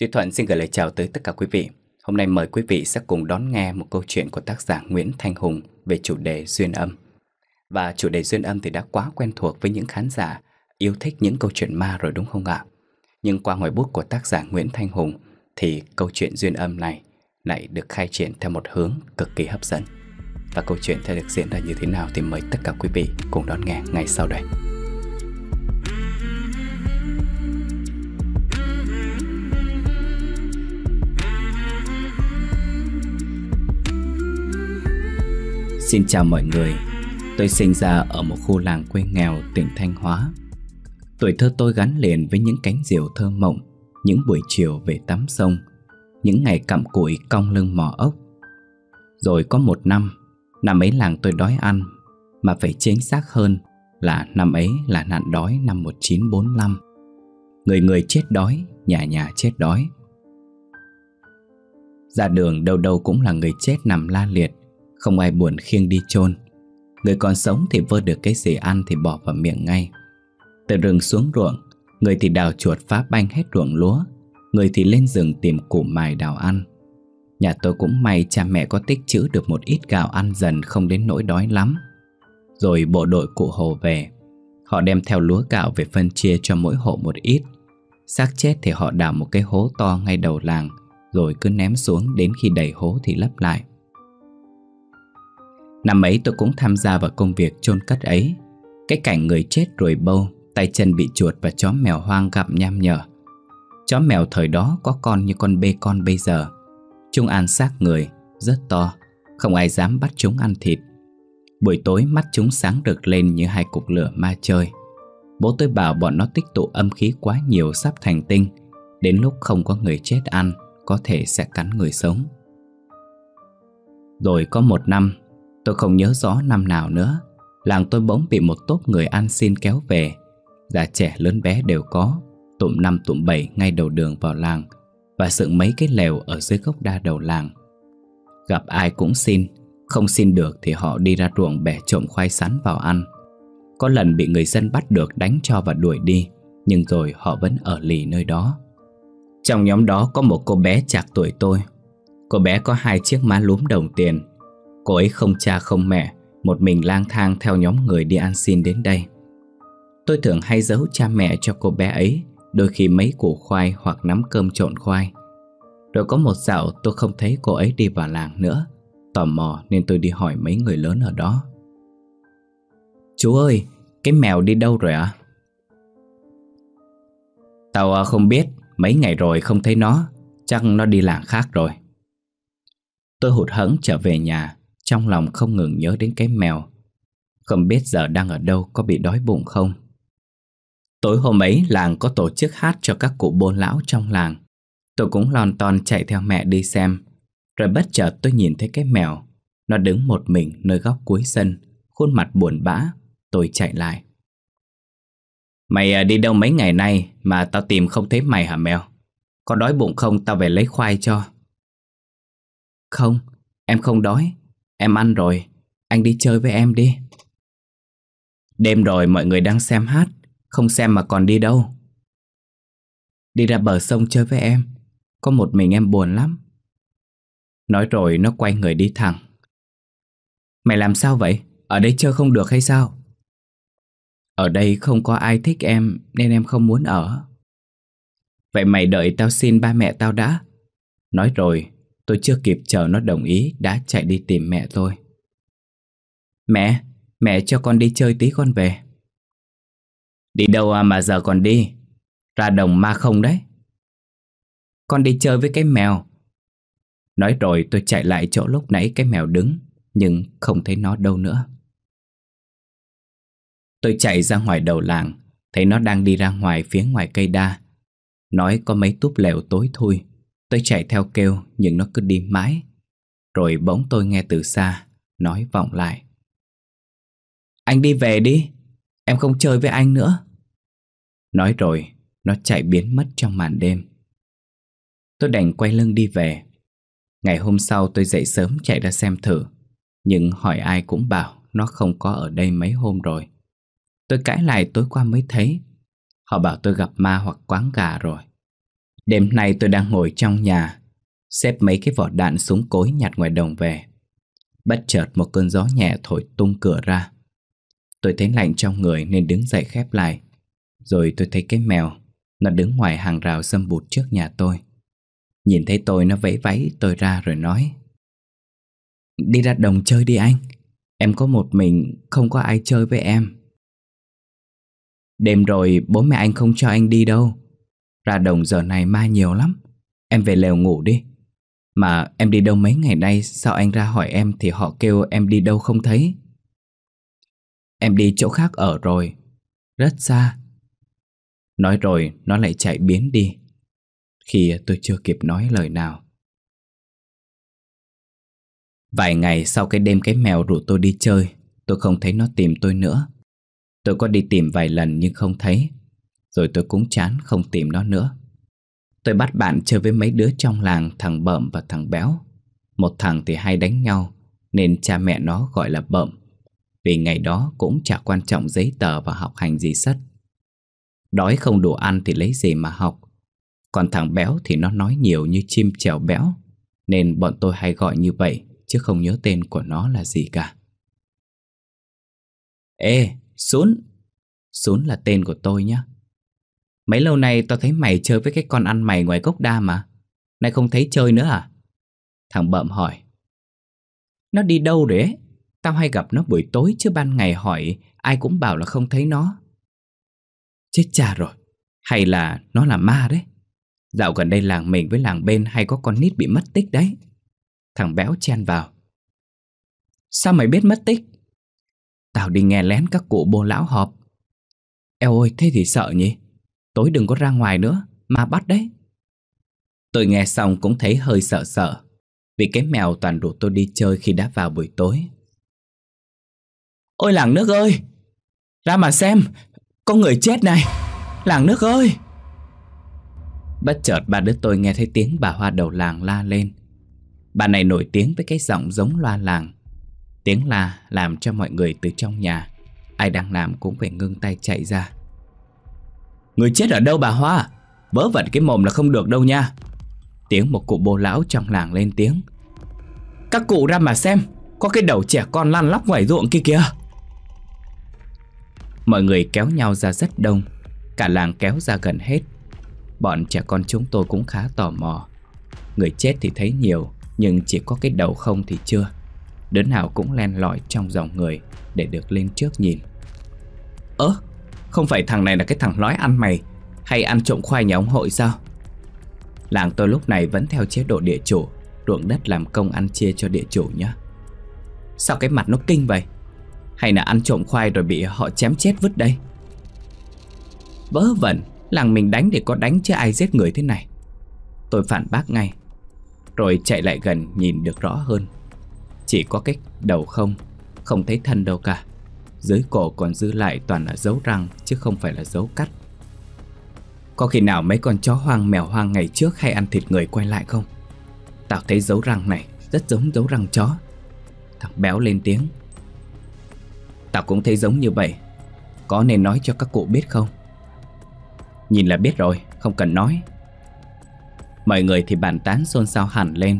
Duy Thuận xin gửi lời chào tới tất cả quý vị. Hôm nay mời quý vị sẽ cùng đón nghe một câu chuyện của tác giả Nguyễn Thanh Hùng về chủ đề duyên âm. Và chủ đề duyên âm thì đã quá quen thuộc với những khán giả yêu thích những câu chuyện ma rồi đúng không ạ? Nhưng qua ngòi bút của tác giả Nguyễn Thanh Hùng thì câu chuyện duyên âm này lại được khai triển theo một hướng cực kỳ hấp dẫn. Và câu chuyện sẽ được diễn ra như thế nào thì mời tất cả quý vị cùng đón nghe ngay sau đây. Xin chào mọi người Tôi sinh ra ở một khu làng quê nghèo tỉnh Thanh Hóa Tuổi thơ tôi gắn liền với những cánh diều thơ mộng Những buổi chiều về tắm sông Những ngày cặm cụi cong lưng mò ốc Rồi có một năm Năm ấy làng tôi đói ăn Mà phải chính xác hơn là năm ấy là nạn đói năm 1945 Người người chết đói, nhà nhà chết đói ra đường đâu đâu cũng là người chết nằm la liệt không ai buồn khiêng đi chôn Người còn sống thì vơ được cái gì ăn thì bỏ vào miệng ngay Từ rừng xuống ruộng Người thì đào chuột phá banh hết ruộng lúa Người thì lên rừng tìm củ mài đào ăn Nhà tôi cũng may cha mẹ có tích trữ được một ít gạo ăn dần không đến nỗi đói lắm Rồi bộ đội cụ hồ về Họ đem theo lúa gạo về phân chia cho mỗi hộ một ít xác chết thì họ đào một cái hố to ngay đầu làng Rồi cứ ném xuống đến khi đầy hố thì lấp lại Năm ấy tôi cũng tham gia vào công việc chôn cất ấy Cái cảnh người chết rồi bâu Tay chân bị chuột và chó mèo hoang gặm nham nhở Chó mèo thời đó có con như con bê con bây giờ Chúng ăn xác người Rất to Không ai dám bắt chúng ăn thịt Buổi tối mắt chúng sáng rực lên như hai cục lửa ma chơi Bố tôi bảo bọn nó tích tụ âm khí quá nhiều sắp thành tinh Đến lúc không có người chết ăn Có thể sẽ cắn người sống Rồi có một năm Tôi không nhớ rõ năm nào nữa Làng tôi bỗng bị một tốp người ăn xin kéo về Già trẻ lớn bé đều có Tụm năm tụm bảy ngay đầu đường vào làng Và dựng mấy cái lều ở dưới gốc đa đầu làng Gặp ai cũng xin Không xin được thì họ đi ra ruộng bẻ trộm khoai sắn vào ăn Có lần bị người dân bắt được đánh cho và đuổi đi Nhưng rồi họ vẫn ở lì nơi đó Trong nhóm đó có một cô bé chạc tuổi tôi Cô bé có hai chiếc má lúm đồng tiền Cô ấy không cha không mẹ Một mình lang thang theo nhóm người đi ăn xin đến đây Tôi thường hay giấu cha mẹ cho cô bé ấy Đôi khi mấy củ khoai hoặc nắm cơm trộn khoai Rồi có một dạo tôi không thấy cô ấy đi vào làng nữa Tò mò nên tôi đi hỏi mấy người lớn ở đó Chú ơi, cái mèo đi đâu rồi ạ? Tao à, không biết, mấy ngày rồi không thấy nó Chắc nó đi làng khác rồi Tôi hụt hẫng trở về nhà trong lòng không ngừng nhớ đến cái mèo Không biết giờ đang ở đâu có bị đói bụng không Tối hôm ấy làng có tổ chức hát cho các cụ bôn lão trong làng Tôi cũng lon ton chạy theo mẹ đi xem Rồi bất chợt tôi nhìn thấy cái mèo Nó đứng một mình nơi góc cuối sân Khuôn mặt buồn bã Tôi chạy lại Mày à, đi đâu mấy ngày nay mà tao tìm không thấy mày hả mèo? Có đói bụng không tao về lấy khoai cho. Không, em không đói. Em ăn rồi, anh đi chơi với em đi. Đêm rồi mọi người đang xem hát, không xem mà còn đi đâu. Đi ra bờ sông chơi với em, có một mình em buồn lắm. Nói rồi nó quay người đi thẳng. Mày làm sao vậy? Ở đây chơi không được hay sao? Ở đây không có ai thích em nên em không muốn ở. Vậy mày đợi tao xin ba mẹ tao đã. Nói rồi, Tôi chưa kịp chờ nó đồng ý đã chạy đi tìm mẹ tôi. Mẹ, mẹ cho con đi chơi tí con về. Đi đâu à mà giờ còn đi? Ra đồng ma không đấy. Con đi chơi với cái mèo. Nói rồi tôi chạy lại chỗ lúc nãy cái mèo đứng, nhưng không thấy nó đâu nữa. Tôi chạy ra ngoài đầu làng, thấy nó đang đi ra ngoài phía ngoài cây đa. Nói có mấy túp lều tối thui. Tôi chạy theo kêu nhưng nó cứ đi mãi Rồi bỗng tôi nghe từ xa Nói vọng lại Anh đi về đi Em không chơi với anh nữa Nói rồi Nó chạy biến mất trong màn đêm Tôi đành quay lưng đi về Ngày hôm sau tôi dậy sớm chạy ra xem thử Nhưng hỏi ai cũng bảo Nó không có ở đây mấy hôm rồi Tôi cãi lại tối qua mới thấy Họ bảo tôi gặp ma hoặc quáng gà rồi Đêm nay tôi đang ngồi trong nhà, xếp mấy cái vỏ đạn súng cối nhặt ngoài đồng về. Bất chợt một cơn gió nhẹ thổi tung cửa ra. Tôi thấy lạnh trong người nên đứng dậy khép lại. Rồi tôi thấy cái mèo, nó đứng ngoài hàng rào sâm bụt trước nhà tôi. Nhìn thấy tôi nó vẫy váy tôi ra rồi nói Đi ra đồng chơi đi anh Em có một mình không có ai chơi với em Đêm rồi bố mẹ anh không cho anh đi đâu ra đồng giờ này mai nhiều lắm Em về lều ngủ đi Mà em đi đâu mấy ngày nay Sao anh ra hỏi em thì họ kêu em đi đâu không thấy Em đi chỗ khác ở rồi Rất xa Nói rồi nó lại chạy biến đi Khi tôi chưa kịp nói lời nào Vài ngày sau cái đêm cái mèo rủ tôi đi chơi Tôi không thấy nó tìm tôi nữa Tôi có đi tìm vài lần nhưng không thấy rồi tôi cũng chán không tìm nó nữa Tôi bắt bạn chơi với mấy đứa trong làng Thằng Bợm và thằng Béo Một thằng thì hay đánh nhau Nên cha mẹ nó gọi là Bợm Vì ngày đó cũng chả quan trọng giấy tờ và học hành gì sất Đói không đủ ăn thì lấy gì mà học Còn thằng Béo thì nó nói nhiều như chim trèo béo Nên bọn tôi hay gọi như vậy Chứ không nhớ tên của nó là gì cả Ê, Sún Sún là tên của tôi nhé Mấy lâu nay tao thấy mày chơi với cái con ăn mày ngoài gốc đa mà Nay không thấy chơi nữa à? Thằng bậm hỏi Nó đi đâu rồi ấy? Tao hay gặp nó buổi tối chứ ban ngày hỏi Ai cũng bảo là không thấy nó Chết cha rồi Hay là nó là ma đấy Dạo gần đây làng mình với làng bên hay có con nít bị mất tích đấy Thằng béo chen vào Sao mày biết mất tích? Tao đi nghe lén các cụ bô lão họp Eo ơi thế thì sợ nhỉ Tối đừng có ra ngoài nữa Mà bắt đấy Tôi nghe xong cũng thấy hơi sợ sợ Vì cái mèo toàn rủ tôi đi chơi khi đã vào buổi tối Ôi làng nước ơi Ra mà xem Có người chết này Làng nước ơi Bất chợt ba đứa tôi nghe thấy tiếng bà hoa đầu làng la lên Bà này nổi tiếng với cái giọng giống loa làng Tiếng la làm cho mọi người từ trong nhà Ai đang làm cũng phải ngưng tay chạy ra Người chết ở đâu bà Hoa Vớ vẩn cái mồm là không được đâu nha Tiếng một cụ bố lão trong làng lên tiếng Các cụ ra mà xem Có cái đầu trẻ con lăn lóc ngoài ruộng kia kìa Mọi người kéo nhau ra rất đông Cả làng kéo ra gần hết Bọn trẻ con chúng tôi cũng khá tò mò Người chết thì thấy nhiều Nhưng chỉ có cái đầu không thì chưa Đứa nào cũng len lỏi trong dòng người Để được lên trước nhìn Ơ không phải thằng này là cái thằng lói ăn mày Hay ăn trộm khoai nhà ông hội sao Làng tôi lúc này vẫn theo chế độ địa chủ Ruộng đất làm công ăn chia cho địa chủ nhá Sao cái mặt nó kinh vậy Hay là ăn trộm khoai rồi bị họ chém chết vứt đây Vớ vẩn Làng mình đánh để có đánh chứ ai giết người thế này Tôi phản bác ngay Rồi chạy lại gần nhìn được rõ hơn Chỉ có cái đầu không Không thấy thân đâu cả dưới cổ còn giữ lại toàn là dấu răng chứ không phải là dấu cắt. Có khi nào mấy con chó hoang mèo hoang ngày trước hay ăn thịt người quay lại không? Tao thấy dấu răng này rất giống dấu răng chó. Thằng béo lên tiếng. Tao cũng thấy giống như vậy. Có nên nói cho các cụ biết không? Nhìn là biết rồi, không cần nói. Mọi người thì bàn tán xôn xao hẳn lên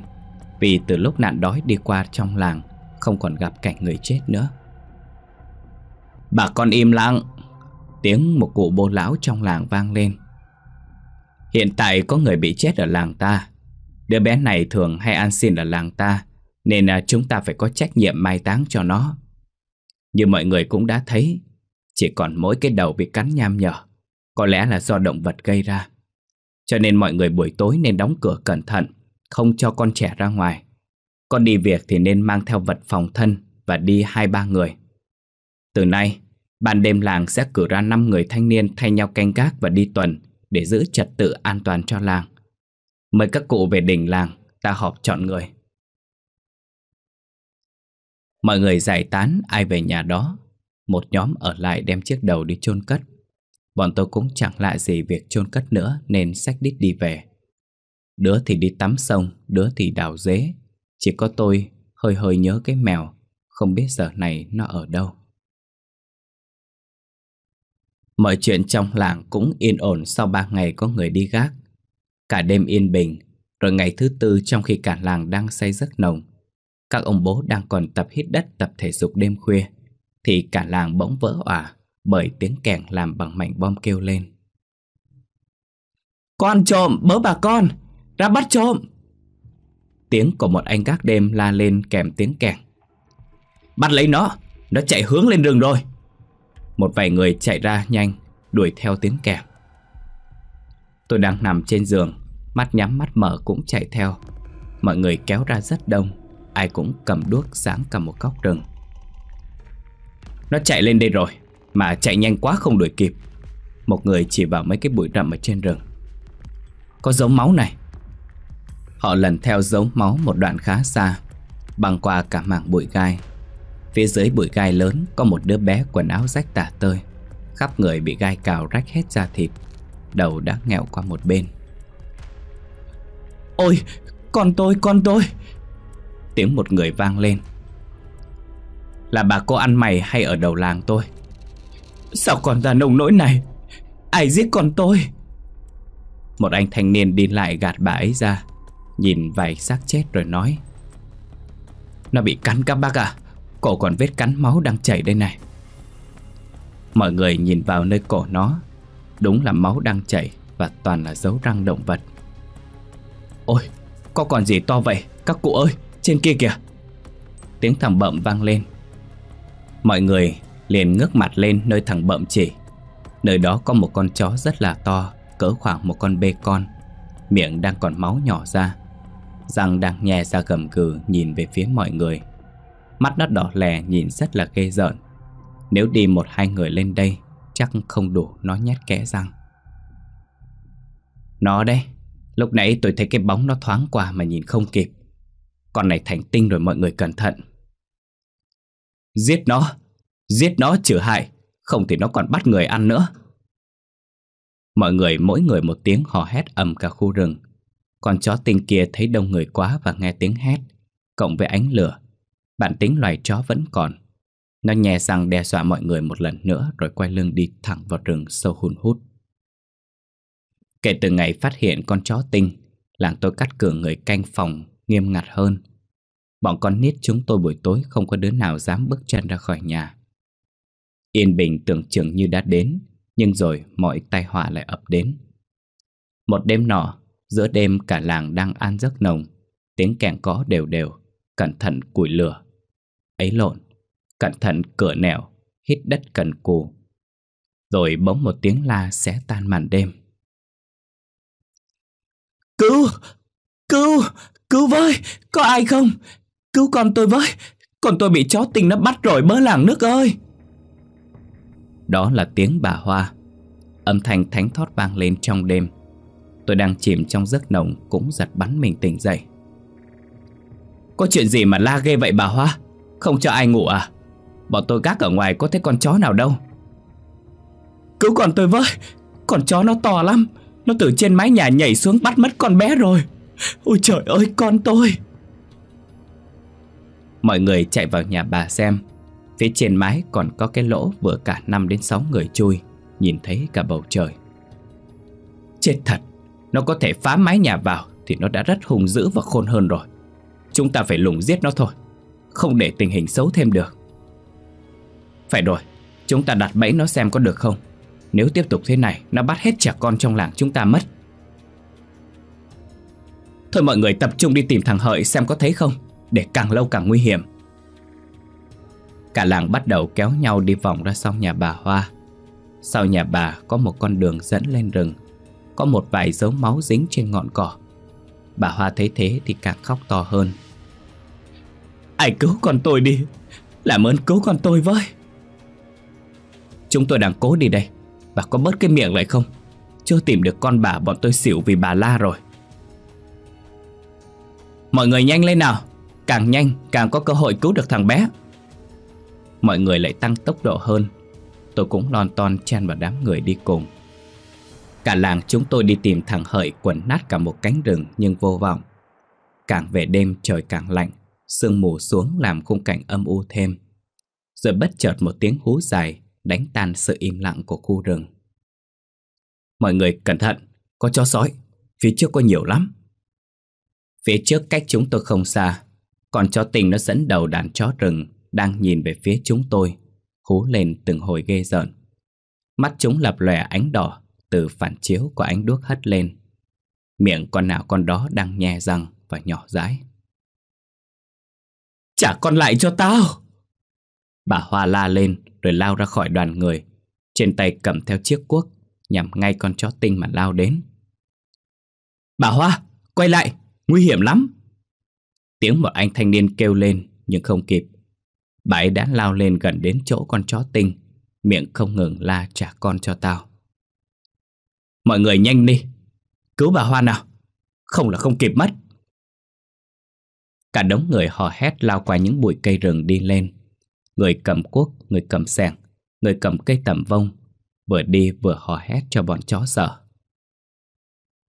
vì từ lúc nạn đói đi qua trong làng không còn gặp cảnh người chết nữa. Bà con im lặng Tiếng một cụ bố lão trong làng vang lên Hiện tại có người bị chết ở làng ta Đứa bé này thường hay ăn xin ở làng ta Nên à, chúng ta phải có trách nhiệm mai táng cho nó Như mọi người cũng đã thấy Chỉ còn mỗi cái đầu bị cắn nham nhở Có lẽ là do động vật gây ra Cho nên mọi người buổi tối nên đóng cửa cẩn thận Không cho con trẻ ra ngoài Con đi việc thì nên mang theo vật phòng thân Và đi hai ba người từ nay, ban đêm làng sẽ cử ra 5 người thanh niên thay nhau canh gác và đi tuần để giữ trật tự an toàn cho làng. Mời các cụ về đỉnh làng, ta họp chọn người. Mọi người giải tán ai về nhà đó Một nhóm ở lại đem chiếc đầu đi chôn cất Bọn tôi cũng chẳng lạ gì việc chôn cất nữa Nên xách đít đi về Đứa thì đi tắm sông Đứa thì đào dế Chỉ có tôi hơi hơi nhớ cái mèo Không biết giờ này nó ở đâu Mọi chuyện trong làng cũng yên ổn sau ba ngày có người đi gác. Cả đêm yên bình, rồi ngày thứ tư trong khi cả làng đang say giấc nồng, các ông bố đang còn tập hít đất tập thể dục đêm khuya, thì cả làng bỗng vỡ òa bởi tiếng kèn làm bằng mảnh bom kêu lên. Con trộm, bớ bà con, ra bắt trộm. Tiếng của một anh gác đêm la lên kèm tiếng kèn. Bắt lấy nó, nó chạy hướng lên rừng rồi. Một vài người chạy ra nhanh Đuổi theo tiếng kèm Tôi đang nằm trên giường Mắt nhắm mắt mở cũng chạy theo Mọi người kéo ra rất đông Ai cũng cầm đuốc sáng cả một góc rừng Nó chạy lên đây rồi Mà chạy nhanh quá không đuổi kịp Một người chỉ vào mấy cái bụi rậm ở trên rừng Có dấu máu này Họ lần theo dấu máu một đoạn khá xa Băng qua cả mảng bụi gai Phía dưới bụi gai lớn có một đứa bé quần áo rách tả tơi Khắp người bị gai cào rách hết da thịt Đầu đã nghẹo qua một bên Ôi, con tôi, con tôi Tiếng một người vang lên Là bà cô ăn mày hay ở đầu làng tôi Sao còn ra nông nỗi này Ai giết con tôi Một anh thanh niên đi lại gạt bà ấy ra Nhìn vài xác chết rồi nói Nó bị cắn các bác à Cổ còn vết cắn máu đang chảy đây này Mọi người nhìn vào nơi cổ nó Đúng là máu đang chảy Và toàn là dấu răng động vật Ôi Có còn gì to vậy Các cụ ơi Trên kia kìa Tiếng thằng bậm vang lên Mọi người liền ngước mặt lên nơi thằng bậm chỉ Nơi đó có một con chó rất là to Cỡ khoảng một con bê con Miệng đang còn máu nhỏ ra Răng đang nhè ra gầm cừ nhìn về phía mọi người Mắt nó đỏ lè nhìn rất là ghê rợn Nếu đi một hai người lên đây Chắc không đủ nó nhét kẽ răng Nó đây Lúc nãy tôi thấy cái bóng nó thoáng qua mà nhìn không kịp Con này thành tinh rồi mọi người cẩn thận Giết nó Giết nó trừ hại Không thì nó còn bắt người ăn nữa Mọi người mỗi người một tiếng hò hét ầm cả khu rừng Con chó tinh kia thấy đông người quá và nghe tiếng hét Cộng với ánh lửa Bản tính loài chó vẫn còn Nó nhè răng đe dọa mọi người một lần nữa Rồi quay lưng đi thẳng vào rừng sâu hun hút Kể từ ngày phát hiện con chó tinh Làng tôi cắt cửa người canh phòng Nghiêm ngặt hơn Bọn con nít chúng tôi buổi tối Không có đứa nào dám bước chân ra khỏi nhà Yên bình tưởng chừng như đã đến Nhưng rồi mọi tai họa lại ập đến Một đêm nọ Giữa đêm cả làng đang an giấc nồng Tiếng kèn có đều đều Cẩn thận củi lửa ấy lộn Cẩn thận cửa nẻo Hít đất cần cù Rồi bỗng một tiếng la xé tan màn đêm Cứu Cứu Cứu với Có ai không Cứu con tôi với Con tôi bị chó tình nó bắt rồi bớ làng nước ơi Đó là tiếng bà Hoa Âm thanh thánh thót vang lên trong đêm Tôi đang chìm trong giấc nồng Cũng giật bắn mình tỉnh dậy Có chuyện gì mà la ghê vậy bà Hoa không cho ai ngủ à Bọn tôi gác ở ngoài có thấy con chó nào đâu Cứu con tôi với Con chó nó to lắm Nó từ trên mái nhà nhảy xuống bắt mất con bé rồi Ôi trời ơi con tôi Mọi người chạy vào nhà bà xem Phía trên mái còn có cái lỗ vừa cả 5 đến 6 người chui Nhìn thấy cả bầu trời Chết thật Nó có thể phá mái nhà vào Thì nó đã rất hung dữ và khôn hơn rồi Chúng ta phải lùng giết nó thôi không để tình hình xấu thêm được Phải rồi Chúng ta đặt bẫy nó xem có được không Nếu tiếp tục thế này Nó bắt hết trẻ con trong làng chúng ta mất Thôi mọi người tập trung đi tìm thằng Hợi xem có thấy không Để càng lâu càng nguy hiểm Cả làng bắt đầu kéo nhau đi vòng ra sau nhà bà Hoa Sau nhà bà có một con đường dẫn lên rừng Có một vài dấu máu dính trên ngọn cỏ Bà Hoa thấy thế thì càng khóc to hơn ai cứu con tôi đi Làm ơn cứu con tôi với Chúng tôi đang cố đi đây Bà có bớt cái miệng lại không Chưa tìm được con bà bọn tôi xỉu vì bà la rồi Mọi người nhanh lên nào Càng nhanh càng có cơ hội cứu được thằng bé Mọi người lại tăng tốc độ hơn Tôi cũng lon ton chen vào đám người đi cùng Cả làng chúng tôi đi tìm thằng hợi quẩn nát cả một cánh rừng nhưng vô vọng Càng về đêm trời càng lạnh Sương mù xuống làm khung cảnh âm u thêm Rồi bất chợt một tiếng hú dài Đánh tan sự im lặng của khu rừng Mọi người cẩn thận Có chó sói Phía trước có nhiều lắm Phía trước cách chúng tôi không xa Còn chó tình nó dẫn đầu đàn chó rừng Đang nhìn về phía chúng tôi Hú lên từng hồi ghê rợn Mắt chúng lập lòe ánh đỏ Từ phản chiếu của ánh đuốc hất lên Miệng con nào con đó đang nhè răng và nhỏ dãi. Trả con lại cho tao Bà Hoa la lên rồi lao ra khỏi đoàn người Trên tay cầm theo chiếc cuốc Nhằm ngay con chó tinh mà lao đến Bà Hoa Quay lại Nguy hiểm lắm Tiếng một anh thanh niên kêu lên Nhưng không kịp Bà ấy đã lao lên gần đến chỗ con chó tinh Miệng không ngừng la trả con cho tao Mọi người nhanh đi Cứu bà Hoa nào Không là không kịp mất Cả đống người hò hét lao qua những bụi cây rừng đi lên Người cầm cuốc, người cầm sẻng, người cầm cây tầm vông Vừa đi vừa hò hét cho bọn chó sợ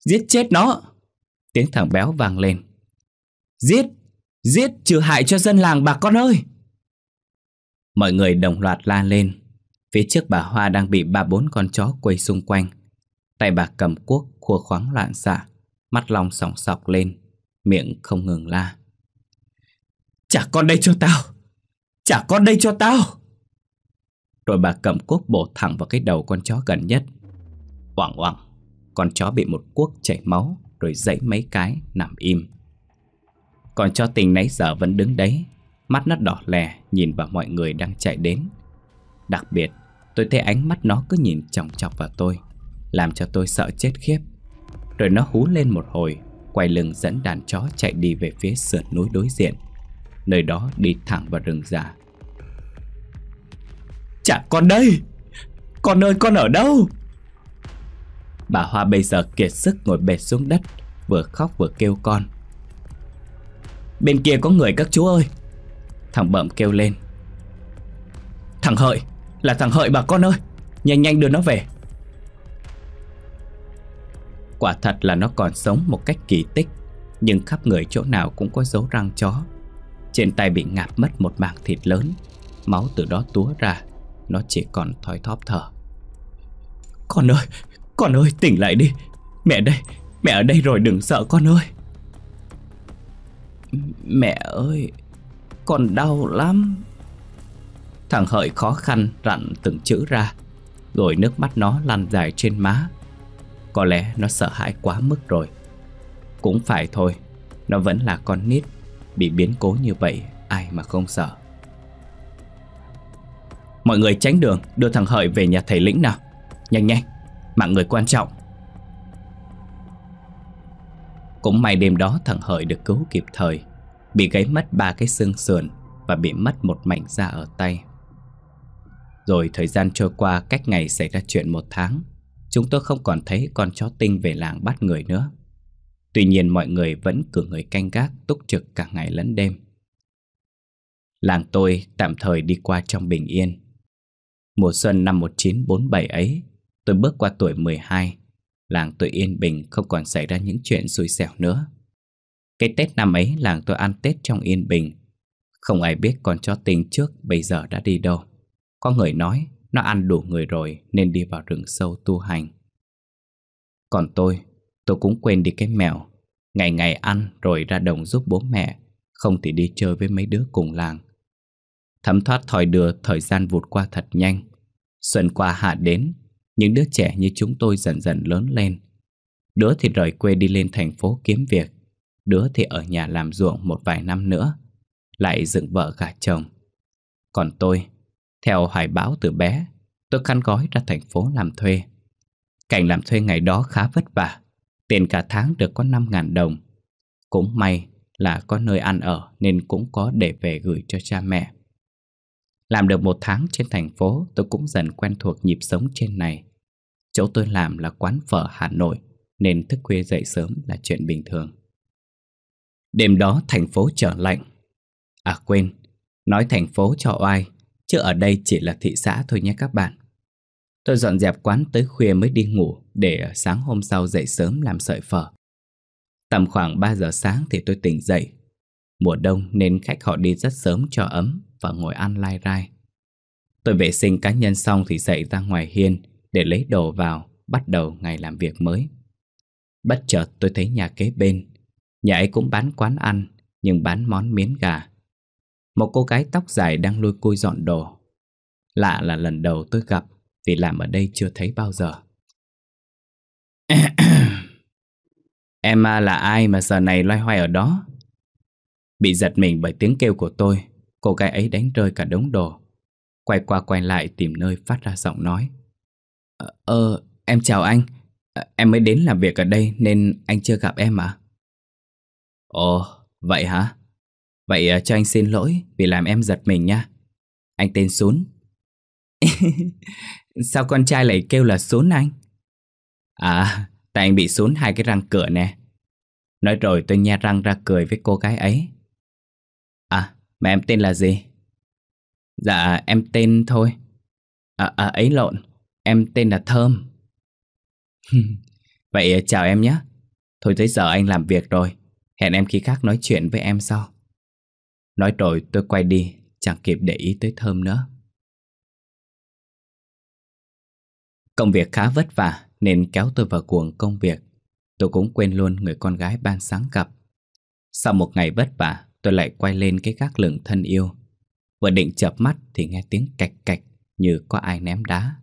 Giết chết nó! Tiếng thằng béo vang lên Giết! Giết trừ hại cho dân làng bà con ơi! Mọi người đồng loạt la lên Phía trước bà Hoa đang bị ba bốn con chó quây xung quanh Tay bà cầm cuốc khua khoáng loạn xạ Mắt long sòng sọc lên Miệng không ngừng la Trả con đây cho tao Trả con đây cho tao Rồi bà cầm cuốc bổ thẳng vào cái đầu con chó gần nhất Oảng oảng Con chó bị một cuốc chảy máu Rồi dãy mấy cái nằm im con chó tình nãy giờ vẫn đứng đấy Mắt nó đỏ lè Nhìn vào mọi người đang chạy đến Đặc biệt tôi thấy ánh mắt nó cứ nhìn chòng chọc vào tôi Làm cho tôi sợ chết khiếp Rồi nó hú lên một hồi Quay lưng dẫn đàn chó chạy đi về phía sườn núi đối diện Nơi đó đi thẳng vào rừng già Chả con đây Con ơi con ở đâu Bà Hoa bây giờ kiệt sức ngồi bệt xuống đất Vừa khóc vừa kêu con Bên kia có người các chú ơi Thằng bẩm kêu lên Thằng Hợi Là thằng Hợi bà con ơi Nhanh nhanh đưa nó về Quả thật là nó còn sống một cách kỳ tích Nhưng khắp người chỗ nào cũng có dấu răng chó trên tay bị ngạt mất một mảng thịt lớn Máu từ đó túa ra Nó chỉ còn thoi thóp thở Con ơi Con ơi tỉnh lại đi Mẹ đây Mẹ ở đây rồi đừng sợ con ơi Mẹ ơi Con đau lắm Thằng Hợi khó khăn rặn từng chữ ra Rồi nước mắt nó lăn dài trên má Có lẽ nó sợ hãi quá mức rồi Cũng phải thôi Nó vẫn là con nít Bị biến cố như vậy ai mà không sợ Mọi người tránh đường đưa thằng Hợi về nhà thầy lĩnh nào Nhanh nhanh Mạng người quan trọng Cũng may đêm đó thằng Hợi được cứu kịp thời Bị gãy mất ba cái xương sườn Và bị mất một mảnh da ở tay Rồi thời gian trôi qua cách ngày xảy ra chuyện một tháng Chúng tôi không còn thấy con chó tinh về làng bắt người nữa Tuy nhiên mọi người vẫn cử người canh gác túc trực cả ngày lẫn đêm. Làng tôi tạm thời đi qua trong bình yên. Mùa xuân năm 1947 ấy, tôi bước qua tuổi 12, làng tôi yên bình không còn xảy ra những chuyện xui xẻo nữa. Cái Tết năm ấy làng tôi ăn Tết trong yên bình. Không ai biết con chó tình trước bây giờ đã đi đâu. Có người nói nó ăn đủ người rồi nên đi vào rừng sâu tu hành. Còn tôi, Tôi cũng quên đi cái mẹo Ngày ngày ăn rồi ra đồng giúp bố mẹ Không thì đi chơi với mấy đứa cùng làng Thấm thoát thòi đưa thời gian vụt qua thật nhanh Xuân qua hạ đến Những đứa trẻ như chúng tôi dần dần lớn lên Đứa thì rời quê đi lên thành phố kiếm việc Đứa thì ở nhà làm ruộng một vài năm nữa Lại dựng vợ gả chồng Còn tôi Theo hoài báo từ bé Tôi khăn gói ra thành phố làm thuê Cảnh làm thuê ngày đó khá vất vả Tiền cả tháng được có 5.000 đồng Cũng may là có nơi ăn ở Nên cũng có để về gửi cho cha mẹ Làm được một tháng trên thành phố Tôi cũng dần quen thuộc nhịp sống trên này Chỗ tôi làm là quán phở Hà Nội Nên thức khuya dậy sớm là chuyện bình thường Đêm đó thành phố trở lạnh À quên Nói thành phố cho oai Chứ ở đây chỉ là thị xã thôi nhé các bạn Tôi dọn dẹp quán tới khuya mới đi ngủ để sáng hôm sau dậy sớm làm sợi phở. Tầm khoảng 3 giờ sáng thì tôi tỉnh dậy. Mùa đông nên khách họ đi rất sớm cho ấm và ngồi ăn lai rai. Tôi vệ sinh cá nhân xong thì dậy ra ngoài hiên để lấy đồ vào, bắt đầu ngày làm việc mới. Bất chợt tôi thấy nhà kế bên. Nhà ấy cũng bán quán ăn, nhưng bán món miến gà. Một cô gái tóc dài đang lôi côi dọn đồ. Lạ là lần đầu tôi gặp vì làm ở đây chưa thấy bao giờ Em là ai mà giờ này loay hoay ở đó Bị giật mình bởi tiếng kêu của tôi Cô gái ấy đánh rơi cả đống đồ Quay qua quay lại tìm nơi phát ra giọng nói Ờ, ờ em chào anh ờ, Em mới đến làm việc ở đây nên anh chưa gặp em à Ồ, vậy hả? Vậy ờ, cho anh xin lỗi vì làm em giật mình nha Anh tên Sún Sao con trai lại kêu là sốn anh? À, tại anh bị sốn hai cái răng cửa nè. Nói rồi tôi nha răng ra cười với cô gái ấy. À, mà em tên là gì? Dạ, em tên thôi. À, à ấy lộn, em tên là Thơm. Vậy à, chào em nhé. Thôi tới giờ anh làm việc rồi, hẹn em khi khác nói chuyện với em sau. Nói rồi tôi quay đi, chẳng kịp để ý tới Thơm nữa. Công việc khá vất vả nên kéo tôi vào cuồng công việc. Tôi cũng quên luôn người con gái ban sáng gặp. Sau một ngày vất vả, tôi lại quay lên cái gác lửng thân yêu. Vừa định chợp mắt thì nghe tiếng cạch cạch như có ai ném đá.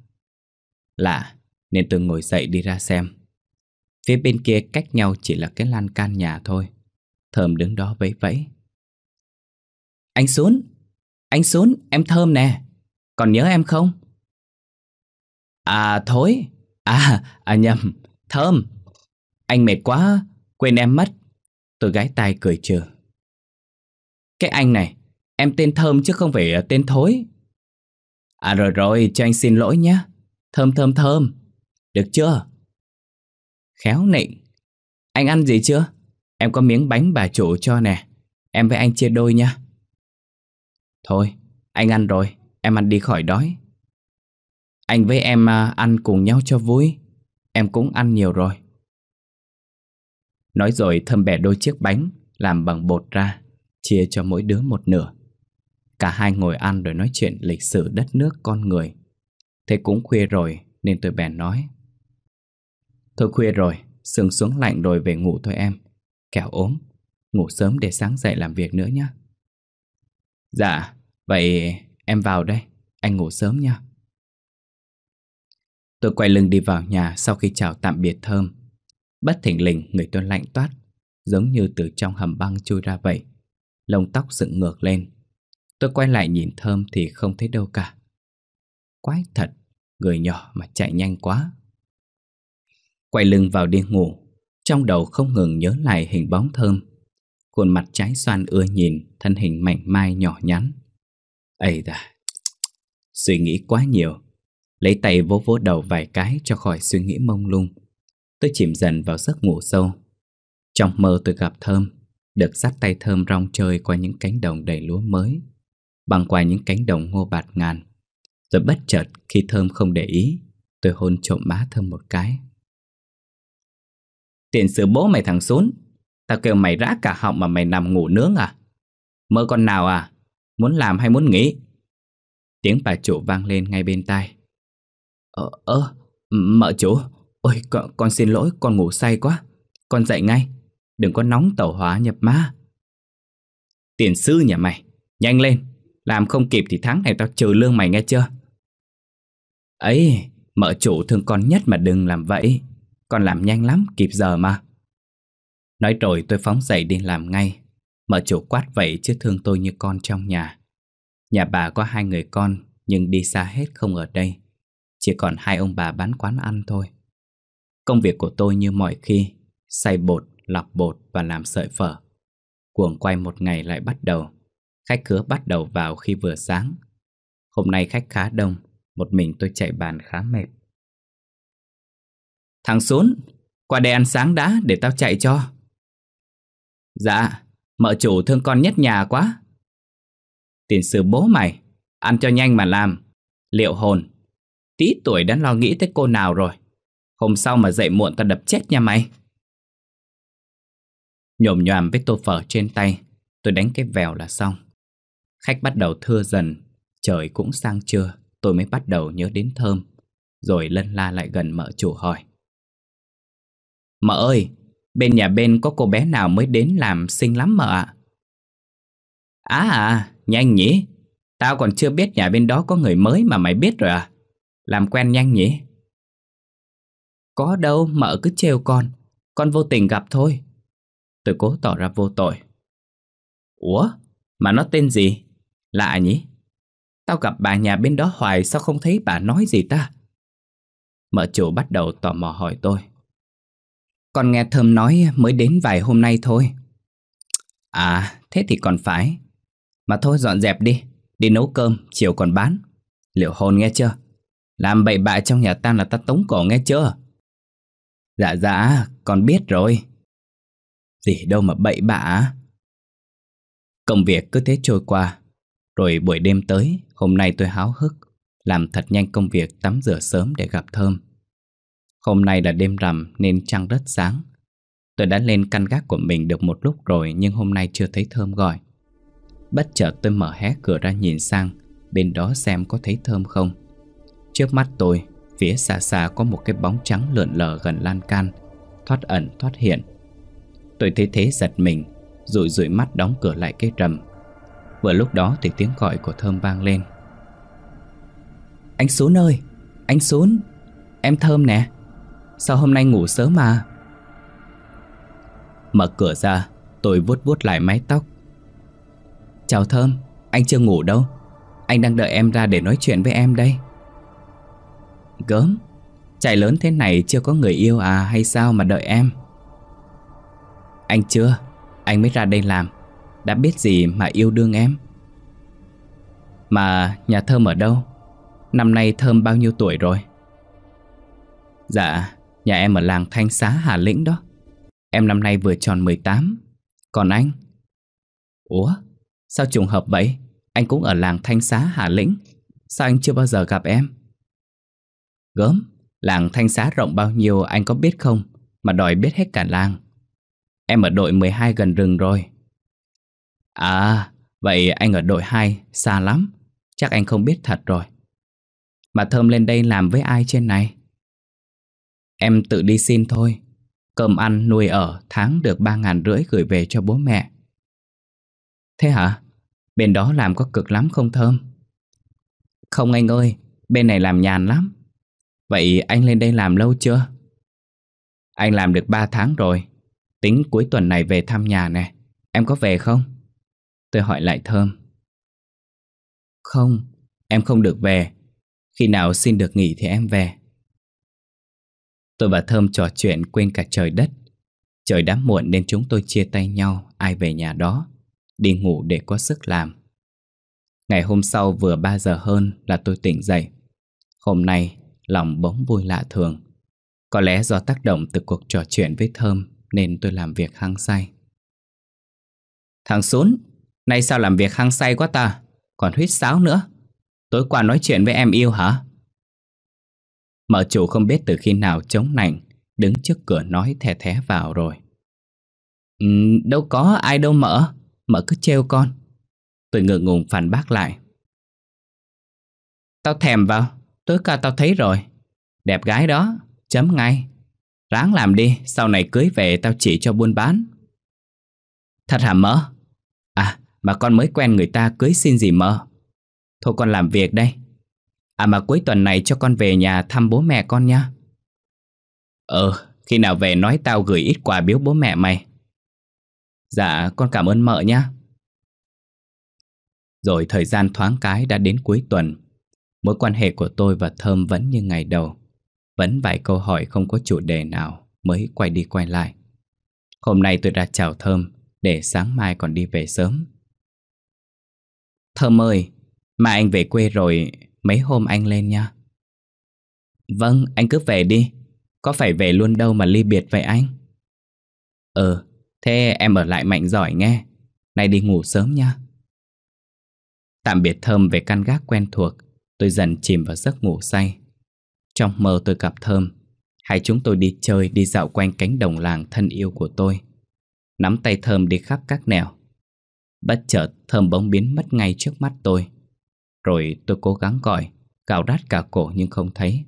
Lạ, nên tôi ngồi dậy đi ra xem. Phía bên kia cách nhau chỉ là cái lan can nhà thôi. Thơm đứng đó vẫy vẫy. Anh xuống, anh xuống, em Thơm nè. Còn nhớ em không? À thối À à nhầm Thơm Anh mệt quá Quên em mất Tôi gái tai cười trừ Cái anh này Em tên Thơm chứ không phải à, tên Thối À rồi rồi cho anh xin lỗi nhé Thơm thơm thơm Được chưa Khéo nịnh Anh ăn gì chưa Em có miếng bánh bà chủ cho nè Em với anh chia đôi nha Thôi anh ăn rồi Em ăn đi khỏi đói anh với em à, ăn cùng nhau cho vui Em cũng ăn nhiều rồi Nói rồi thâm bẻ đôi chiếc bánh Làm bằng bột ra Chia cho mỗi đứa một nửa Cả hai ngồi ăn rồi nói chuyện lịch sử đất nước con người Thế cũng khuya rồi Nên tôi bèn nói Thôi khuya rồi Sương xuống lạnh rồi về ngủ thôi em Kẻo ốm Ngủ sớm để sáng dậy làm việc nữa nhé Dạ Vậy em vào đây Anh ngủ sớm nha Tôi quay lưng đi vào nhà sau khi chào tạm biệt Thơm. Bất thỉnh lình người tôi lạnh toát, giống như từ trong hầm băng chui ra vậy. Lông tóc dựng ngược lên. Tôi quay lại nhìn Thơm thì không thấy đâu cả. Quái thật, người nhỏ mà chạy nhanh quá. Quay lưng vào đi ngủ, trong đầu không ngừng nhớ lại hình bóng Thơm. Khuôn mặt trái xoan ưa nhìn, thân hình mảnh mai nhỏ nhắn. Ây da, suy nghĩ quá nhiều Lấy tay vỗ vỗ đầu vài cái cho khỏi suy nghĩ mông lung Tôi chìm dần vào giấc ngủ sâu Trong mơ tôi gặp Thơm Được dắt tay Thơm rong chơi qua những cánh đồng đầy lúa mới Băng qua những cánh đồng ngô bạt ngàn Rồi bất chợt khi Thơm không để ý Tôi hôn trộm má Thơm một cái Tiện sự bố mày thằng xuống Tao kêu mày rã cả họng mà mày nằm ngủ nướng à Mơ con nào à Muốn làm hay muốn nghỉ Tiếng bà chủ vang lên ngay bên tai Ờ, ờ mợ chú, ôi con, con xin lỗi, con ngủ say quá. Con dậy ngay, đừng có nóng tẩu hóa nhập ma. Tiền sư nhà mày, nhanh lên, làm không kịp thì tháng này tao trừ lương mày nghe chưa? Ấy, mợ chủ thương con nhất mà đừng làm vậy. Con làm nhanh lắm, kịp giờ mà. Nói rồi tôi phóng dậy đi làm ngay. Mợ chủ quát vậy chứ thương tôi như con trong nhà. Nhà bà có hai người con, nhưng đi xa hết không ở đây. Chỉ còn hai ông bà bán quán ăn thôi Công việc của tôi như mọi khi Xay bột, lọc bột và làm sợi phở Cuồng quay một ngày lại bắt đầu Khách khứa bắt đầu vào khi vừa sáng Hôm nay khách khá đông Một mình tôi chạy bàn khá mệt Thằng Sún, qua đây ăn sáng đã để tao chạy cho Dạ, mợ chủ thương con nhất nhà quá Tiền sư bố mày, ăn cho nhanh mà làm Liệu hồn, Tí tuổi đã lo nghĩ tới cô nào rồi Hôm sau mà dậy muộn ta đập chết nha mày Nhổm nhòm với tô phở trên tay Tôi đánh cái vèo là xong Khách bắt đầu thưa dần Trời cũng sang trưa Tôi mới bắt đầu nhớ đến thơm Rồi lân la lại gần mợ chủ hỏi Mợ ơi Bên nhà bên có cô bé nào mới đến làm xinh lắm mợ ạ À à nhanh nhỉ Tao còn chưa biết nhà bên đó có người mới mà mày biết rồi à làm quen nhanh nhỉ Có đâu mợ cứ trêu con Con vô tình gặp thôi Tôi cố tỏ ra vô tội Ủa mà nó tên gì Lạ nhỉ Tao gặp bà nhà bên đó hoài Sao không thấy bà nói gì ta Mợ chủ bắt đầu tò mò hỏi tôi Con nghe Thơm nói mới đến vài hôm nay thôi À thế thì còn phải Mà thôi dọn dẹp đi Đi nấu cơm chiều còn bán Liệu hồn nghe chưa làm bậy bạ trong nhà ta là ta tống cổ nghe chưa? Dạ dạ, con biết rồi. Gì đâu mà bậy bạ. Công việc cứ thế trôi qua. Rồi buổi đêm tới, hôm nay tôi háo hức. Làm thật nhanh công việc tắm rửa sớm để gặp Thơm. Hôm nay là đêm rằm nên trăng rất sáng. Tôi đã lên căn gác của mình được một lúc rồi nhưng hôm nay chưa thấy Thơm gọi. Bất chợt tôi mở hé cửa ra nhìn sang, bên đó xem có thấy Thơm không. Trước mắt tôi, phía xa xa có một cái bóng trắng lượn lờ gần lan can, thoát ẩn thoát hiện. Tôi thấy thế giật mình, rồi rủi mắt đóng cửa lại cái rầm. Vừa lúc đó thì tiếng gọi của Thơm vang lên. Anh xuống ơi, anh xuống em Thơm nè, sao hôm nay ngủ sớm mà? Mở cửa ra, tôi vuốt vuốt lại mái tóc. Chào Thơm, anh chưa ngủ đâu, anh đang đợi em ra để nói chuyện với em đây. Gớm chạy lớn thế này chưa có người yêu à hay sao mà đợi em Anh chưa Anh mới ra đây làm Đã biết gì mà yêu đương em Mà nhà Thơm ở đâu Năm nay Thơm bao nhiêu tuổi rồi Dạ Nhà em ở làng Thanh Xá Hà Lĩnh đó Em năm nay vừa tròn 18 Còn anh Ủa sao trùng hợp vậy Anh cũng ở làng Thanh Xá Hà Lĩnh Sao anh chưa bao giờ gặp em Gớm, làng Thanh Xá rộng bao nhiêu anh có biết không Mà đòi biết hết cả làng Em ở đội 12 gần rừng rồi À, vậy anh ở đội 2 xa lắm Chắc anh không biết thật rồi Mà Thơm lên đây làm với ai trên này Em tự đi xin thôi Cơm ăn, nuôi ở, tháng được ba ngàn rưỡi gửi về cho bố mẹ Thế hả? Bên đó làm có cực lắm không Thơm? Không anh ơi, bên này làm nhàn lắm Vậy anh lên đây làm lâu chưa? Anh làm được 3 tháng rồi Tính cuối tuần này về thăm nhà nè Em có về không? Tôi hỏi lại Thơm Không, em không được về Khi nào xin được nghỉ thì em về Tôi và Thơm trò chuyện quên cả trời đất Trời đã muộn nên chúng tôi chia tay nhau Ai về nhà đó Đi ngủ để có sức làm Ngày hôm sau vừa 3 giờ hơn là tôi tỉnh dậy Hôm nay lòng bỗng vui lạ thường. Có lẽ do tác động từ cuộc trò chuyện với Thơm nên tôi làm việc hăng say. Thằng Sún, nay sao làm việc hăng say quá ta, còn huyết sáo nữa. Tối qua nói chuyện với em yêu hả? Mở chủ không biết từ khi nào chống nảnh, đứng trước cửa nói thè thé vào rồi. Ừ, đâu có ai đâu mở, mở cứ trêu con. Tôi ngượng ngùng phản bác lại. Tao thèm vào, Tối ca tao thấy rồi Đẹp gái đó Chấm ngay Ráng làm đi Sau này cưới về tao chỉ cho buôn bán Thật hả mơ À mà con mới quen người ta cưới xin gì mơ Thôi con làm việc đây À mà cuối tuần này cho con về nhà thăm bố mẹ con nha Ừ Khi nào về nói tao gửi ít quà biếu bố mẹ mày Dạ con cảm ơn mợ nhé Rồi thời gian thoáng cái đã đến cuối tuần Mối quan hệ của tôi và Thơm vẫn như ngày đầu Vẫn vài câu hỏi không có chủ đề nào Mới quay đi quay lại Hôm nay tôi ra chào Thơm Để sáng mai còn đi về sớm Thơm ơi Mà anh về quê rồi Mấy hôm anh lên nha Vâng anh cứ về đi Có phải về luôn đâu mà ly biệt vậy anh Ừ Thế em ở lại mạnh giỏi nghe Nay đi ngủ sớm nha Tạm biệt Thơm về căn gác quen thuộc Tôi dần chìm vào giấc ngủ say Trong mơ tôi gặp Thơm hãy chúng tôi đi chơi đi dạo quanh cánh đồng làng thân yêu của tôi Nắm tay Thơm đi khắp các nẻo Bất chợt Thơm bỗng biến mất ngay trước mắt tôi Rồi tôi cố gắng gọi Cào đát cả cổ nhưng không thấy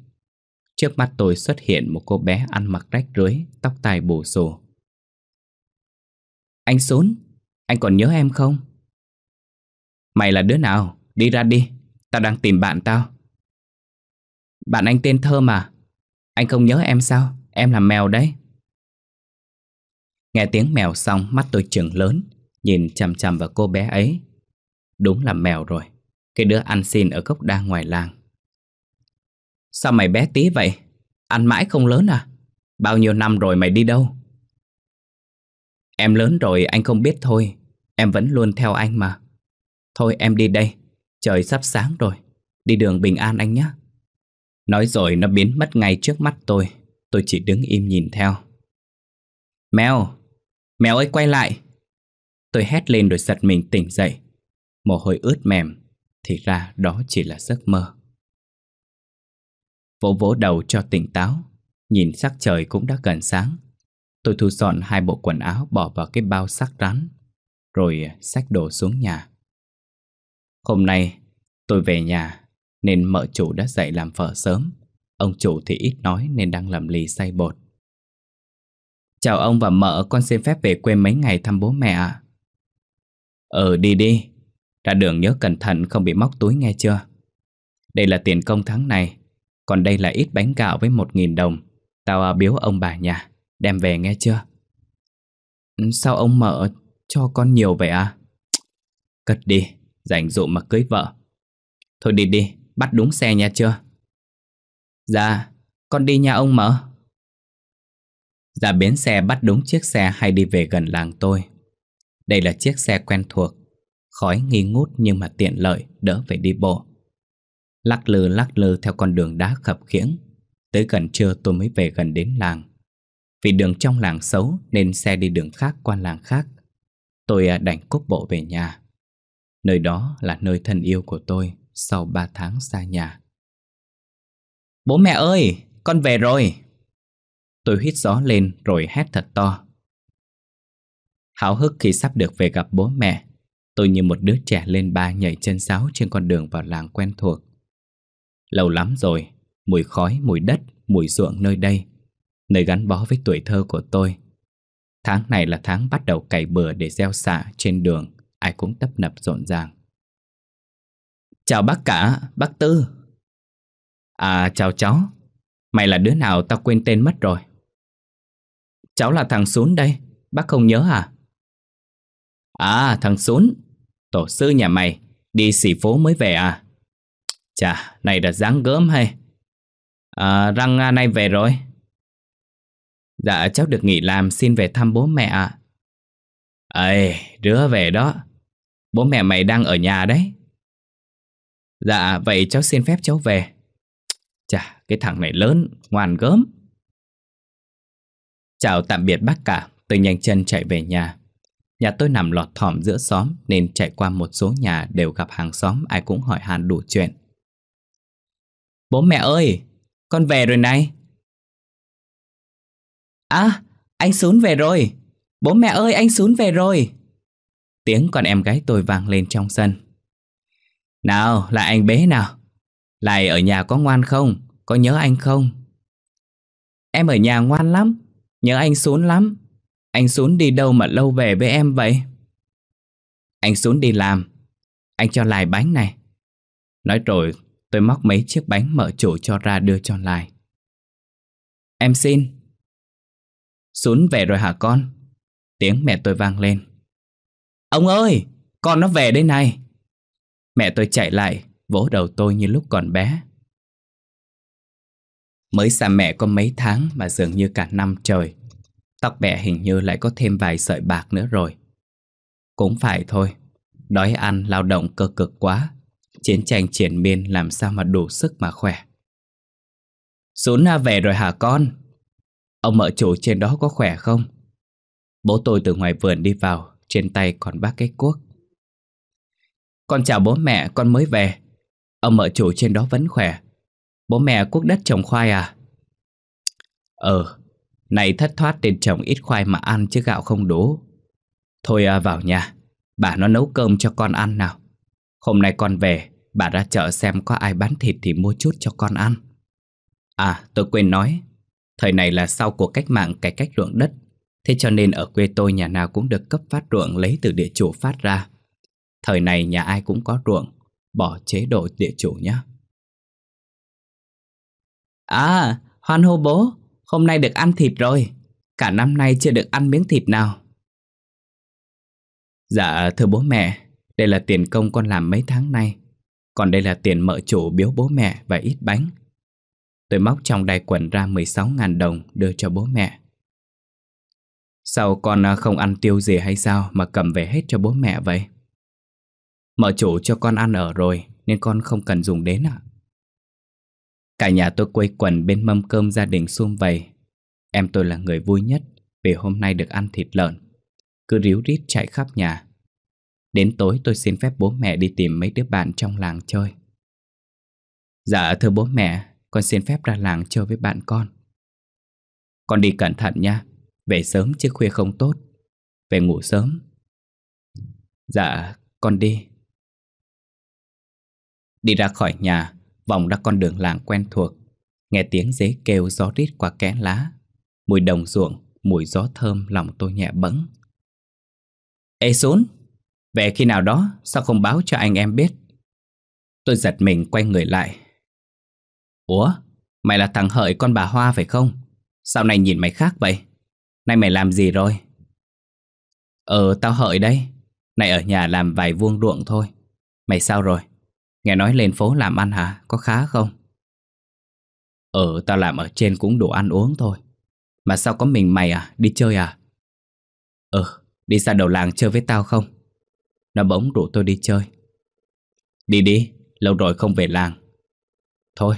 Trước mắt tôi xuất hiện một cô bé ăn mặc rách rưới Tóc tai bù xù Anh Sún, anh còn nhớ em không? Mày là đứa nào? Đi ra đi Tao đang tìm bạn tao Bạn anh tên Thơm à Anh không nhớ em sao Em là mèo đấy Nghe tiếng mèo xong mắt tôi trừng lớn Nhìn chằm chằm vào cô bé ấy Đúng là mèo rồi Cái đứa ăn xin ở gốc đa ngoài làng Sao mày bé tí vậy Ăn mãi không lớn à Bao nhiêu năm rồi mày đi đâu Em lớn rồi anh không biết thôi Em vẫn luôn theo anh mà Thôi em đi đây Trời sắp sáng rồi, đi đường bình an anh nhé. Nói rồi nó biến mất ngay trước mắt tôi, tôi chỉ đứng im nhìn theo. Mèo, mèo ơi quay lại. Tôi hét lên rồi giật mình tỉnh dậy, mồ hôi ướt mềm, thì ra đó chỉ là giấc mơ. Vỗ vỗ đầu cho tỉnh táo, nhìn sắc trời cũng đã gần sáng. Tôi thu dọn hai bộ quần áo bỏ vào cái bao sắc rắn, rồi xách đồ xuống nhà. Hôm nay tôi về nhà nên mợ chủ đã dậy làm phở sớm. Ông chủ thì ít nói nên đang làm lì xay bột. Chào ông và mợ, con xin phép về quê mấy ngày thăm bố mẹ ạ. Ừ, đi đi. Ra đường nhớ cẩn thận không bị móc túi nghe chưa? Đây là tiền công tháng này, còn đây là ít bánh gạo với một nghìn đồng. Tao à, biếu ông bà nhà, đem về nghe chưa? Ừ, sao ông mợ cho con nhiều vậy à? Cất đi, dành dụ mà cưới vợ Thôi đi đi, bắt đúng xe nha chưa Dạ, con đi nhà ông mở Dạ bến xe bắt đúng chiếc xe hay đi về gần làng tôi Đây là chiếc xe quen thuộc Khói nghi ngút nhưng mà tiện lợi, đỡ phải đi bộ Lắc lư lắc lư theo con đường đá khập khiễng Tới gần trưa tôi mới về gần đến làng Vì đường trong làng xấu nên xe đi đường khác qua làng khác Tôi à, đành cúc bộ về nhà Nơi đó là nơi thân yêu của tôi sau 3 tháng xa nhà. Bố mẹ ơi, con về rồi. Tôi hít gió lên rồi hét thật to. Háo hức khi sắp được về gặp bố mẹ, tôi như một đứa trẻ lên ba nhảy chân sáo trên con đường vào làng quen thuộc. Lâu lắm rồi, mùi khói, mùi đất, mùi ruộng nơi đây, nơi gắn bó với tuổi thơ của tôi. Tháng này là tháng bắt đầu cày bừa để gieo xạ trên đường ai cũng tấp nập rộn ràng. Chào bác cả, bác Tư. À, chào cháu. Mày là đứa nào tao quên tên mất rồi. Cháu là thằng Sún đây, bác không nhớ à? À, thằng Sún, tổ sư nhà mày, đi xỉ phố mới về à? Chà, này là dáng gớm hay? À, răng à, nay về rồi. Dạ cháu được nghỉ làm xin về thăm bố mẹ ạ à. Ê, đứa về đó Bố mẹ mày đang ở nhà đấy Dạ vậy cháu xin phép cháu về Chà cái thằng này lớn Ngoan gớm Chào tạm biệt bác cả Tôi nhanh chân chạy về nhà Nhà tôi nằm lọt thỏm giữa xóm Nên chạy qua một số nhà đều gặp hàng xóm Ai cũng hỏi han đủ chuyện Bố mẹ ơi Con về rồi này À anh xuống về rồi Bố mẹ ơi anh xuống về rồi Tiếng con em gái tôi vang lên trong sân Nào là anh bé nào Lại ở nhà có ngoan không Có nhớ anh không Em ở nhà ngoan lắm Nhớ anh xuống lắm Anh xuống đi đâu mà lâu về với em vậy Anh xuống đi làm Anh cho lại bánh này Nói rồi tôi móc mấy chiếc bánh mở chủ cho ra đưa cho lại Em xin Xuống về rồi hả con Tiếng mẹ tôi vang lên Ông ơi, con nó về đây này. Mẹ tôi chạy lại, vỗ đầu tôi như lúc còn bé. Mới xa mẹ có mấy tháng mà dường như cả năm trời. Tóc mẹ hình như lại có thêm vài sợi bạc nữa rồi. Cũng phải thôi, đói ăn, lao động cơ cực quá. Chiến tranh triển miên làm sao mà đủ sức mà khỏe. Suna về rồi hả con? Ông mợ chủ trên đó có khỏe không? Bố tôi từ ngoài vườn đi vào trên tay còn bác cái cuốc. Con chào bố mẹ, con mới về. Ông mở chủ trên đó vẫn khỏe. Bố mẹ cuốc đất trồng khoai à? Ờ, này thất thoát tiền trồng ít khoai mà ăn chứ gạo không đủ. Thôi à, vào nhà, bà nó nấu cơm cho con ăn nào. Hôm nay con về, bà ra chợ xem có ai bán thịt thì mua chút cho con ăn. À, tôi quên nói, thời này là sau cuộc cách mạng cải cách ruộng đất Thế cho nên ở quê tôi nhà nào cũng được cấp phát ruộng lấy từ địa chủ phát ra. Thời này nhà ai cũng có ruộng, bỏ chế độ địa chủ nhé. À, hoan hô bố, hôm nay được ăn thịt rồi. Cả năm nay chưa được ăn miếng thịt nào. Dạ, thưa bố mẹ, đây là tiền công con làm mấy tháng nay. Còn đây là tiền mợ chủ biếu bố mẹ và ít bánh. Tôi móc trong đai quần ra 16.000 đồng đưa cho bố mẹ. Sao con à, không ăn tiêu gì hay sao mà cầm về hết cho bố mẹ vậy? Mợ chủ cho con ăn ở rồi nên con không cần dùng đến ạ. Cả nhà tôi quây quần bên mâm cơm gia đình sum vầy. Em tôi là người vui nhất vì hôm nay được ăn thịt lợn. Cứ ríu rít chạy khắp nhà. Đến tối tôi xin phép bố mẹ đi tìm mấy đứa bạn trong làng chơi. Dạ thưa bố mẹ, con xin phép ra làng chơi với bạn con. Con đi cẩn thận nha, về sớm chứ khuya không tốt Về ngủ sớm Dạ con đi Đi ra khỏi nhà Vòng ra con đường làng quen thuộc Nghe tiếng dế kêu gió rít qua kẽ lá Mùi đồng ruộng Mùi gió thơm lòng tôi nhẹ bẫng Ê xuống Về khi nào đó Sao không báo cho anh em biết Tôi giật mình quay người lại Ủa Mày là thằng hợi con bà Hoa phải không Sao này nhìn mày khác vậy nay mày làm gì rồi? Ờ, tao hợi đấy. nay ở nhà làm vài vuông ruộng thôi. Mày sao rồi? Nghe nói lên phố làm ăn hả? Có khá không? Ờ, tao làm ở trên cũng đủ ăn uống thôi. Mà sao có mình mày à? Đi chơi à? Ờ, đi ra đầu làng chơi với tao không? Nó bỗng rủ tôi đi chơi. Đi đi, lâu rồi không về làng. Thôi,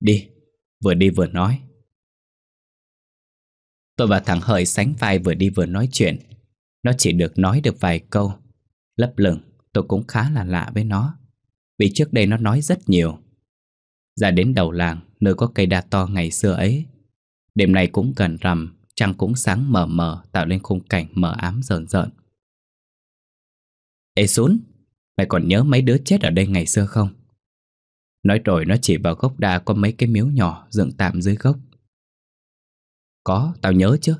đi, vừa đi vừa nói. Tôi và thằng Hợi sánh vai vừa đi vừa nói chuyện Nó chỉ được nói được vài câu Lấp lửng tôi cũng khá là lạ với nó Vì trước đây nó nói rất nhiều Ra đến đầu làng nơi có cây đa to ngày xưa ấy Đêm nay cũng gần rằm Trăng cũng sáng mờ mờ tạo lên khung cảnh mờ ám rợn rợn Ê xuống mày còn nhớ mấy đứa chết ở đây ngày xưa không? Nói rồi nó chỉ vào gốc đa có mấy cái miếu nhỏ dựng tạm dưới gốc có, tao nhớ chứ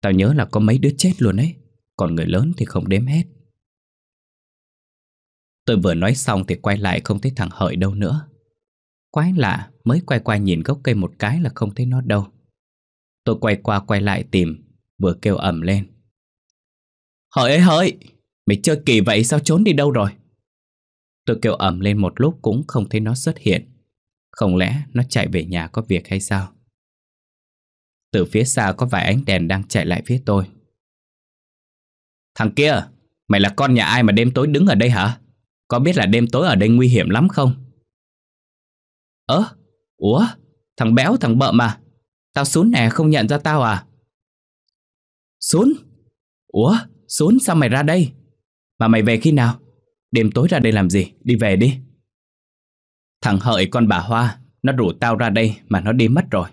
Tao nhớ là có mấy đứa chết luôn ấy Còn người lớn thì không đếm hết Tôi vừa nói xong thì quay lại không thấy thằng Hợi đâu nữa Quái lạ Mới quay qua nhìn gốc cây một cái là không thấy nó đâu Tôi quay qua quay lại tìm Vừa kêu ẩm lên Hợi ơi Hợi Mày chơi kỳ vậy sao trốn đi đâu rồi Tôi kêu ẩm lên một lúc cũng không thấy nó xuất hiện Không lẽ nó chạy về nhà có việc hay sao từ phía xa có vài ánh đèn đang chạy lại phía tôi Thằng kia Mày là con nhà ai mà đêm tối đứng ở đây hả Có biết là đêm tối ở đây nguy hiểm lắm không Ơ Ủa Thằng béo thằng bợ mà Tao xuống nè không nhận ra tao à Xuống Ủa xuống sao mày ra đây Mà mày về khi nào Đêm tối ra đây làm gì Đi về đi Thằng hợi con bà Hoa Nó rủ tao ra đây mà nó đi mất rồi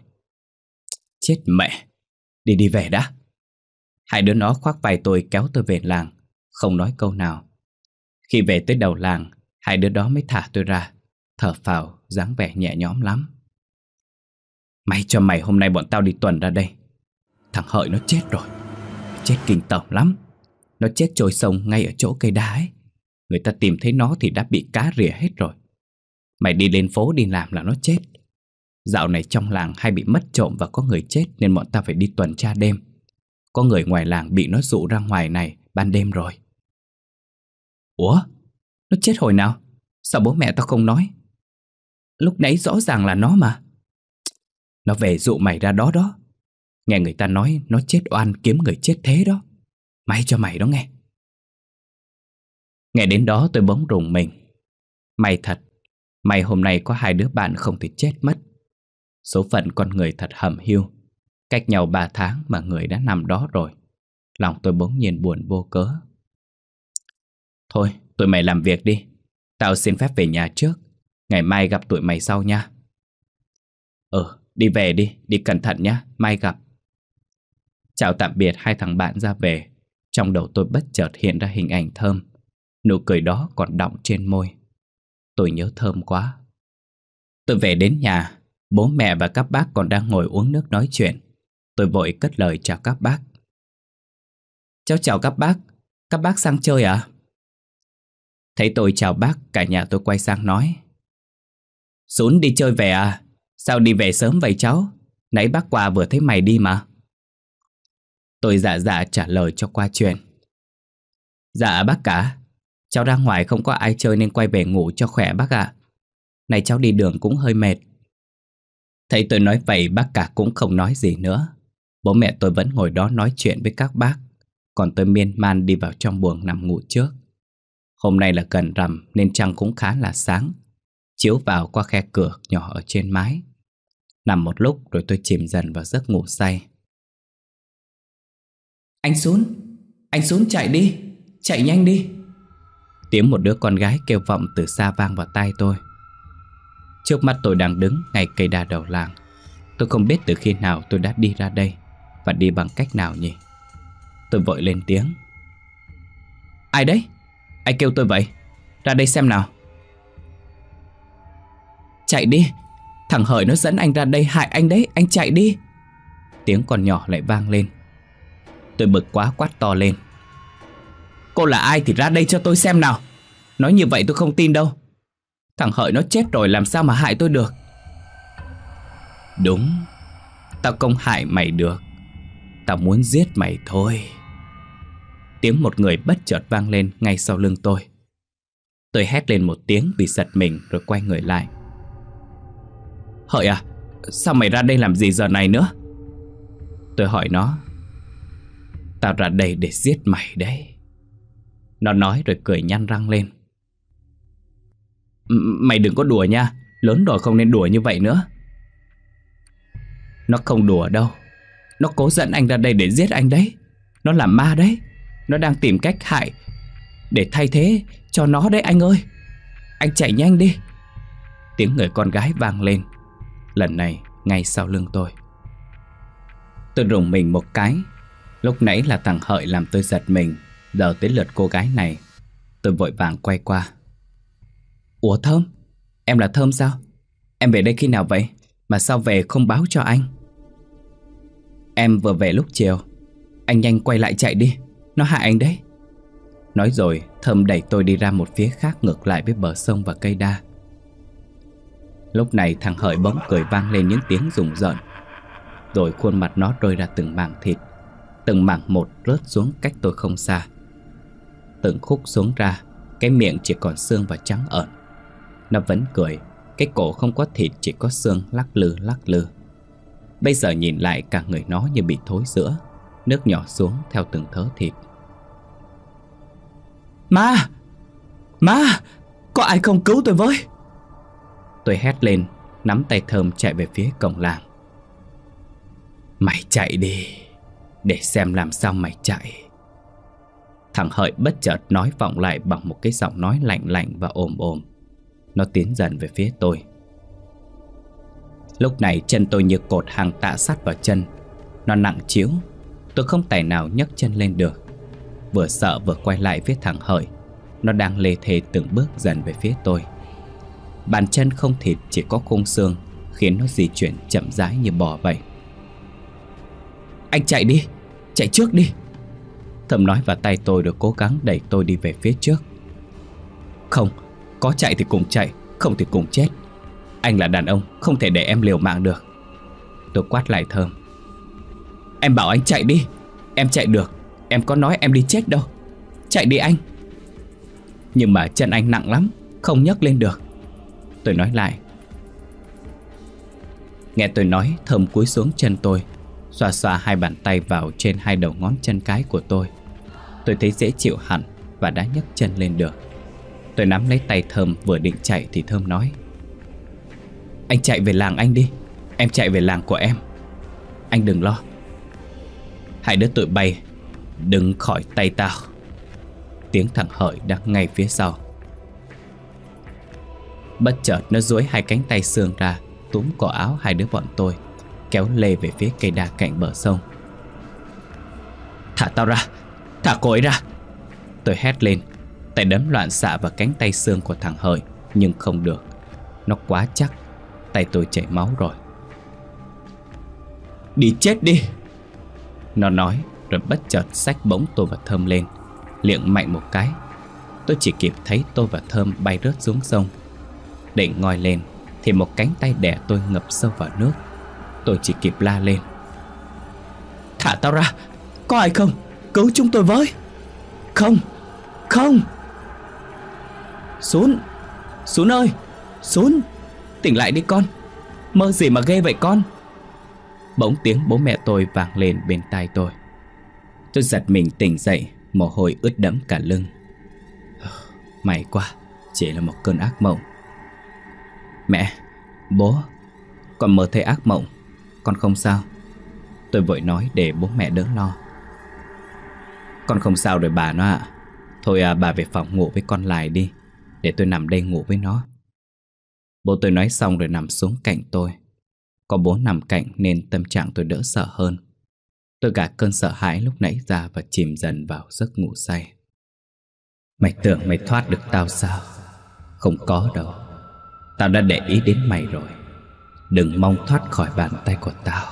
Chết mẹ Đi đi về đã Hai đứa nó khoác vai tôi kéo tôi về làng Không nói câu nào Khi về tới đầu làng Hai đứa đó mới thả tôi ra Thở phào dáng vẻ nhẹ nhõm lắm May cho mày hôm nay bọn tao đi tuần ra đây Thằng Hợi nó chết rồi Chết kinh tởm lắm Nó chết trôi sông ngay ở chỗ cây đá ấy Người ta tìm thấy nó thì đã bị cá rỉa hết rồi Mày đi lên phố đi làm là nó chết Dạo này trong làng hay bị mất trộm và có người chết nên bọn ta phải đi tuần tra đêm. Có người ngoài làng bị nó dụ ra ngoài này ban đêm rồi. Ủa? Nó chết hồi nào? Sao bố mẹ tao không nói? Lúc nãy rõ ràng là nó mà. Nó về dụ mày ra đó đó. Nghe người ta nói nó chết oan kiếm người chết thế đó. May cho mày đó nghe. Nghe đến đó tôi bỗng rùng mình. May thật, may hôm nay có hai đứa bạn không thể chết mất. Số phận con người thật hầm hiu Cách nhau ba tháng mà người đã nằm đó rồi Lòng tôi bỗng nhiên buồn vô cớ Thôi tụi mày làm việc đi Tao xin phép về nhà trước Ngày mai gặp tụi mày sau nha Ừ đi về đi Đi cẩn thận nhá mai gặp Chào tạm biệt hai thằng bạn ra về Trong đầu tôi bất chợt hiện ra hình ảnh thơm Nụ cười đó còn đọng trên môi Tôi nhớ thơm quá Tôi về đến nhà Bố mẹ và các bác còn đang ngồi uống nước nói chuyện Tôi vội cất lời chào các bác Cháu chào các bác Các bác sang chơi à? Thấy tôi chào bác Cả nhà tôi quay sang nói Sún đi chơi về à? Sao đi về sớm vậy cháu? Nãy bác qua vừa thấy mày đi mà Tôi dạ dạ trả lời cho qua chuyện Dạ bác cả Cháu ra ngoài không có ai chơi nên quay về ngủ cho khỏe bác ạ à. Này cháu đi đường cũng hơi mệt Thấy tôi nói vậy bác cả cũng không nói gì nữa Bố mẹ tôi vẫn ngồi đó nói chuyện với các bác Còn tôi miên man đi vào trong buồng nằm ngủ trước Hôm nay là gần rằm nên trăng cũng khá là sáng Chiếu vào qua khe cửa nhỏ ở trên mái Nằm một lúc rồi tôi chìm dần vào giấc ngủ say Anh xuống, anh xuống chạy đi, chạy nhanh đi Tiếng một đứa con gái kêu vọng từ xa vang vào tai tôi Trước mắt tôi đang đứng ngay cây đa đầu làng Tôi không biết từ khi nào tôi đã đi ra đây Và đi bằng cách nào nhỉ Tôi vội lên tiếng Ai đấy? Ai kêu tôi vậy? Ra đây xem nào Chạy đi Thằng Hợi nó dẫn anh ra đây hại anh đấy Anh chạy đi Tiếng còn nhỏ lại vang lên Tôi bực quá quát to lên Cô là ai thì ra đây cho tôi xem nào Nói như vậy tôi không tin đâu Thằng Hợi nó chết rồi làm sao mà hại tôi được Đúng Tao không hại mày được Tao muốn giết mày thôi Tiếng một người bất chợt vang lên ngay sau lưng tôi Tôi hét lên một tiếng vì giật mình rồi quay người lại Hợi à, sao mày ra đây làm gì giờ này nữa? Tôi hỏi nó Tao ra đây để giết mày đấy Nó nói rồi cười nhăn răng lên Mày đừng có đùa nha Lớn rồi không nên đùa như vậy nữa Nó không đùa đâu Nó cố dẫn anh ra đây để giết anh đấy Nó là ma đấy Nó đang tìm cách hại Để thay thế cho nó đấy anh ơi Anh chạy nhanh đi Tiếng người con gái vang lên Lần này ngay sau lưng tôi Tôi rùng mình một cái Lúc nãy là thằng Hợi làm tôi giật mình Giờ tới lượt cô gái này Tôi vội vàng quay qua Ủa Thơm? Em là Thơm sao? Em về đây khi nào vậy? Mà sao về không báo cho anh? Em vừa về lúc chiều Anh nhanh quay lại chạy đi Nó hại anh đấy Nói rồi Thơm đẩy tôi đi ra một phía khác Ngược lại với bờ sông và cây đa Lúc này thằng hợi bỗng cười vang lên những tiếng rùng rợn Rồi khuôn mặt nó rơi ra từng mảng thịt Từng mảng một rớt xuống cách tôi không xa Từng khúc xuống ra Cái miệng chỉ còn xương và trắng ợn nó vẫn cười Cái cổ không có thịt chỉ có xương lắc lư lắc lư Bây giờ nhìn lại cả người nó như bị thối rữa Nước nhỏ xuống theo từng thớ thịt Ma Ma Có ai không cứu tôi với Tôi hét lên Nắm tay thơm chạy về phía cổng làng Mày chạy đi Để xem làm sao mày chạy Thằng Hợi bất chợt nói vọng lại bằng một cái giọng nói lạnh lạnh và ồm ồm nó tiến dần về phía tôi Lúc này chân tôi như cột hàng tạ sắt vào chân Nó nặng chiếu Tôi không tài nào nhấc chân lên được Vừa sợ vừa quay lại phía thằng hợi, Nó đang lê thề từng bước dần về phía tôi Bàn chân không thịt chỉ có khung xương Khiến nó di chuyển chậm rãi như bò vậy Anh chạy đi Chạy trước đi Thầm nói vào tay tôi được cố gắng đẩy tôi đi về phía trước Không có chạy thì cùng chạy Không thì cùng chết Anh là đàn ông Không thể để em liều mạng được Tôi quát lại Thơm Em bảo anh chạy đi Em chạy được Em có nói em đi chết đâu Chạy đi anh Nhưng mà chân anh nặng lắm Không nhấc lên được Tôi nói lại Nghe tôi nói Thơm cúi xuống chân tôi Xoa xoa hai bàn tay vào trên hai đầu ngón chân cái của tôi Tôi thấy dễ chịu hẳn Và đã nhấc chân lên được Tôi nắm lấy tay Thơm vừa định chạy thì Thơm nói Anh chạy về làng anh đi Em chạy về làng của em Anh đừng lo Hai đứa tụi bay Đứng khỏi tay tao Tiếng thằng hợi đang ngay phía sau Bất chợt nó duỗi hai cánh tay xương ra Túm cổ áo hai đứa bọn tôi Kéo lê về phía cây đa cạnh bờ sông Thả tao ra Thả cô ấy ra Tôi hét lên Tay đấm loạn xạ vào cánh tay xương của thằng Hợi Nhưng không được Nó quá chắc Tay tôi chảy máu rồi Đi chết đi Nó nói rồi bất chợt sách bỗng tôi và Thơm lên Liệng mạnh một cái Tôi chỉ kịp thấy tôi và Thơm bay rớt xuống sông Định ngồi lên Thì một cánh tay đẻ tôi ngập sâu vào nước Tôi chỉ kịp la lên Thả tao ra Có ai không Cứu chúng tôi với Không Không Sún Sún ơi Sún Tỉnh lại đi con Mơ gì mà ghê vậy con Bỗng tiếng bố mẹ tôi vang lên bên tai tôi Tôi giật mình tỉnh dậy Mồ hôi ướt đẫm cả lưng May quá Chỉ là một cơn ác mộng Mẹ Bố Con mơ thấy ác mộng Con không sao Tôi vội nói để bố mẹ đỡ lo Con không sao rồi bà nó ạ Thôi à, bà về phòng ngủ với con lại đi để tôi nằm đây ngủ với nó Bố tôi nói xong rồi nằm xuống cạnh tôi Có bố nằm cạnh nên tâm trạng tôi đỡ sợ hơn Tôi gạt cơn sợ hãi lúc nãy ra và chìm dần vào giấc ngủ say Mày tưởng mày thoát được tao sao Không có đâu Tao đã để ý đến mày rồi Đừng mong thoát khỏi bàn tay của tao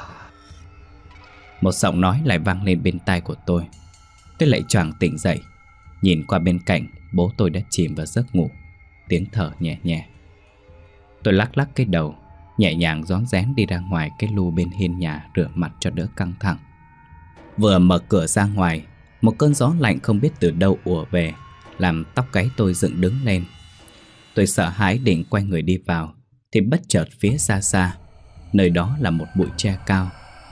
Một giọng nói lại vang lên bên tai của tôi Tôi lại choàng tỉnh dậy Nhìn qua bên cạnh Bố tôi đã chìm vào giấc ngủ tiếng thở nhẹ nhẹ. Tôi lắc lắc cái đầu, nhẹ nhàng rón rén đi ra ngoài cái lu bên hiên nhà rửa mặt cho đỡ căng thẳng. Vừa mở cửa ra ngoài, một cơn gió lạnh không biết từ đâu ùa về, làm tóc gáy tôi dựng đứng lên. Tôi sợ hãi định quay người đi vào, thì bất chợt phía xa xa, nơi đó là một bụi tre cao,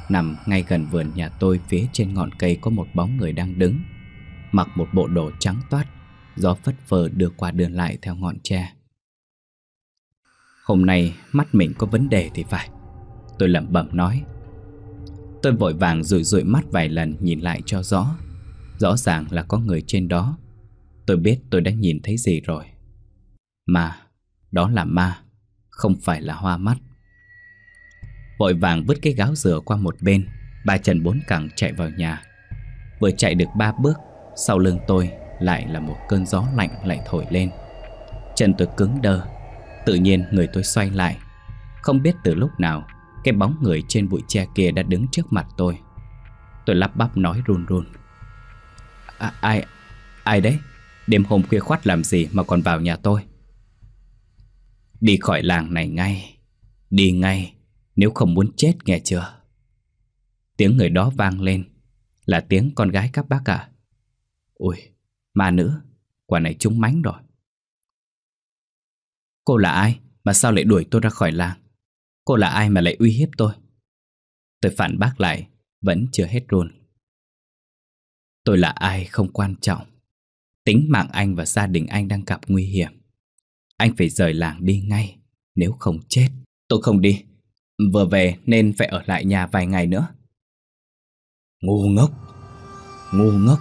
nằm ngay gần vườn nhà tôi phía trên ngọn cây có một bóng người đang đứng, mặc một bộ đồ trắng toát gió phất phơ đưa qua đường lại theo ngọn tre. Hôm nay mắt mình có vấn đề thì phải. Tôi lẩm bẩm nói. Tôi vội vàng rụi rụi mắt vài lần nhìn lại cho rõ. Rõ ràng là có người trên đó. Tôi biết tôi đã nhìn thấy gì rồi. Ma, đó là ma, không phải là hoa mắt. Vội vàng vứt cái gáo rửa qua một bên, ba chân bốn cẳng chạy vào nhà. Vừa chạy được ba bước, sau lưng tôi lại là một cơn gió lạnh lại thổi lên. Chân tôi cứng đơ, tự nhiên người tôi xoay lại. Không biết từ lúc nào, cái bóng người trên bụi tre kia đã đứng trước mặt tôi. Tôi lắp bắp nói run run. À, ai, ai đấy? Đêm hôm khuya khoát làm gì mà còn vào nhà tôi? Đi khỏi làng này ngay, đi ngay, nếu không muốn chết nghe chưa? Tiếng người đó vang lên, là tiếng con gái các bác ạ. À. Ôi, mà nữa, quả này trúng mánh rồi. Cô là ai mà sao lại đuổi tôi ra khỏi làng? Cô là ai mà lại uy hiếp tôi? Tôi phản bác lại, vẫn chưa hết run. Tôi là ai không quan trọng. Tính mạng anh và gia đình anh đang gặp nguy hiểm. Anh phải rời làng đi ngay, nếu không chết. Tôi không đi, vừa về nên phải ở lại nhà vài ngày nữa. Ngu ngốc, ngu ngốc.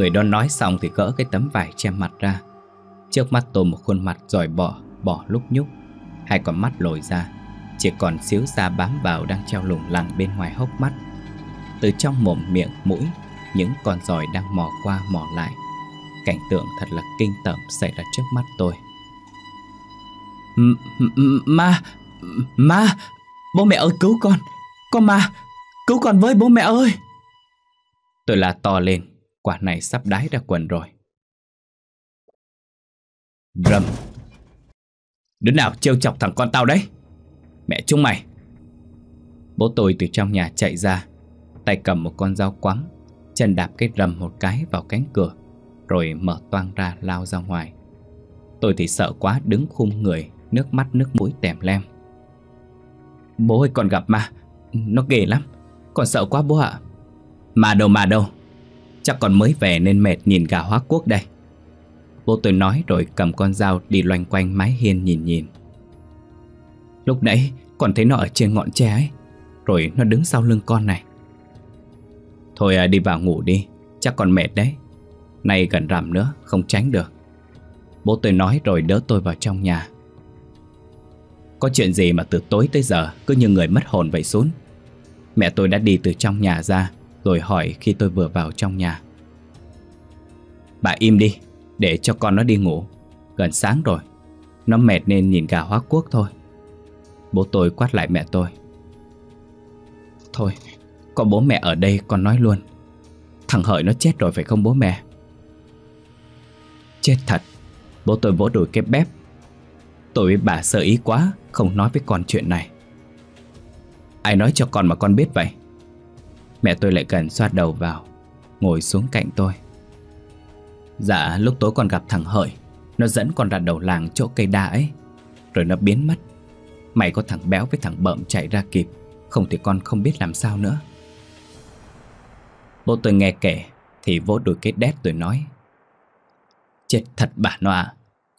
Người đó nói xong thì gỡ cái tấm vải che mặt ra Trước mắt tôi một khuôn mặt giỏi bỏ Bỏ lúc nhúc Hai con mắt lồi ra Chỉ còn xíu da bám vào đang treo lủng lẳng bên ngoài hốc mắt Từ trong mồm miệng mũi Những con giỏi đang mò qua mò lại Cảnh tượng thật là kinh tởm xảy ra trước mắt tôi Ma Ma Bố mẹ ơi cứu con Con ma Cứu con với bố mẹ ơi Tôi là to lên Quả này sắp đái ra quần rồi Rầm Đứa nào trêu chọc thằng con tao đấy Mẹ chúng mày Bố tôi từ trong nhà chạy ra Tay cầm một con dao quắm Chân đạp cái rầm một cái vào cánh cửa Rồi mở toang ra lao ra ngoài Tôi thì sợ quá đứng khung người Nước mắt nước mũi tèm lem Bố ơi còn gặp ma Nó ghê lắm còn sợ quá bố ạ Mà đâu mà đâu Chắc còn mới về nên mệt nhìn gà hóa quốc đây bố tôi nói rồi cầm con dao đi loanh quanh mái hiên nhìn nhìn Lúc nãy còn thấy nó ở trên ngọn tre ấy Rồi nó đứng sau lưng con này Thôi à, đi vào ngủ đi Chắc còn mệt đấy Nay gần rằm nữa không tránh được Bố tôi nói rồi đỡ tôi vào trong nhà Có chuyện gì mà từ tối tới giờ Cứ như người mất hồn vậy xuống Mẹ tôi đã đi từ trong nhà ra rồi hỏi khi tôi vừa vào trong nhà Bà im đi Để cho con nó đi ngủ Gần sáng rồi Nó mệt nên nhìn gà hóa quốc thôi Bố tôi quát lại mẹ tôi Thôi Có bố mẹ ở đây con nói luôn Thằng Hợi nó chết rồi phải không bố mẹ Chết thật Bố tôi vỗ đùi cái bếp Tôi với bà sợ ý quá Không nói với con chuyện này Ai nói cho con mà con biết vậy Mẹ tôi lại gần xoát đầu vào Ngồi xuống cạnh tôi Dạ lúc tối còn gặp thằng Hợi Nó dẫn con ra đầu làng chỗ cây đa ấy Rồi nó biến mất Mày có thằng béo với thằng bợm chạy ra kịp Không thì con không biết làm sao nữa Bố tôi nghe kể Thì vỗ đùi cái đét tôi nói Chết thật bà nó ạ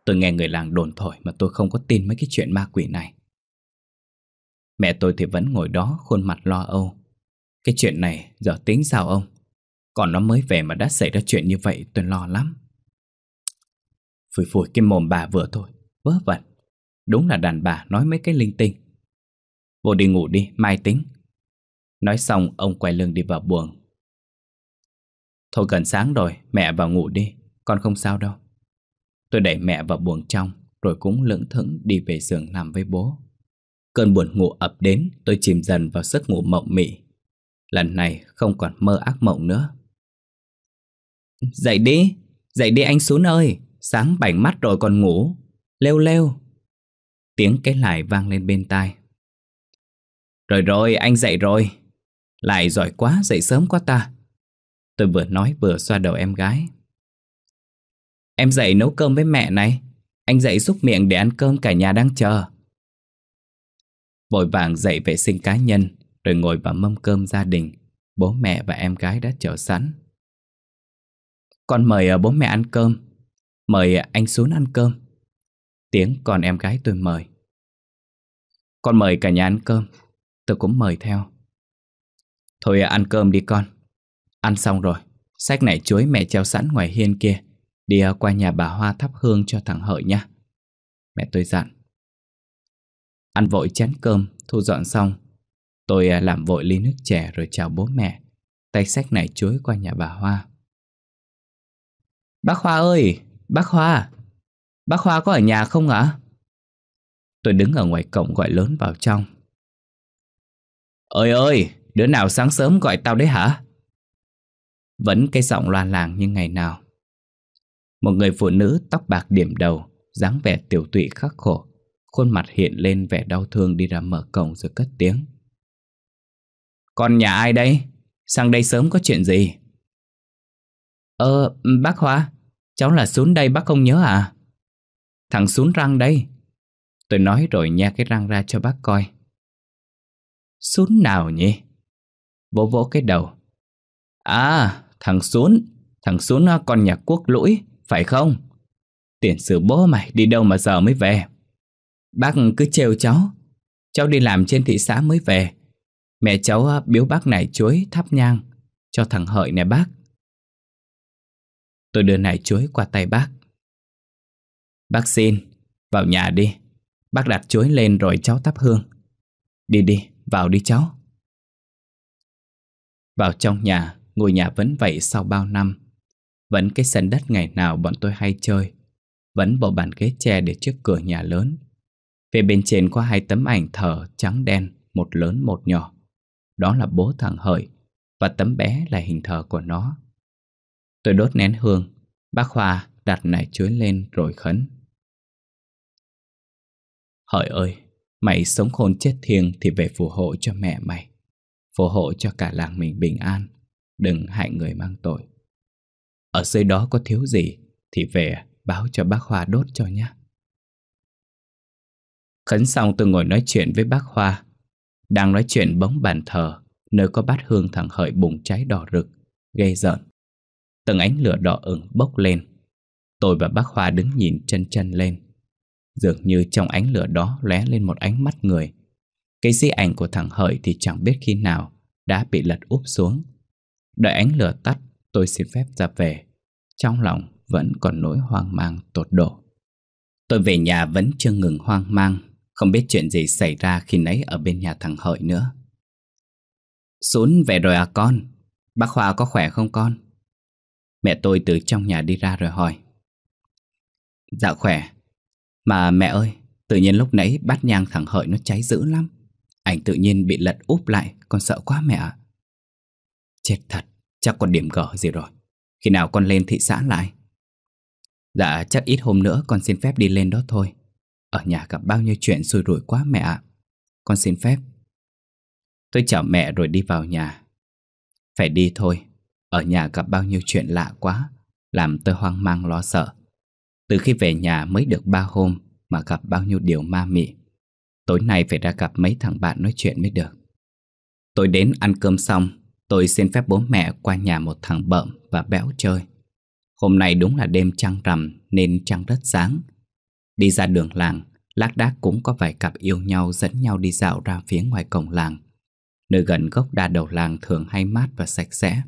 Tôi nghe người làng đồn thổi Mà tôi không có tin mấy cái chuyện ma quỷ này Mẹ tôi thì vẫn ngồi đó khuôn mặt lo âu cái chuyện này giờ tính sao ông? Còn nó mới về mà đã xảy ra chuyện như vậy tôi lo lắm. Phủi phủi cái mồm bà vừa thôi, vớ vẩn. Đúng là đàn bà nói mấy cái linh tinh. Vô đi ngủ đi, mai tính. Nói xong ông quay lưng đi vào buồng. Thôi gần sáng rồi, mẹ vào ngủ đi, con không sao đâu. Tôi đẩy mẹ vào buồng trong, rồi cũng lững thững đi về giường nằm với bố. Cơn buồn ngủ ập đến, tôi chìm dần vào giấc ngủ mộng mị Lần này không còn mơ ác mộng nữa Dậy đi Dậy đi anh xuống ơi Sáng bảnh mắt rồi còn ngủ Lêu lêu Tiếng cái lại vang lên bên tai Rồi rồi anh dậy rồi Lại giỏi quá dậy sớm quá ta Tôi vừa nói vừa xoa đầu em gái Em dậy nấu cơm với mẹ này Anh dậy xúc miệng để ăn cơm cả nhà đang chờ Vội vàng dậy vệ sinh cá nhân rồi ngồi vào mâm cơm gia đình. Bố mẹ và em gái đã chờ sẵn. Con mời ờ, bố mẹ ăn cơm. Mời ờ, anh xuống ăn cơm. Tiếng còn em gái tôi mời. Con mời cả nhà ăn cơm. Tôi cũng mời theo. Thôi ờ, ăn cơm đi con. Ăn xong rồi. Sách này chuối mẹ treo sẵn ngoài hiên kia. Đi qua nhà bà Hoa thắp hương cho thằng Hợi nha. Mẹ tôi dặn. Ăn vội chén cơm, thu dọn xong Tôi à, làm vội ly nước chè rồi chào bố mẹ Tay sách này chuối qua nhà bà Hoa Bác Hoa ơi, bác Hoa Bác Hoa có ở nhà không ạ? Tôi đứng ở ngoài cổng gọi lớn vào trong Ơi ơi, đứa nào sáng sớm gọi tao đấy hả? Vẫn cái giọng loa làng như ngày nào Một người phụ nữ tóc bạc điểm đầu dáng vẻ tiểu tụy khắc khổ Khuôn mặt hiện lên vẻ đau thương đi ra mở cổng rồi cất tiếng con nhà ai đây? Sang đây sớm có chuyện gì? Ờ, bác Hoa, cháu là xuống đây bác không nhớ à? Thằng xuống răng đây. Tôi nói rồi nha cái răng ra cho bác coi. Xuống nào nhỉ? Vỗ vỗ cái đầu. À, thằng xuống, thằng xuống à, con nhà quốc lũi, phải không? Tiền sử bố mày đi đâu mà giờ mới về? Bác cứ trêu cháu, cháu đi làm trên thị xã mới về, Mẹ cháu biếu bác nải chuối thắp nhang Cho thằng Hợi nè bác Tôi đưa nải chuối qua tay bác Bác xin Vào nhà đi Bác đặt chuối lên rồi cháu thắp hương Đi đi, vào đi cháu Vào trong nhà Ngôi nhà vẫn vậy sau bao năm Vẫn cái sân đất ngày nào bọn tôi hay chơi Vẫn bộ bàn ghế tre để trước cửa nhà lớn về bên trên có hai tấm ảnh thờ trắng đen Một lớn một nhỏ đó là bố thằng Hợi Và tấm bé là hình thờ của nó Tôi đốt nén hương Bác Hoa đặt nải chuối lên rồi khấn Hợi ơi Mày sống khôn chết thiêng Thì về phù hộ cho mẹ mày Phù hộ cho cả làng mình bình an Đừng hại người mang tội Ở dưới đó có thiếu gì Thì về báo cho bác Hoa đốt cho nhé Khấn xong tôi ngồi nói chuyện với bác Hoa đang nói chuyện bóng bàn thờ Nơi có bát hương thằng hợi bùng cháy đỏ rực Gây giận. Từng ánh lửa đỏ ửng bốc lên Tôi và bác Hoa đứng nhìn chân chân lên Dường như trong ánh lửa đó lóe lên một ánh mắt người Cái di ảnh của thằng Hợi thì chẳng biết khi nào Đã bị lật úp xuống Đợi ánh lửa tắt Tôi xin phép ra về Trong lòng vẫn còn nỗi hoang mang tột độ Tôi về nhà vẫn chưa ngừng hoang mang không biết chuyện gì xảy ra khi nấy ở bên nhà thằng Hợi nữa Sún về rồi à con Bác Khoa có khỏe không con Mẹ tôi từ trong nhà đi ra rồi hỏi Dạ khỏe Mà mẹ ơi Tự nhiên lúc nãy bát nhang thằng Hợi nó cháy dữ lắm Ảnh tự nhiên bị lật úp lại Con sợ quá mẹ ạ Chết thật Chắc còn điểm gở gì rồi Khi nào con lên thị xã lại Dạ chắc ít hôm nữa con xin phép đi lên đó thôi ở nhà gặp bao nhiêu chuyện xui rủi quá mẹ ạ Con xin phép Tôi chào mẹ rồi đi vào nhà Phải đi thôi Ở nhà gặp bao nhiêu chuyện lạ quá Làm tôi hoang mang lo sợ Từ khi về nhà mới được ba hôm Mà gặp bao nhiêu điều ma mị Tối nay phải ra gặp mấy thằng bạn nói chuyện mới được Tôi đến ăn cơm xong Tôi xin phép bố mẹ qua nhà một thằng bợm và béo chơi Hôm nay đúng là đêm trăng rằm nên trăng rất sáng Đi ra đường làng, lác đác cũng có vài cặp yêu nhau dẫn nhau đi dạo ra phía ngoài cổng làng. Nơi gần gốc đa đầu làng thường hay mát và sạch sẽ.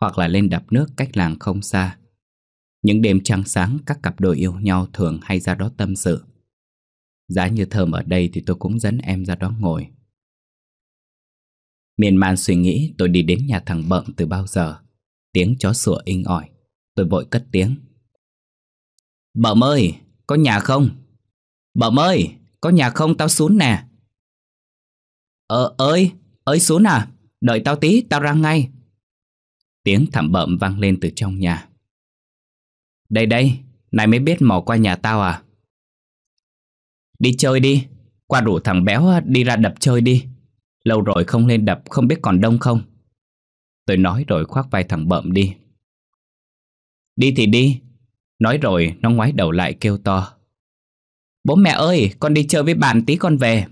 Hoặc là lên đập nước cách làng không xa. Những đêm trăng sáng các cặp đôi yêu nhau thường hay ra đó tâm sự. Giá như thơm ở đây thì tôi cũng dẫn em ra đó ngồi. Miền man suy nghĩ tôi đi đến nhà thằng Bậm từ bao giờ. Tiếng chó sủa inh ỏi. Tôi vội cất tiếng. Bậm ơi, có nhà không? Bẩm ơi, có nhà không tao xuống nè. Ờ ơi, ơi xuống à, đợi tao tí, tao ra ngay. Tiếng thảm bậm vang lên từ trong nhà. Đây đây, này mới biết mò qua nhà tao à. Đi chơi đi, qua rủ thằng béo đi ra đập chơi đi. Lâu rồi không lên đập không biết còn đông không. Tôi nói rồi khoác vai thằng bậm đi. Đi thì đi, Nói rồi nó ngoái đầu lại kêu to Bố mẹ ơi con đi chơi với bạn tí con về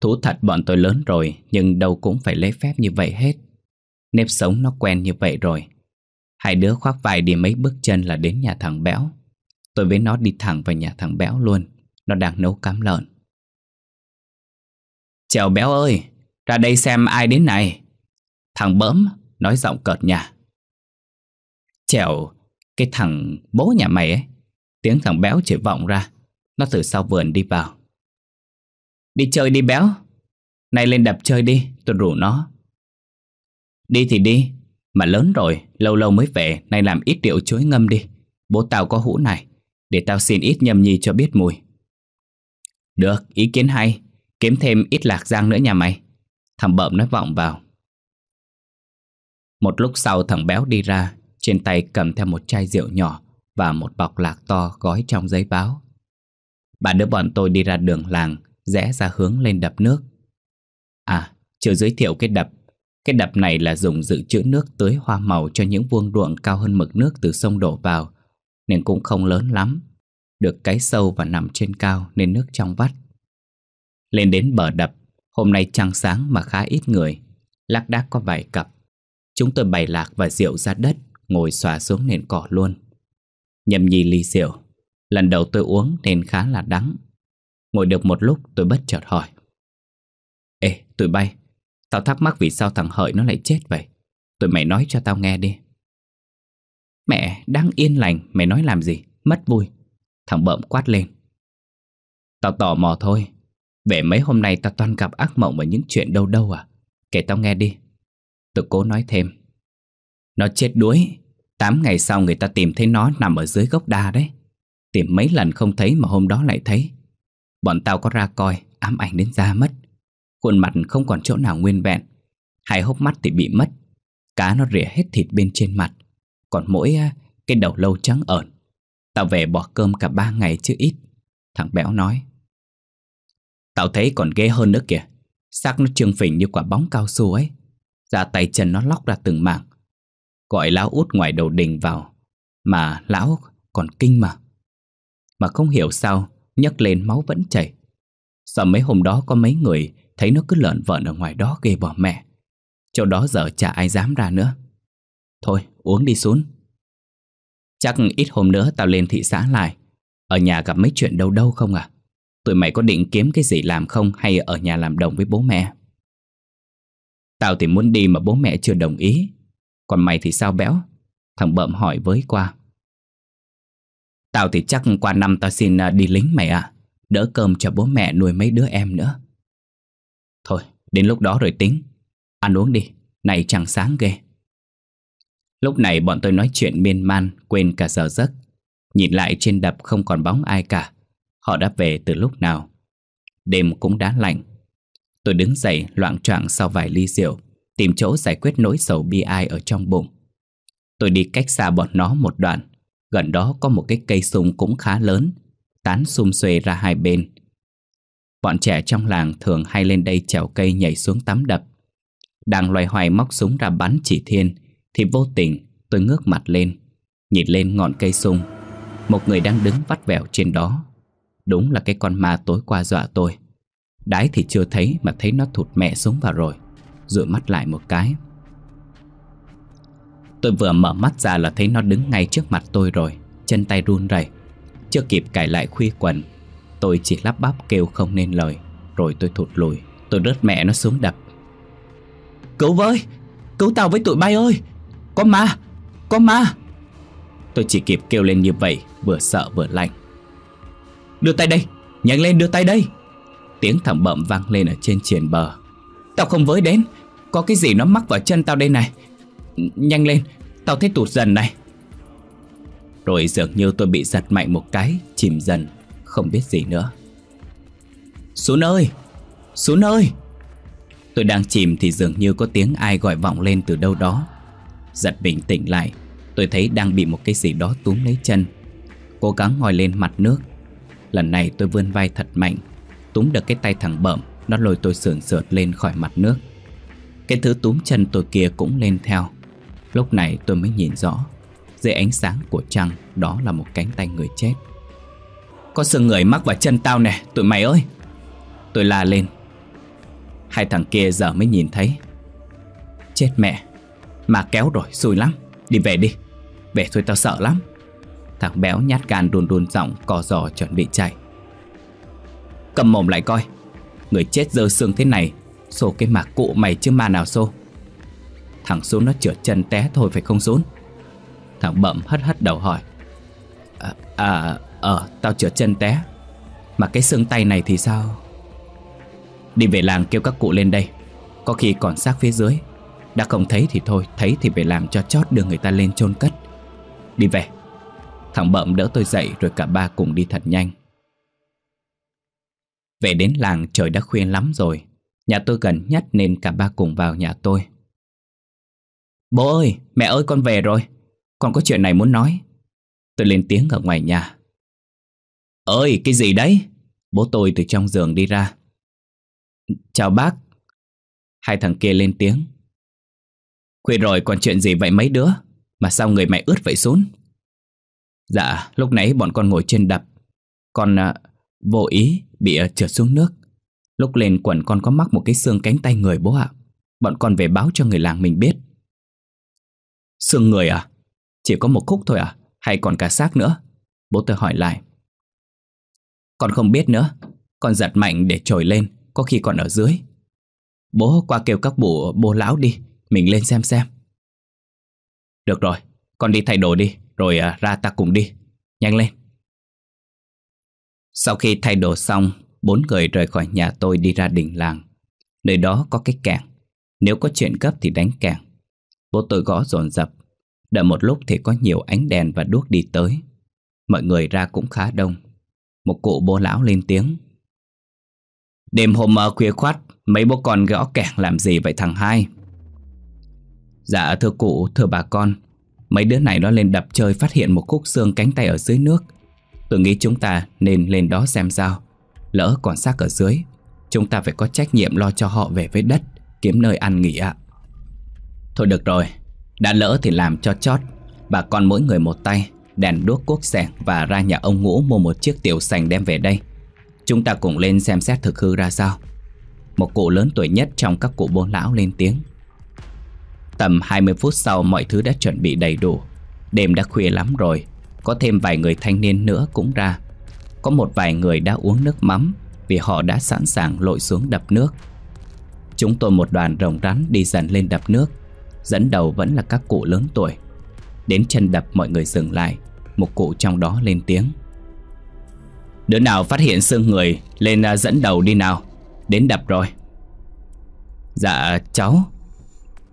Thú thật bọn tôi lớn rồi Nhưng đâu cũng phải lấy phép như vậy hết Nếp sống nó quen như vậy rồi Hai đứa khoác vai đi mấy bước chân là đến nhà thằng Béo Tôi với nó đi thẳng vào nhà thằng Béo luôn Nó đang nấu cám lợn Chèo Béo ơi Ra đây xem ai đến này Thằng Bỡm nói giọng cợt nhà Chèo cái thằng bố nhà mày ấy Tiếng thằng béo chỉ vọng ra Nó từ sau vườn đi vào Đi chơi đi béo Nay lên đập chơi đi tôi rủ nó Đi thì đi Mà lớn rồi lâu lâu mới về Nay làm ít rượu chuối ngâm đi Bố tao có hũ này Để tao xin ít nhâm nhi cho biết mùi Được ý kiến hay Kiếm thêm ít lạc giang nữa nhà mày Thằng bợm nó vọng vào Một lúc sau thằng béo đi ra trên tay cầm theo một chai rượu nhỏ Và một bọc lạc to gói trong giấy báo Bà đứa bọn tôi đi ra đường làng Rẽ ra hướng lên đập nước À, chưa giới thiệu cái đập Cái đập này là dùng dự trữ nước tưới hoa màu Cho những vuông ruộng cao hơn mực nước từ sông đổ vào Nên cũng không lớn lắm Được cái sâu và nằm trên cao nên nước trong vắt Lên đến bờ đập Hôm nay trăng sáng mà khá ít người Lác đác có vài cặp Chúng tôi bày lạc và rượu ra đất ngồi xòa xuống nền cỏ luôn. Nhâm nhi ly rượu, lần đầu tôi uống nên khá là đắng. Ngồi được một lúc tôi bất chợt hỏi. Ê, tụi bay, tao thắc mắc vì sao thằng Hợi nó lại chết vậy? Tụi mày nói cho tao nghe đi. Mẹ, đang yên lành, mày nói làm gì? Mất vui. Thằng bợm quát lên. Tao tò mò thôi. Về mấy hôm nay tao toàn gặp ác mộng và những chuyện đâu đâu à? Kể tao nghe đi. Tôi cố nói thêm. Nó chết đuối tám ngày sau người ta tìm thấy nó nằm ở dưới gốc đa đấy Tìm mấy lần không thấy mà hôm đó lại thấy Bọn tao có ra coi Ám ảnh đến da mất Khuôn mặt không còn chỗ nào nguyên vẹn Hai hốc mắt thì bị mất Cá nó rỉa hết thịt bên trên mặt Còn mỗi à, cái đầu lâu trắng ợn Tao về bỏ cơm cả ba ngày chứ ít Thằng Béo nói Tao thấy còn ghê hơn nữa kìa Xác nó trương phình như quả bóng cao su ấy Ra tay chân nó lóc ra từng mảng Gọi lão út ngoài đầu đình vào Mà lão còn kinh mà Mà không hiểu sao nhấc lên máu vẫn chảy Sợ mấy hôm đó có mấy người Thấy nó cứ lợn vợn ở ngoài đó ghê bỏ mẹ Chỗ đó giờ chả ai dám ra nữa Thôi uống đi xuống Chắc ít hôm nữa tao lên thị xã lại Ở nhà gặp mấy chuyện đâu đâu không à Tụi mày có định kiếm cái gì làm không Hay ở nhà làm đồng với bố mẹ Tao thì muốn đi mà bố mẹ chưa đồng ý còn mày thì sao béo? Thằng bợm hỏi với qua. Tao thì chắc qua năm tao xin à, đi lính mày ạ. À. Đỡ cơm cho bố mẹ nuôi mấy đứa em nữa. Thôi, đến lúc đó rồi tính. Ăn uống đi, này chẳng sáng ghê. Lúc này bọn tôi nói chuyện miên man, quên cả giờ giấc. Nhìn lại trên đập không còn bóng ai cả. Họ đã về từ lúc nào. Đêm cũng đã lạnh. Tôi đứng dậy loạn choạng sau vài ly rượu. Tìm chỗ giải quyết nỗi sầu bi ai ở trong bụng Tôi đi cách xa bọn nó một đoạn Gần đó có một cái cây sung cũng khá lớn Tán sum xuê ra hai bên Bọn trẻ trong làng thường hay lên đây trèo cây nhảy xuống tắm đập Đang loài hoài móc súng ra bắn chỉ thiên Thì vô tình tôi ngước mặt lên Nhìn lên ngọn cây sung Một người đang đứng vắt vẻo trên đó Đúng là cái con ma tối qua dọa tôi Đái thì chưa thấy mà thấy nó thụt mẹ xuống vào rồi rồi mắt lại một cái Tôi vừa mở mắt ra là thấy nó đứng ngay trước mặt tôi rồi Chân tay run rẩy Chưa kịp cài lại khuy quần Tôi chỉ lắp bắp kêu không nên lời Rồi tôi thụt lùi Tôi rớt mẹ nó xuống đập Cứu với Cứu tao với tụi bay ơi Có ma Có ma Tôi chỉ kịp kêu lên như vậy Vừa sợ vừa lạnh Đưa tay đây Nhanh lên đưa tay đây Tiếng thẳng bậm vang lên ở trên triển bờ Tao không với đến Có cái gì nó mắc vào chân tao đây này Nhanh lên Tao thấy tụt dần này Rồi dường như tôi bị giật mạnh một cái Chìm dần Không biết gì nữa Xuống ơi Xuống ơi Tôi đang chìm thì dường như có tiếng ai gọi vọng lên từ đâu đó Giật bình tĩnh lại Tôi thấy đang bị một cái gì đó túm lấy chân Cố gắng ngồi lên mặt nước Lần này tôi vươn vai thật mạnh Túm được cái tay thằng bẩm nó lôi tôi sườn sượt lên khỏi mặt nước Cái thứ túm chân tôi kia cũng lên theo Lúc này tôi mới nhìn rõ Dưới ánh sáng của trăng Đó là một cánh tay người chết Có xương người mắc vào chân tao nè Tụi mày ơi Tôi la lên Hai thằng kia giờ mới nhìn thấy Chết mẹ Mà kéo rồi xui lắm Đi về đi Về thôi tao sợ lắm Thằng béo nhát gan đùn đùn giọng cò giò chuẩn bị chạy Cầm mồm lại coi Người chết dơ xương thế này Xô cái mặt cụ mày chứ ma nào xô Thằng xuống nó trượt chân té thôi phải không xuống Thằng bậm hất hất đầu hỏi à, à, ờ, tao trượt chân té Mà cái xương tay này thì sao Đi về làng kêu các cụ lên đây Có khi còn xác phía dưới Đã không thấy thì thôi Thấy thì về làm cho chót đưa người ta lên chôn cất Đi về Thằng bậm đỡ tôi dậy rồi cả ba cùng đi thật nhanh về đến làng trời đã khuya lắm rồi Nhà tôi gần nhất nên cả ba cùng vào nhà tôi Bố ơi, mẹ ơi con về rồi Con có chuyện này muốn nói Tôi lên tiếng ở ngoài nhà Ơi, cái gì đấy? Bố tôi từ trong giường đi ra Chào bác Hai thằng kia lên tiếng Khuya rồi còn chuyện gì vậy mấy đứa Mà sao người mày ướt vậy xuống Dạ, lúc nãy bọn con ngồi trên đập Con à, Vô ý bị ờ, trượt xuống nước Lúc lên quần con có mắc một cái xương cánh tay người bố ạ Bọn con về báo cho người làng mình biết Xương người à? Chỉ có một khúc thôi à? Hay còn cả xác nữa? Bố tôi hỏi lại Con không biết nữa Con giật mạnh để trồi lên Có khi còn ở dưới Bố qua kêu các bộ bố lão đi Mình lên xem xem Được rồi, con đi thay đồ đi Rồi à, ra ta cùng đi Nhanh lên sau khi thay đồ xong, bốn người rời khỏi nhà tôi đi ra đỉnh làng. Nơi đó có cái kẻng. Nếu có chuyện gấp thì đánh kẻng. Bố tôi gõ dồn dập. Đợi một lúc thì có nhiều ánh đèn và đuốc đi tới. Mọi người ra cũng khá đông. Một cụ bố lão lên tiếng. Đêm hôm mơ khuya khoát, mấy bố con gõ kẻng làm gì vậy thằng hai? Dạ thưa cụ, thưa bà con, mấy đứa này nó lên đập chơi phát hiện một khúc xương cánh tay ở dưới nước. Tôi nghĩ chúng ta nên lên đó xem sao Lỡ còn xác ở dưới Chúng ta phải có trách nhiệm lo cho họ về với đất Kiếm nơi ăn nghỉ ạ Thôi được rồi Đã lỡ thì làm cho chót Bà con mỗi người một tay Đèn đuốc cuốc sẻng và ra nhà ông ngũ Mua một chiếc tiểu sành đem về đây Chúng ta cùng lên xem xét thực hư ra sao Một cụ lớn tuổi nhất trong các cụ bố lão lên tiếng Tầm 20 phút sau mọi thứ đã chuẩn bị đầy đủ Đêm đã khuya lắm rồi có thêm vài người thanh niên nữa cũng ra Có một vài người đã uống nước mắm Vì họ đã sẵn sàng lội xuống đập nước Chúng tôi một đoàn rồng rắn đi dần lên đập nước Dẫn đầu vẫn là các cụ lớn tuổi Đến chân đập mọi người dừng lại Một cụ trong đó lên tiếng Đứa nào phát hiện xương người Lên à, dẫn đầu đi nào Đến đập rồi Dạ cháu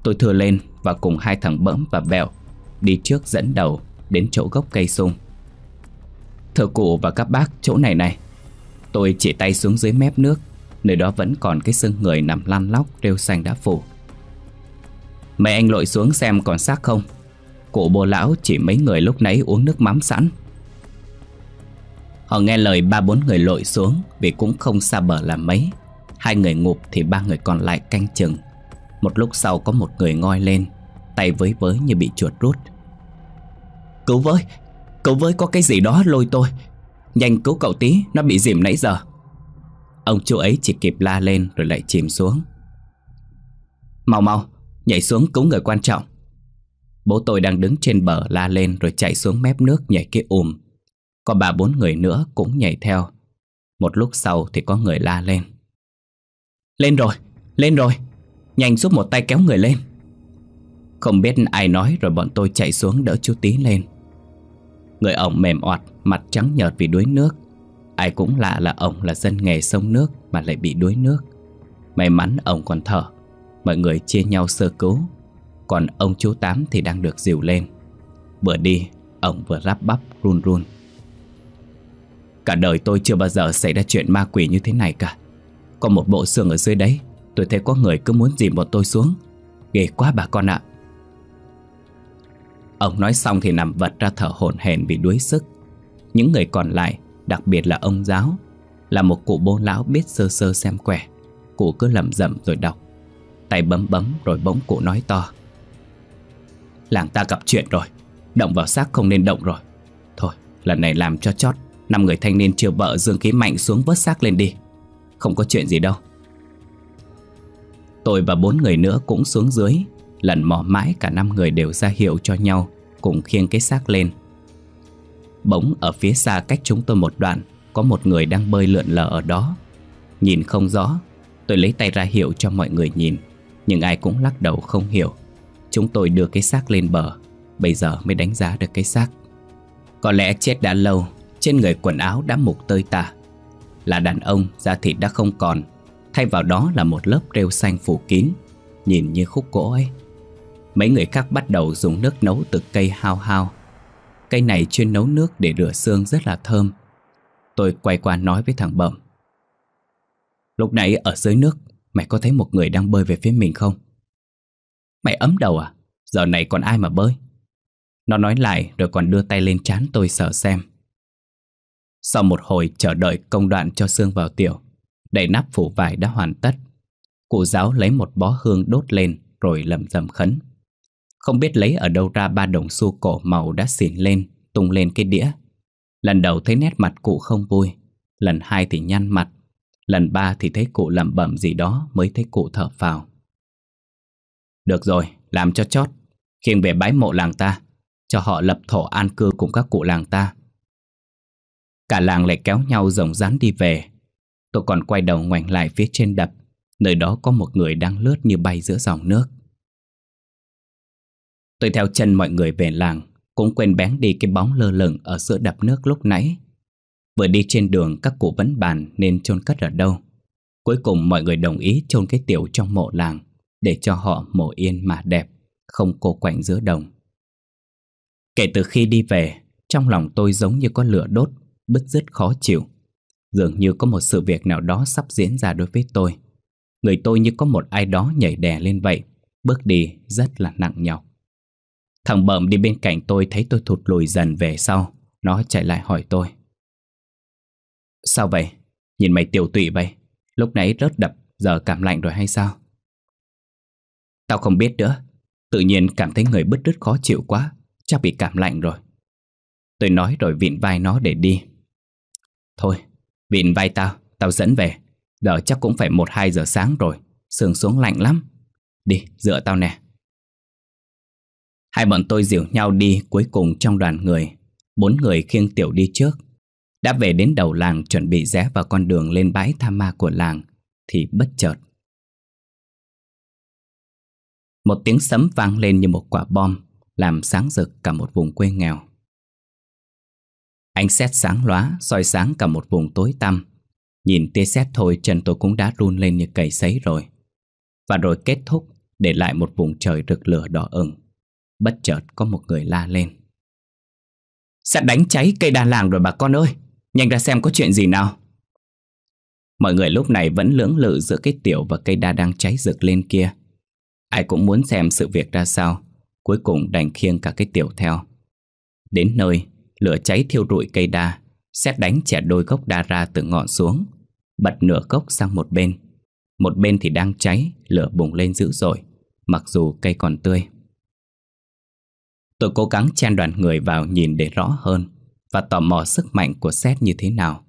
Tôi thừa lên và cùng hai thằng bỡm và vẹo Đi trước dẫn đầu Đến chỗ gốc cây sung Thưa cụ và các bác chỗ này này Tôi chỉ tay xuống dưới mép nước Nơi đó vẫn còn cái xương người nằm lăn lóc Rêu xanh đã phủ Mấy anh lội xuống xem còn xác không Cụ bồ lão chỉ mấy người lúc nãy uống nước mắm sẵn Họ nghe lời ba bốn người lội xuống Vì cũng không xa bờ là mấy Hai người ngụp thì ba người còn lại canh chừng Một lúc sau có một người ngoi lên Tay với với như bị chuột rút Cứu với Cứu với có cái gì đó lôi tôi Nhanh cứu cậu tí Nó bị dìm nãy giờ Ông chú ấy chỉ kịp la lên rồi lại chìm xuống Mau mau Nhảy xuống cứu người quan trọng Bố tôi đang đứng trên bờ la lên Rồi chạy xuống mép nước nhảy kia ùm Có ba bốn người nữa cũng nhảy theo Một lúc sau thì có người la lên Lên rồi, lên rồi Nhanh giúp một tay kéo người lên Không biết ai nói rồi bọn tôi chạy xuống đỡ chú tí lên Người ông mềm oặt, mặt trắng nhợt vì đuối nước Ai cũng lạ là ông là dân nghề sông nước mà lại bị đuối nước May mắn ông còn thở Mọi người chia nhau sơ cứu Còn ông chú Tám thì đang được dìu lên Vừa đi, ông vừa rắp bắp run run Cả đời tôi chưa bao giờ xảy ra chuyện ma quỷ như thế này cả Có một bộ xương ở dưới đấy Tôi thấy có người cứ muốn dìm bọn tôi xuống Ghê quá bà con ạ Ông nói xong thì nằm vật ra thở hổn hển vì đuối sức Những người còn lại Đặc biệt là ông giáo Là một cụ bố lão biết sơ sơ xem quẻ Cụ cứ lẩm rẩm rồi đọc Tay bấm bấm rồi bỗng cụ nói to Làng ta gặp chuyện rồi Động vào xác không nên động rồi Thôi lần này làm cho chót Năm người thanh niên chưa vợ dương khí mạnh xuống vớt xác lên đi Không có chuyện gì đâu Tôi và bốn người nữa cũng xuống dưới Lần mò mãi cả năm người đều ra hiệu cho nhau Cùng khiêng cái xác lên Bỗng ở phía xa cách chúng tôi một đoạn Có một người đang bơi lượn lờ ở đó Nhìn không rõ Tôi lấy tay ra hiệu cho mọi người nhìn Nhưng ai cũng lắc đầu không hiểu Chúng tôi đưa cái xác lên bờ Bây giờ mới đánh giá được cái xác Có lẽ chết đã lâu Trên người quần áo đã mục tơi tả Là đàn ông da thịt đã không còn Thay vào đó là một lớp rêu xanh phủ kín Nhìn như khúc gỗ ấy Mấy người khác bắt đầu dùng nước nấu từ cây hao hao Cây này chuyên nấu nước để rửa xương rất là thơm Tôi quay qua nói với thằng Bẩm Lúc nãy ở dưới nước Mày có thấy một người đang bơi về phía mình không? Mày ấm đầu à? Giờ này còn ai mà bơi? Nó nói lại rồi còn đưa tay lên chán tôi sờ xem Sau một hồi chờ đợi công đoạn cho xương vào tiểu Đậy nắp phủ vải đã hoàn tất Cụ giáo lấy một bó hương đốt lên rồi lầm rầm khấn không biết lấy ở đâu ra ba đồng xu cổ màu đã xỉn lên Tung lên cái đĩa Lần đầu thấy nét mặt cụ không vui Lần hai thì nhăn mặt Lần ba thì thấy cụ lẩm bẩm gì đó Mới thấy cụ thở phào Được rồi, làm cho chót Khiêng về bái mộ làng ta Cho họ lập thổ an cư cùng các cụ làng ta Cả làng lại kéo nhau rồng rắn đi về Tôi còn quay đầu ngoảnh lại phía trên đập Nơi đó có một người đang lướt như bay giữa dòng nước Tôi theo chân mọi người về làng Cũng quên bén đi cái bóng lơ lửng Ở giữa đập nước lúc nãy Vừa đi trên đường các cụ vẫn bàn Nên chôn cất ở đâu Cuối cùng mọi người đồng ý chôn cái tiểu trong mộ làng Để cho họ mộ yên mà đẹp Không cô quạnh giữa đồng Kể từ khi đi về Trong lòng tôi giống như có lửa đốt Bứt rứt khó chịu Dường như có một sự việc nào đó sắp diễn ra đối với tôi Người tôi như có một ai đó nhảy đè lên vậy Bước đi rất là nặng nhọc Thằng bẩm đi bên cạnh tôi thấy tôi thụt lùi dần về sau Nó chạy lại hỏi tôi Sao vậy? Nhìn mày tiểu tụy vậy Lúc nãy rớt đập Giờ cảm lạnh rồi hay sao? Tao không biết nữa Tự nhiên cảm thấy người bứt rứt khó chịu quá Chắc bị cảm lạnh rồi Tôi nói rồi vịn vai nó để đi Thôi, vịn vai tao Tao dẫn về Giờ chắc cũng phải 1-2 giờ sáng rồi Sương xuống lạnh lắm Đi, dựa tao nè Hai bọn tôi dìu nhau đi cuối cùng trong đoàn người Bốn người khiêng tiểu đi trước Đã về đến đầu làng chuẩn bị rẽ vào con đường lên bãi tha ma của làng Thì bất chợt Một tiếng sấm vang lên như một quả bom Làm sáng rực cả một vùng quê nghèo Ánh sét sáng lóa soi sáng cả một vùng tối tăm Nhìn tia sét thôi chân tôi cũng đã run lên như cầy sấy rồi Và rồi kết thúc để lại một vùng trời rực lửa đỏ ửng Bất chợt có một người la lên Sẽ đánh cháy cây đa làng rồi bà con ơi Nhanh ra xem có chuyện gì nào Mọi người lúc này vẫn lưỡng lự giữa cái tiểu và cây đa đang cháy rực lên kia Ai cũng muốn xem sự việc ra sao Cuối cùng đành khiêng cả cái tiểu theo Đến nơi, lửa cháy thiêu rụi cây đa Xét đánh trẻ đôi gốc đa ra từ ngọn xuống Bật nửa gốc sang một bên Một bên thì đang cháy, lửa bùng lên dữ dội Mặc dù cây còn tươi Tôi cố gắng chen đoàn người vào nhìn để rõ hơn và tò mò sức mạnh của xét như thế nào.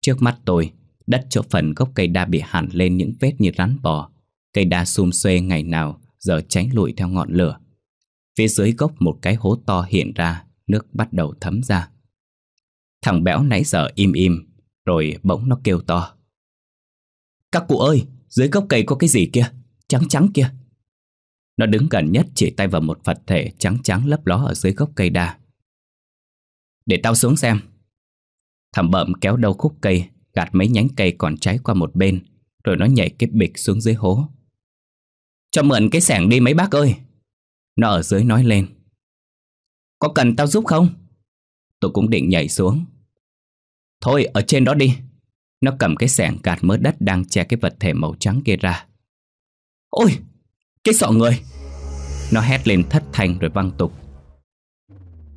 Trước mắt tôi, đất chỗ phần gốc cây đa bị hẳn lên những vết như rắn bò. Cây đa xum xuê ngày nào giờ tránh lụi theo ngọn lửa. Phía dưới gốc một cái hố to hiện ra, nước bắt đầu thấm ra. Thằng béo nãy giờ im im, rồi bỗng nó kêu to. Các cụ ơi, dưới gốc cây có cái gì kia? Trắng trắng kia, nó đứng gần nhất chỉ tay vào một vật thể trắng trắng lấp ló ở dưới gốc cây đa. Để tao xuống xem. thầm bậm kéo đầu khúc cây, gạt mấy nhánh cây còn cháy qua một bên, rồi nó nhảy cái bịch xuống dưới hố. Cho mượn cái sẻng đi mấy bác ơi. Nó ở dưới nói lên. Có cần tao giúp không? Tôi cũng định nhảy xuống. Thôi, ở trên đó đi. Nó cầm cái sẻng gạt mớ đất đang che cái vật thể màu trắng kia ra. Ôi, cái sọ người Nó hét lên thất thanh rồi văng tục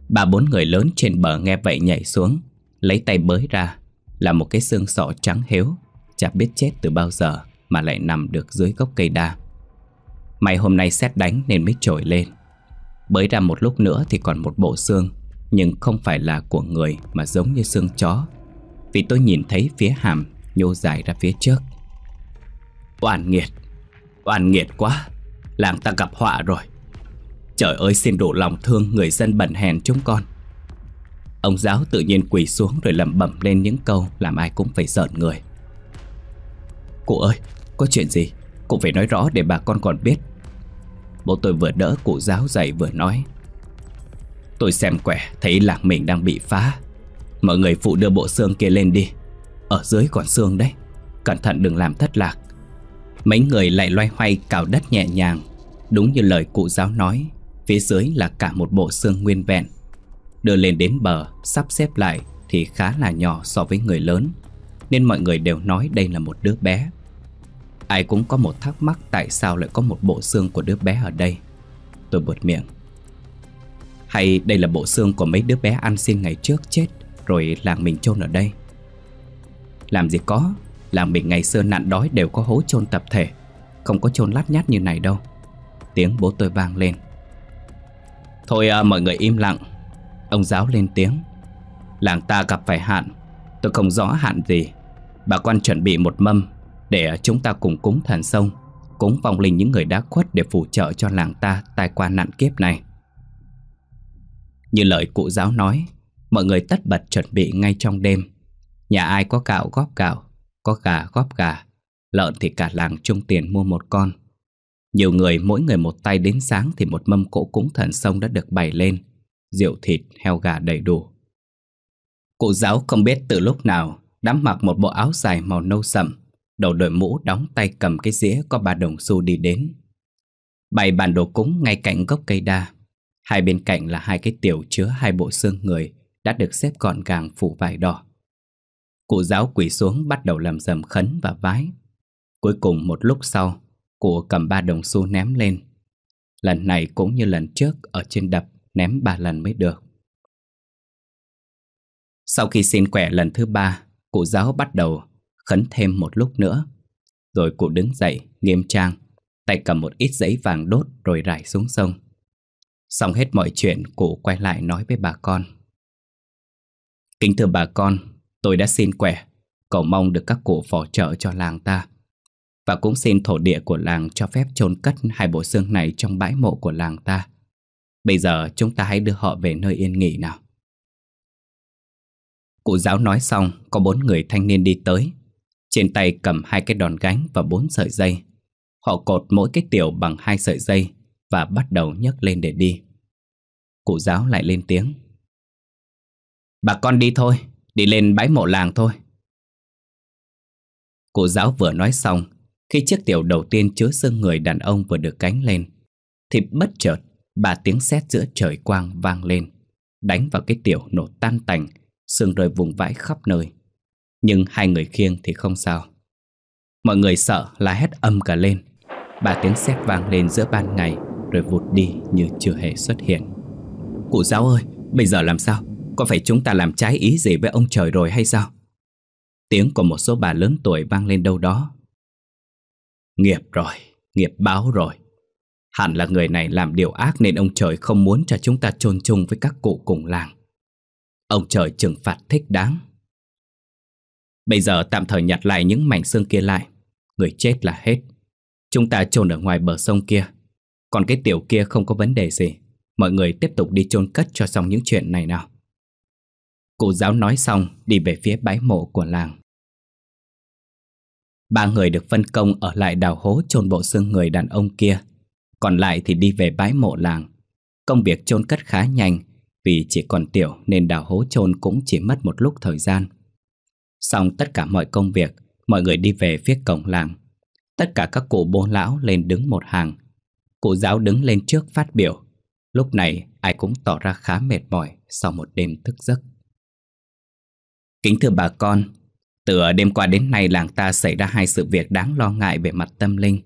Ba bốn người lớn trên bờ nghe vậy nhảy xuống Lấy tay bới ra Là một cái xương sọ trắng héo Chả biết chết từ bao giờ Mà lại nằm được dưới gốc cây đa May hôm nay xét đánh nên mới trồi lên Bới ra một lúc nữa thì còn một bộ xương Nhưng không phải là của người Mà giống như xương chó Vì tôi nhìn thấy phía hàm Nhô dài ra phía trước Oan nghiệt Oan nghiệt quá làng ta gặp họa rồi. Trời ơi xin đủ lòng thương người dân bẩn hèn chúng con. Ông giáo tự nhiên quỳ xuống rồi lẩm bẩm lên những câu làm ai cũng phải giận người. Cụ ơi, có chuyện gì? Cụ phải nói rõ để bà con còn biết. Bố tôi vừa đỡ cụ giáo dậy vừa nói. Tôi xem quẻ thấy làng mình đang bị phá. Mọi người phụ đưa bộ xương kia lên đi. Ở dưới còn xương đấy. Cẩn thận đừng làm thất lạc. Mấy người lại loay hoay cào đất nhẹ nhàng Đúng như lời cụ giáo nói Phía dưới là cả một bộ xương nguyên vẹn Đưa lên đến bờ Sắp xếp lại thì khá là nhỏ so với người lớn Nên mọi người đều nói đây là một đứa bé Ai cũng có một thắc mắc Tại sao lại có một bộ xương của đứa bé ở đây Tôi buột miệng Hay đây là bộ xương của mấy đứa bé ăn xin ngày trước chết Rồi làng mình chôn ở đây Làm gì có Làng mình ngày xưa nạn đói đều có hố chôn tập thể Không có chôn lát nhát như này đâu tiếng bố tôi vang lên Thôi à, mọi người im lặng Ông giáo lên tiếng Làng ta gặp phải hạn Tôi không rõ hạn gì Bà quan chuẩn bị một mâm Để chúng ta cùng cúng thần sông Cúng vòng linh những người đã khuất Để phù trợ cho làng ta tai qua nạn kiếp này Như lời cụ giáo nói Mọi người tất bật chuẩn bị ngay trong đêm Nhà ai có gạo góp gạo Có gà góp gà Lợn thì cả làng chung tiền mua một con nhiều người mỗi người một tay đến sáng thì một mâm cỗ cúng thần sông đã được bày lên, rượu thịt, heo gà đầy đủ. Cụ giáo không biết từ lúc nào đã mặc một bộ áo dài màu nâu sậm, đầu đội mũ đóng tay cầm cái dĩa có ba đồng xu đi đến. Bày bàn đồ cúng ngay cạnh gốc cây đa, hai bên cạnh là hai cái tiểu chứa hai bộ xương người đã được xếp gọn gàng phủ vải đỏ. Cụ giáo quỳ xuống bắt đầu làm dầm khấn và vái. Cuối cùng một lúc sau, Cụ cầm ba đồng xu ném lên Lần này cũng như lần trước Ở trên đập ném ba lần mới được Sau khi xin quẻ lần thứ ba Cụ giáo bắt đầu khấn thêm một lúc nữa Rồi cụ đứng dậy nghiêm trang Tay cầm một ít giấy vàng đốt Rồi rải xuống sông Xong hết mọi chuyện Cụ quay lại nói với bà con Kính thưa bà con Tôi đã xin quẻ Cầu mong được các cụ phò trợ cho làng ta và cũng xin thổ địa của làng cho phép chôn cất hai bộ xương này trong bãi mộ của làng ta. Bây giờ chúng ta hãy đưa họ về nơi yên nghỉ nào. Cụ giáo nói xong, có bốn người thanh niên đi tới. Trên tay cầm hai cái đòn gánh và bốn sợi dây. Họ cột mỗi cái tiểu bằng hai sợi dây và bắt đầu nhấc lên để đi. Cụ giáo lại lên tiếng. Bà con đi thôi, đi lên bãi mộ làng thôi. Cụ giáo vừa nói xong khi chiếc tiểu đầu tiên chứa xương người đàn ông vừa được cánh lên Thì bất chợt ba tiếng sét giữa trời quang vang lên Đánh vào cái tiểu nổ tan tành Xương rơi vùng vãi khắp nơi Nhưng hai người khiêng thì không sao Mọi người sợ là hét âm cả lên Ba tiếng sét vang lên giữa ban ngày Rồi vụt đi như chưa hề xuất hiện Cụ giáo ơi, bây giờ làm sao? Có phải chúng ta làm trái ý gì với ông trời rồi hay sao? Tiếng của một số bà lớn tuổi vang lên đâu đó Nghiệp rồi, nghiệp báo rồi. Hẳn là người này làm điều ác nên ông trời không muốn cho chúng ta chôn chung với các cụ cùng làng. Ông trời trừng phạt thích đáng. Bây giờ tạm thời nhặt lại những mảnh xương kia lại. Người chết là hết. Chúng ta chôn ở ngoài bờ sông kia. Còn cái tiểu kia không có vấn đề gì. Mọi người tiếp tục đi chôn cất cho xong những chuyện này nào. Cụ giáo nói xong đi về phía bãi mộ của làng. Ba người được phân công ở lại đào hố chôn bộ xương người đàn ông kia Còn lại thì đi về bãi mộ làng Công việc chôn cất khá nhanh Vì chỉ còn tiểu nên đào hố chôn cũng chỉ mất một lúc thời gian Xong tất cả mọi công việc Mọi người đi về phía cổng làng Tất cả các cụ bố lão lên đứng một hàng Cụ giáo đứng lên trước phát biểu Lúc này ai cũng tỏ ra khá mệt mỏi sau một đêm thức giấc Kính thưa bà con từ đêm qua đến nay làng ta xảy ra hai sự việc đáng lo ngại về mặt tâm linh.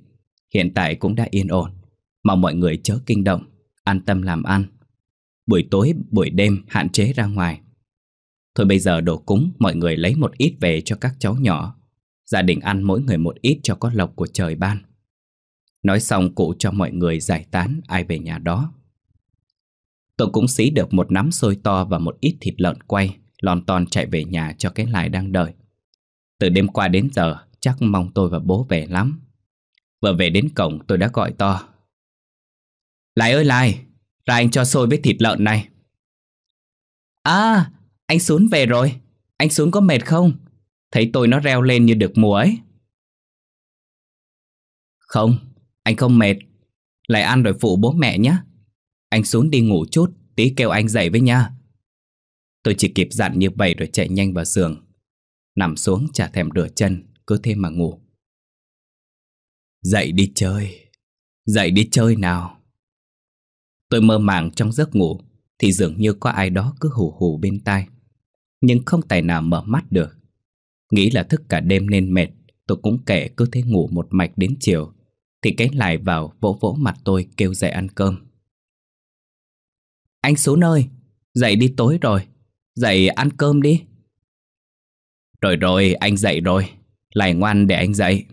Hiện tại cũng đã yên ổn. mà mọi người chớ kinh động, an tâm làm ăn. Buổi tối, buổi đêm hạn chế ra ngoài. Thôi bây giờ đồ cúng mọi người lấy một ít về cho các cháu nhỏ. Gia đình ăn mỗi người một ít cho có lộc của trời ban. Nói xong cụ cho mọi người giải tán ai về nhà đó. Tôi cũng xí được một nắm xôi to và một ít thịt lợn quay, lon ton chạy về nhà cho cái lại đang đợi. Từ đêm qua đến giờ chắc mong tôi và bố về lắm Vừa về đến cổng tôi đã gọi to Lại ơi Lại Ra anh cho xôi với thịt lợn này À Anh xuống về rồi Anh xuống có mệt không Thấy tôi nó reo lên như được mùa ấy Không Anh không mệt Lại ăn rồi phụ bố mẹ nhé Anh xuống đi ngủ chút Tí kêu anh dậy với nha Tôi chỉ kịp dặn như vậy rồi chạy nhanh vào giường Nằm xuống chả thèm rửa chân Cứ thế mà ngủ Dậy đi chơi Dậy đi chơi nào Tôi mơ màng trong giấc ngủ Thì dường như có ai đó cứ hù hù bên tai Nhưng không tài nào mở mắt được Nghĩ là thức cả đêm nên mệt Tôi cũng kể cứ thế ngủ một mạch đến chiều Thì cái lại vào vỗ vỗ mặt tôi kêu dậy ăn cơm Anh xuống ơi Dậy đi tối rồi Dậy ăn cơm đi rồi rồi, anh dậy rồi. Lại ngoan để anh dậy.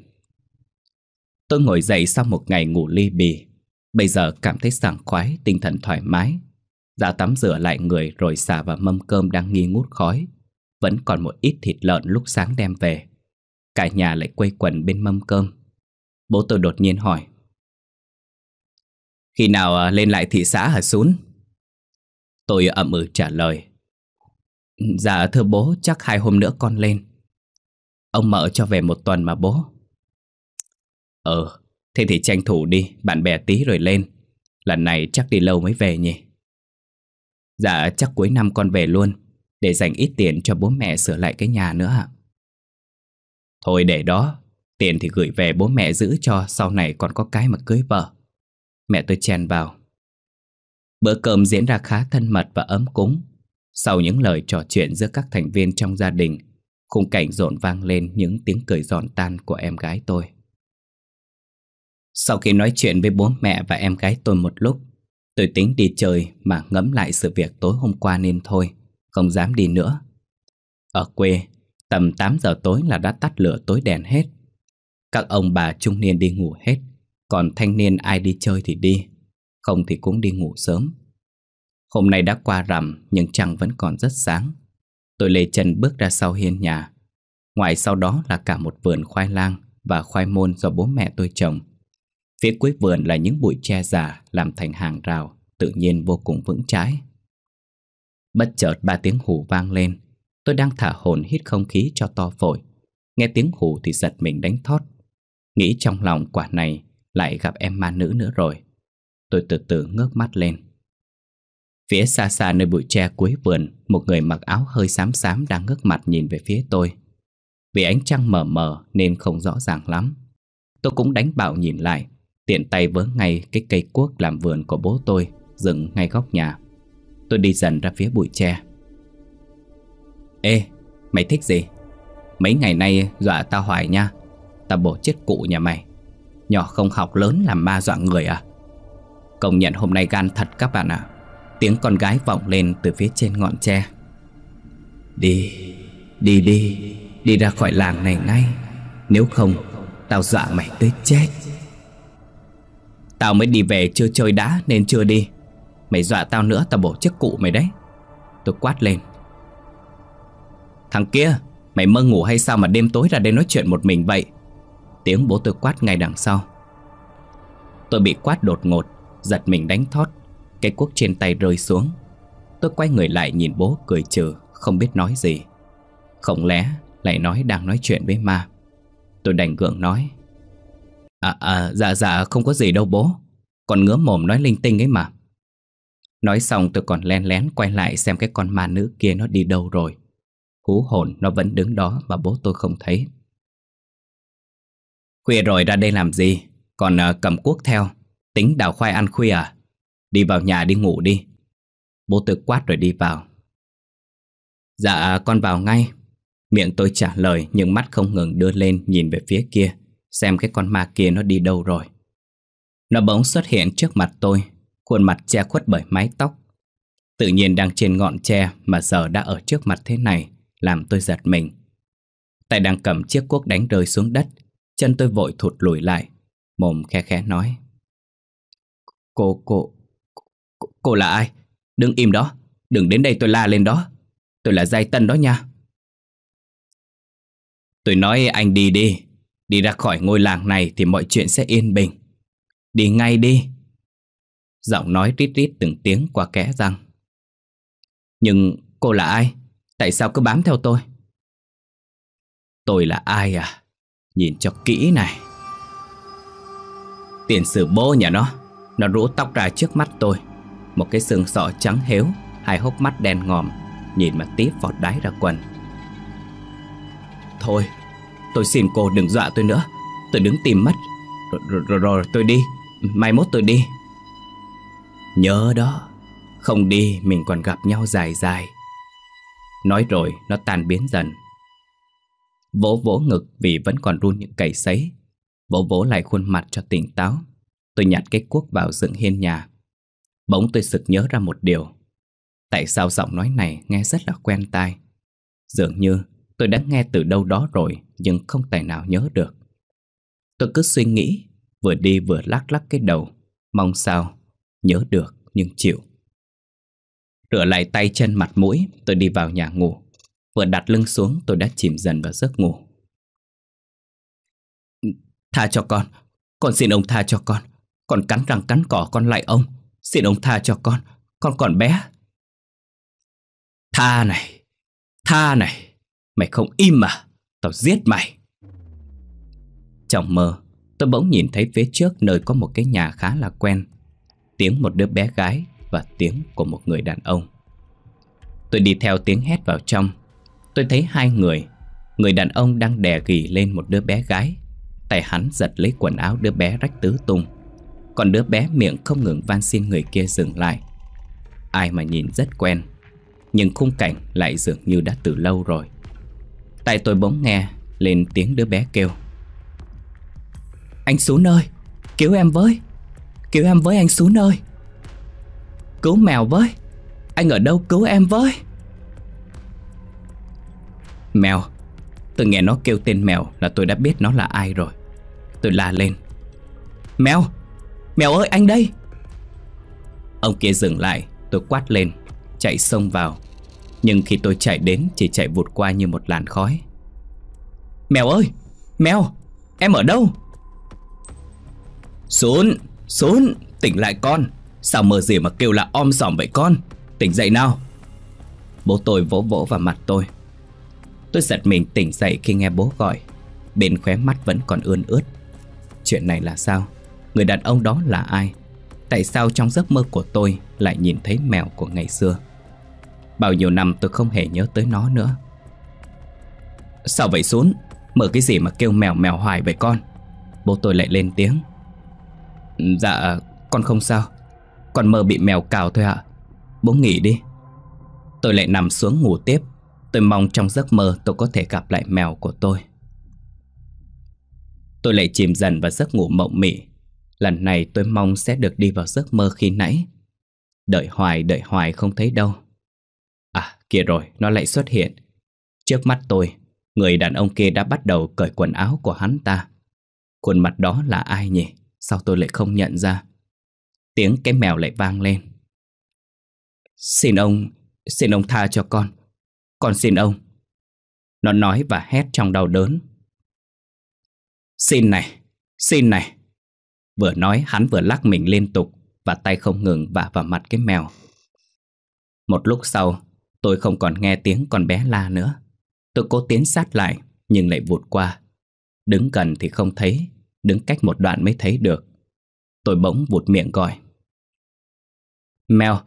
Tôi ngồi dậy sau một ngày ngủ ly bì. Bây giờ cảm thấy sảng khoái, tinh thần thoải mái. Ra tắm rửa lại người rồi xả vào mâm cơm đang nghi ngút khói. Vẫn còn một ít thịt lợn lúc sáng đem về. Cả nhà lại quây quần bên mâm cơm. Bố tôi đột nhiên hỏi. Khi nào à, lên lại thị xã hả Sún? Tôi ậm ừ trả lời Dạ thưa bố, chắc hai hôm nữa con lên. Ông mở cho về một tuần mà bố. Ờ, thế thì tranh thủ đi, bạn bè tí rồi lên. Lần này chắc đi lâu mới về nhỉ. Dạ chắc cuối năm con về luôn, để dành ít tiền cho bố mẹ sửa lại cái nhà nữa ạ. Thôi để đó, tiền thì gửi về bố mẹ giữ cho sau này còn có cái mà cưới vợ. Mẹ tôi chèn vào. Bữa cơm diễn ra khá thân mật và ấm cúng sau những lời trò chuyện giữa các thành viên trong gia đình, khung cảnh rộn vang lên những tiếng cười giòn tan của em gái tôi. Sau khi nói chuyện với bố mẹ và em gái tôi một lúc, tôi tính đi chơi mà ngẫm lại sự việc tối hôm qua nên thôi, không dám đi nữa. Ở quê, tầm 8 giờ tối là đã tắt lửa tối đèn hết. Các ông bà trung niên đi ngủ hết, còn thanh niên ai đi chơi thì đi, không thì cũng đi ngủ sớm. Hôm nay đã qua rằm nhưng trăng vẫn còn rất sáng. Tôi lê chân bước ra sau hiên nhà. Ngoài sau đó là cả một vườn khoai lang và khoai môn do bố mẹ tôi trồng. Phía cuối vườn là những bụi tre già làm thành hàng rào, tự nhiên vô cùng vững trái Bất chợt ba tiếng hù vang lên. Tôi đang thả hồn hít không khí cho to phổi. Nghe tiếng hù thì giật mình đánh thót. Nghĩ trong lòng quả này lại gặp em ma nữ nữa rồi. Tôi từ từ ngước mắt lên. Phía xa xa nơi bụi tre cuối vườn Một người mặc áo hơi xám xám đang ngước mặt nhìn về phía tôi Vì ánh trăng mờ mờ nên không rõ ràng lắm Tôi cũng đánh bạo nhìn lại Tiện tay vớ ngay cái cây cuốc làm vườn của bố tôi Dựng ngay góc nhà Tôi đi dần ra phía bụi tre Ê, mày thích gì? Mấy ngày nay dọa tao hoài nha Tao bổ chết cụ nhà mày Nhỏ không học lớn làm ma dọa người à Công nhận hôm nay gan thật các bạn ạ à. Tiếng con gái vọng lên từ phía trên ngọn tre Đi, đi đi, đi ra khỏi làng này ngay Nếu không, tao dọa mày tới chết Tao mới đi về chưa chơi đá nên chưa đi Mày dọa tao nữa tao bổ chiếc cụ mày đấy Tôi quát lên Thằng kia, mày mơ ngủ hay sao mà đêm tối ra đây nói chuyện một mình vậy Tiếng bố tôi quát ngay đằng sau Tôi bị quát đột ngột Giật mình đánh thót cái cuốc trên tay rơi xuống Tôi quay người lại nhìn bố cười trừ Không biết nói gì Không lẽ lại nói đang nói chuyện với ma Tôi đành gượng nói À à dạ dạ không có gì đâu bố Còn ngứa mồm nói linh tinh ấy mà Nói xong tôi còn len lén quay lại xem cái con ma nữ kia nó đi đâu rồi Hú hồn nó vẫn đứng đó mà bố tôi không thấy Khuya rồi ra đây làm gì Còn uh, cầm cuốc theo Tính đào khoai ăn khuya à Đi vào nhà đi ngủ đi Bố tự quát rồi đi vào Dạ con vào ngay Miệng tôi trả lời nhưng mắt không ngừng đưa lên nhìn về phía kia Xem cái con ma kia nó đi đâu rồi Nó bỗng xuất hiện trước mặt tôi Khuôn mặt che khuất bởi mái tóc Tự nhiên đang trên ngọn tre mà giờ đã ở trước mặt thế này Làm tôi giật mình Tay đang cầm chiếc cuốc đánh rơi xuống đất Chân tôi vội thụt lùi lại Mồm khe khẽ nói Cô, cô, cô là ai? Đừng im đó, đừng đến đây tôi la lên đó. Tôi là Giai Tân đó nha. Tôi nói anh đi đi, đi ra khỏi ngôi làng này thì mọi chuyện sẽ yên bình. Đi ngay đi. Giọng nói rít rít từng tiếng qua kẽ răng. Nhưng cô là ai? Tại sao cứ bám theo tôi? Tôi là ai à? Nhìn cho kỹ này. Tiền sử bố nhà nó, nó rũ tóc ra trước mắt tôi. Một cái xương sọ trắng héo Hai hốc mắt đen ngòm Nhìn mà tiếp vọt đáy ra quần Thôi Tôi xin cô đừng dọa tôi nữa Tôi đứng tìm mất Rồi, rồi, rồi, tôi đi Mai mốt tôi đi Nhớ đó Không đi mình còn gặp nhau dài dài Nói rồi nó tan biến dần Vỗ vỗ ngực vì vẫn còn run những cầy sấy Vỗ vỗ lại khuôn mặt cho tỉnh táo Tôi nhặt cái cuốc vào dựng hiên nhà Bỗng tôi sực nhớ ra một điều Tại sao giọng nói này nghe rất là quen tai Dường như tôi đã nghe từ đâu đó rồi Nhưng không tài nào nhớ được Tôi cứ suy nghĩ Vừa đi vừa lắc lắc cái đầu Mong sao Nhớ được nhưng chịu Rửa lại tay chân mặt mũi Tôi đi vào nhà ngủ Vừa đặt lưng xuống tôi đã chìm dần vào giấc ngủ Tha cho con Con xin ông tha cho con Con cắn răng cắn cỏ con lại ông Xin ông tha cho con, con còn bé. Tha này, tha này, mày không im mà, tao giết mày. Trong mơ, tôi bỗng nhìn thấy phía trước nơi có một cái nhà khá là quen. Tiếng một đứa bé gái và tiếng của một người đàn ông. Tôi đi theo tiếng hét vào trong. Tôi thấy hai người, người đàn ông đang đè gỉ lên một đứa bé gái. Tay hắn giật lấy quần áo đứa bé rách tứ tung. Còn đứa bé miệng không ngừng van xin người kia dừng lại Ai mà nhìn rất quen Nhưng khung cảnh lại dường như đã từ lâu rồi Tại tôi bỗng nghe lên tiếng đứa bé kêu Anh xuống ơi, cứu em với Cứu em với anh xuống ơi Cứu mèo với Anh ở đâu cứu em với Mèo Tôi nghe nó kêu tên mèo là tôi đã biết nó là ai rồi Tôi la lên Mèo Mèo ơi anh đây Ông kia dừng lại Tôi quát lên Chạy sông vào Nhưng khi tôi chạy đến Chỉ chạy vụt qua như một làn khói Mèo ơi Mèo Em ở đâu Xuống Xuống Tỉnh lại con Sao mơ gì mà kêu là om sòm vậy con Tỉnh dậy nào Bố tôi vỗ vỗ vào mặt tôi Tôi giật mình tỉnh dậy khi nghe bố gọi Bên khóe mắt vẫn còn ươn ướt Chuyện này là sao người đàn ông đó là ai Tại sao trong giấc mơ của tôi lại nhìn thấy mèo của ngày xưa Bao nhiêu năm tôi không hề nhớ tới nó nữa Sao vậy xuống Mở cái gì mà kêu mèo mèo hoài vậy con Bố tôi lại lên tiếng Dạ con không sao Con mơ bị mèo cào thôi ạ Bố nghỉ đi Tôi lại nằm xuống ngủ tiếp Tôi mong trong giấc mơ tôi có thể gặp lại mèo của tôi Tôi lại chìm dần vào giấc ngủ mộng mị Lần này tôi mong sẽ được đi vào giấc mơ khi nãy Đợi hoài đợi hoài không thấy đâu À kia rồi nó lại xuất hiện Trước mắt tôi Người đàn ông kia đã bắt đầu cởi quần áo của hắn ta Khuôn mặt đó là ai nhỉ Sao tôi lại không nhận ra Tiếng cái mèo lại vang lên Xin ông Xin ông tha cho con Con xin ông Nó nói và hét trong đau đớn Xin này Xin này Vừa nói hắn vừa lắc mình liên tục Và tay không ngừng vả vào mặt cái mèo Một lúc sau Tôi không còn nghe tiếng con bé la nữa Tôi cố tiến sát lại Nhưng lại vụt qua Đứng gần thì không thấy Đứng cách một đoạn mới thấy được Tôi bỗng vụt miệng gọi Mèo,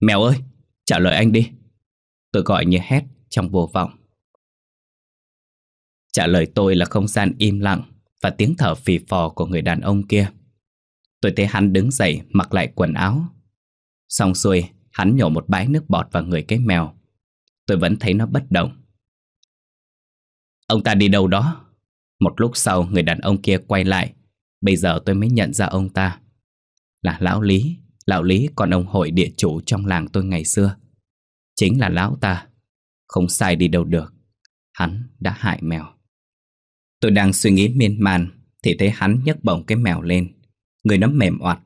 mèo ơi, trả lời anh đi Tôi gọi như hét trong vô vọng Trả lời tôi là không gian im lặng Và tiếng thở phì phò của người đàn ông kia Tôi thấy hắn đứng dậy mặc lại quần áo Xong xuôi hắn nhổ một bãi nước bọt vào người cái mèo Tôi vẫn thấy nó bất động Ông ta đi đâu đó Một lúc sau người đàn ông kia quay lại Bây giờ tôi mới nhận ra ông ta Là lão Lý Lão Lý còn ông hội địa chủ trong làng tôi ngày xưa Chính là lão ta Không sai đi đâu được Hắn đã hại mèo Tôi đang suy nghĩ miên man Thì thấy hắn nhấc bổng cái mèo lên Người nấm mềm oạt,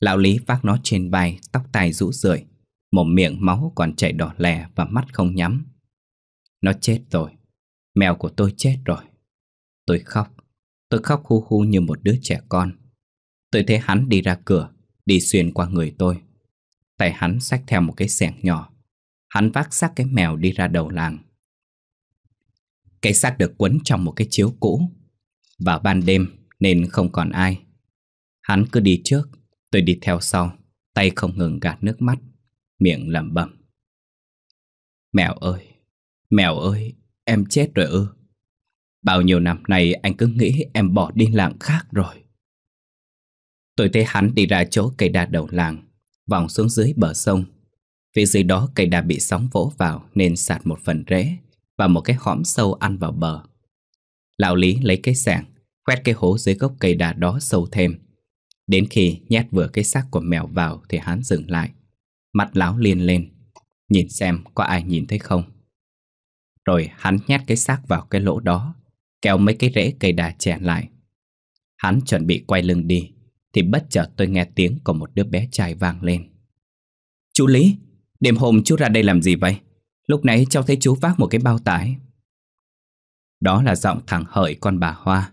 Lão Lý vác nó trên vai Tóc tai rũ rượi Mồm miệng máu còn chảy đỏ lè Và mắt không nhắm Nó chết rồi Mèo của tôi chết rồi Tôi khóc Tôi khóc hu hu như một đứa trẻ con Tôi thấy hắn đi ra cửa Đi xuyên qua người tôi Tay hắn xách theo một cái xẻng nhỏ Hắn vác xác cái mèo đi ra đầu làng Cái xác được quấn trong một cái chiếu cũ Vào ban đêm nên không còn ai Hắn cứ đi trước, tôi đi theo sau, tay không ngừng gạt nước mắt, miệng lẩm bẩm. Mèo ơi, mèo ơi, em chết rồi ư. Bao nhiêu năm nay anh cứ nghĩ em bỏ đi làng khác rồi. Tôi thấy hắn đi ra chỗ cây đa đầu làng, vòng xuống dưới bờ sông. Vì dưới đó cây đa bị sóng vỗ vào nên sạt một phần rễ và một cái hõm sâu ăn vào bờ. Lão Lý lấy cái sàng khoét cái hố dưới gốc cây đa đó sâu thêm, Đến khi nhét vừa cái xác của mèo vào thì hắn dừng lại. Mắt láo liền lên, nhìn xem có ai nhìn thấy không. Rồi hắn nhét cái xác vào cái lỗ đó, kéo mấy cái rễ cây đà chèn lại. Hắn chuẩn bị quay lưng đi, thì bất chợt tôi nghe tiếng của một đứa bé trai vang lên. Chú Lý, đêm hôm chú ra đây làm gì vậy? Lúc nãy cháu thấy chú vác một cái bao tải. Đó là giọng thằng hợi con bà Hoa.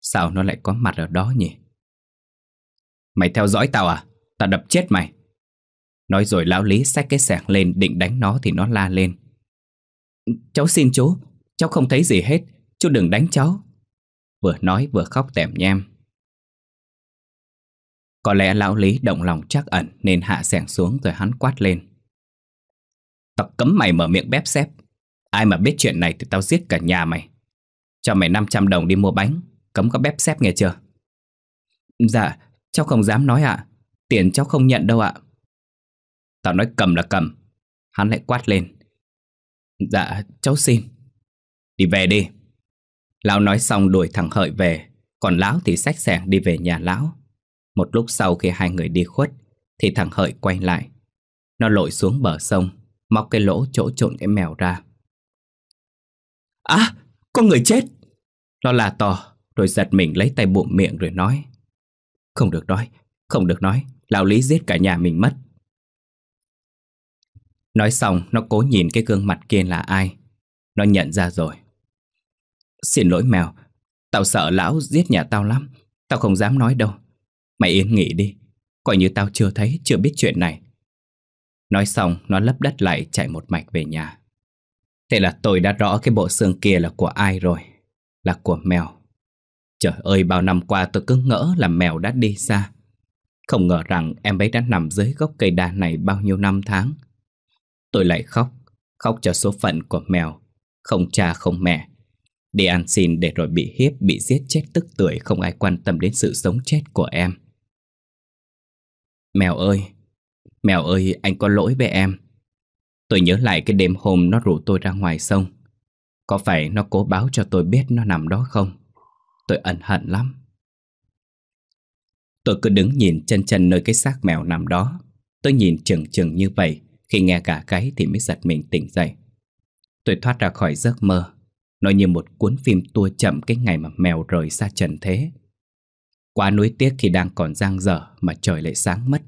Sao nó lại có mặt ở đó nhỉ? Mày theo dõi tao à? Tao đập chết mày. Nói rồi lão Lý xách cái sạc lên định đánh nó thì nó la lên. Cháu xin chú, cháu không thấy gì hết, chú đừng đánh cháu. Vừa nói vừa khóc tèm nhem. Có lẽ lão Lý động lòng chắc ẩn nên hạ sẻng xuống rồi hắn quát lên. Tao cấm mày mở miệng bép xép. Ai mà biết chuyện này thì tao giết cả nhà mày. Cho mày 500 đồng đi mua bánh, cấm có bép xép nghe chưa? Dạ, Cháu không dám nói ạ Tiền cháu không nhận đâu ạ Tao nói cầm là cầm Hắn lại quát lên Dạ cháu xin Đi về đi Lão nói xong đuổi thằng Hợi về Còn Lão thì xách xẻng đi về nhà Lão Một lúc sau khi hai người đi khuất Thì thằng Hợi quay lại Nó lội xuống bờ sông Móc cái lỗ chỗ trộn cái mèo ra À, con người chết Nó là to Rồi giật mình lấy tay bụng miệng rồi nói không được nói, không được nói, lão Lý giết cả nhà mình mất. Nói xong, nó cố nhìn cái gương mặt kia là ai. Nó nhận ra rồi. Xin lỗi mèo, tao sợ lão giết nhà tao lắm, tao không dám nói đâu. Mày yên nghỉ đi, coi như tao chưa thấy, chưa biết chuyện này. Nói xong, nó lấp đất lại chạy một mạch về nhà. Thế là tôi đã rõ cái bộ xương kia là của ai rồi, là của mèo. Trời ơi bao năm qua tôi cứ ngỡ là mèo đã đi xa Không ngờ rằng em ấy đã nằm dưới gốc cây đa này bao nhiêu năm tháng Tôi lại khóc Khóc cho số phận của mèo Không cha không mẹ Đi ăn xin để rồi bị hiếp Bị giết chết tức tuổi Không ai quan tâm đến sự sống chết của em Mèo ơi Mèo ơi anh có lỗi với em Tôi nhớ lại cái đêm hôm Nó rủ tôi ra ngoài sông Có phải nó cố báo cho tôi biết Nó nằm đó không tôi ân hận lắm. Tôi cứ đứng nhìn chân chân nơi cái xác mèo nằm đó. Tôi nhìn chừng chừng như vậy, khi nghe cả cái thì mới giật mình tỉnh dậy. Tôi thoát ra khỏi giấc mơ, nó như một cuốn phim tua chậm cái ngày mà mèo rời xa trần thế. Quá nuối tiếc khi đang còn giang dở mà trời lại sáng mất.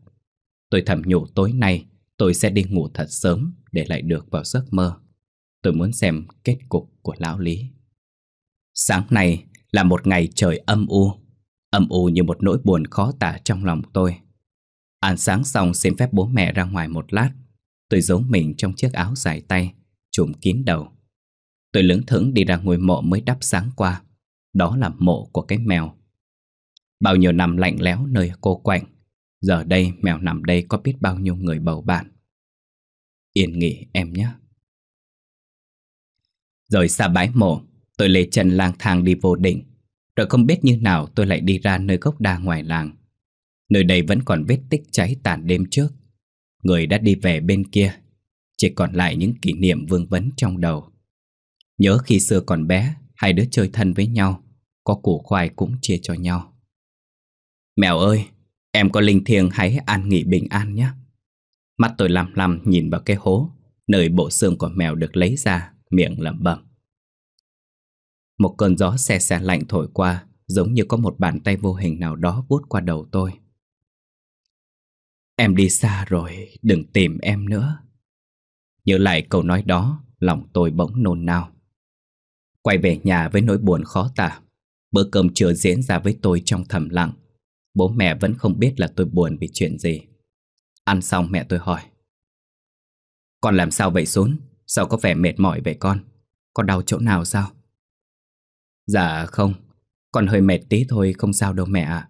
Tôi thầm nhủ tối nay tôi sẽ đi ngủ thật sớm để lại được vào giấc mơ. Tôi muốn xem kết cục của lão Lý. Sáng nay là một ngày trời âm u Âm u như một nỗi buồn khó tả trong lòng tôi Ăn sáng xong xin phép bố mẹ ra ngoài một lát Tôi giấu mình trong chiếc áo dài tay Trùm kín đầu Tôi lững thững đi ra ngôi mộ mới đắp sáng qua Đó là mộ của cái mèo Bao nhiêu năm lạnh lẽo nơi cô quạnh Giờ đây mèo nằm đây có biết bao nhiêu người bầu bạn Yên nghỉ em nhé Rồi xa bái mộ Tôi lê chân lang thang đi vô định Rồi không biết như nào tôi lại đi ra nơi gốc đa ngoài làng Nơi đây vẫn còn vết tích cháy tàn đêm trước Người đã đi về bên kia Chỉ còn lại những kỷ niệm vương vấn trong đầu Nhớ khi xưa còn bé Hai đứa chơi thân với nhau Có củ khoai cũng chia cho nhau Mèo ơi Em có linh thiêng hãy an nghỉ bình an nhé Mắt tôi lăm lăm nhìn vào cái hố Nơi bộ xương của mèo được lấy ra Miệng lẩm bẩm một cơn gió xe xe lạnh thổi qua Giống như có một bàn tay vô hình nào đó vuốt qua đầu tôi Em đi xa rồi, đừng tìm em nữa Nhớ lại câu nói đó, lòng tôi bỗng nôn nao Quay về nhà với nỗi buồn khó tả Bữa cơm trưa diễn ra với tôi trong thầm lặng Bố mẹ vẫn không biết là tôi buồn vì chuyện gì Ăn xong mẹ tôi hỏi Con làm sao vậy xuống? Sao có vẻ mệt mỏi vậy con? Con đau chỗ nào sao? Dạ không, con hơi mệt tí thôi không sao đâu mẹ ạ.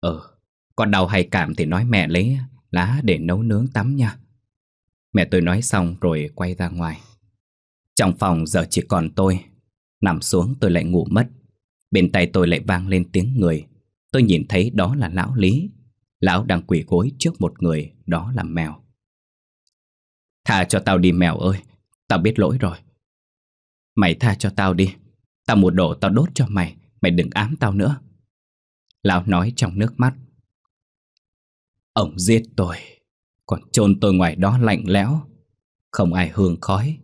Ờ, con đau hay cảm thì nói mẹ lấy lá để nấu nướng tắm nha. Mẹ tôi nói xong rồi quay ra ngoài. Trong phòng giờ chỉ còn tôi. Nằm xuống tôi lại ngủ mất. Bên tay tôi lại vang lên tiếng người. Tôi nhìn thấy đó là lão Lý. Lão đang quỳ gối trước một người, đó là mèo. Tha cho tao đi mèo ơi, tao biết lỗi rồi. Mày tha cho tao đi, Tao một đổ tao đốt cho mày Mày đừng ám tao nữa Lão nói trong nước mắt Ông giết tôi Còn chôn tôi ngoài đó lạnh lẽo Không ai hương khói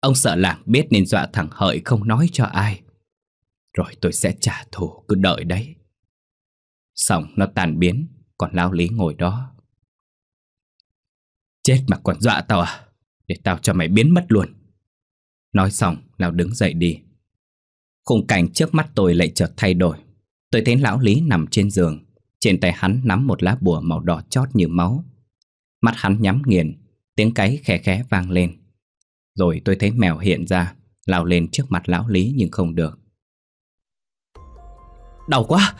Ông sợ làng biết nên dọa thằng Hợi không nói cho ai Rồi tôi sẽ trả thù cứ đợi đấy Xong nó tàn biến Còn lão lý ngồi đó Chết mà còn dọa tao à Để tao cho mày biến mất luôn Nói xong lão đứng dậy đi Khung cảnh trước mắt tôi lại chợt thay đổi Tôi thấy lão Lý nằm trên giường Trên tay hắn nắm một lá bùa màu đỏ chót như máu Mắt hắn nhắm nghiền Tiếng cái khẽ khẽ vang lên Rồi tôi thấy mèo hiện ra Lao lên trước mặt lão Lý nhưng không được Đau quá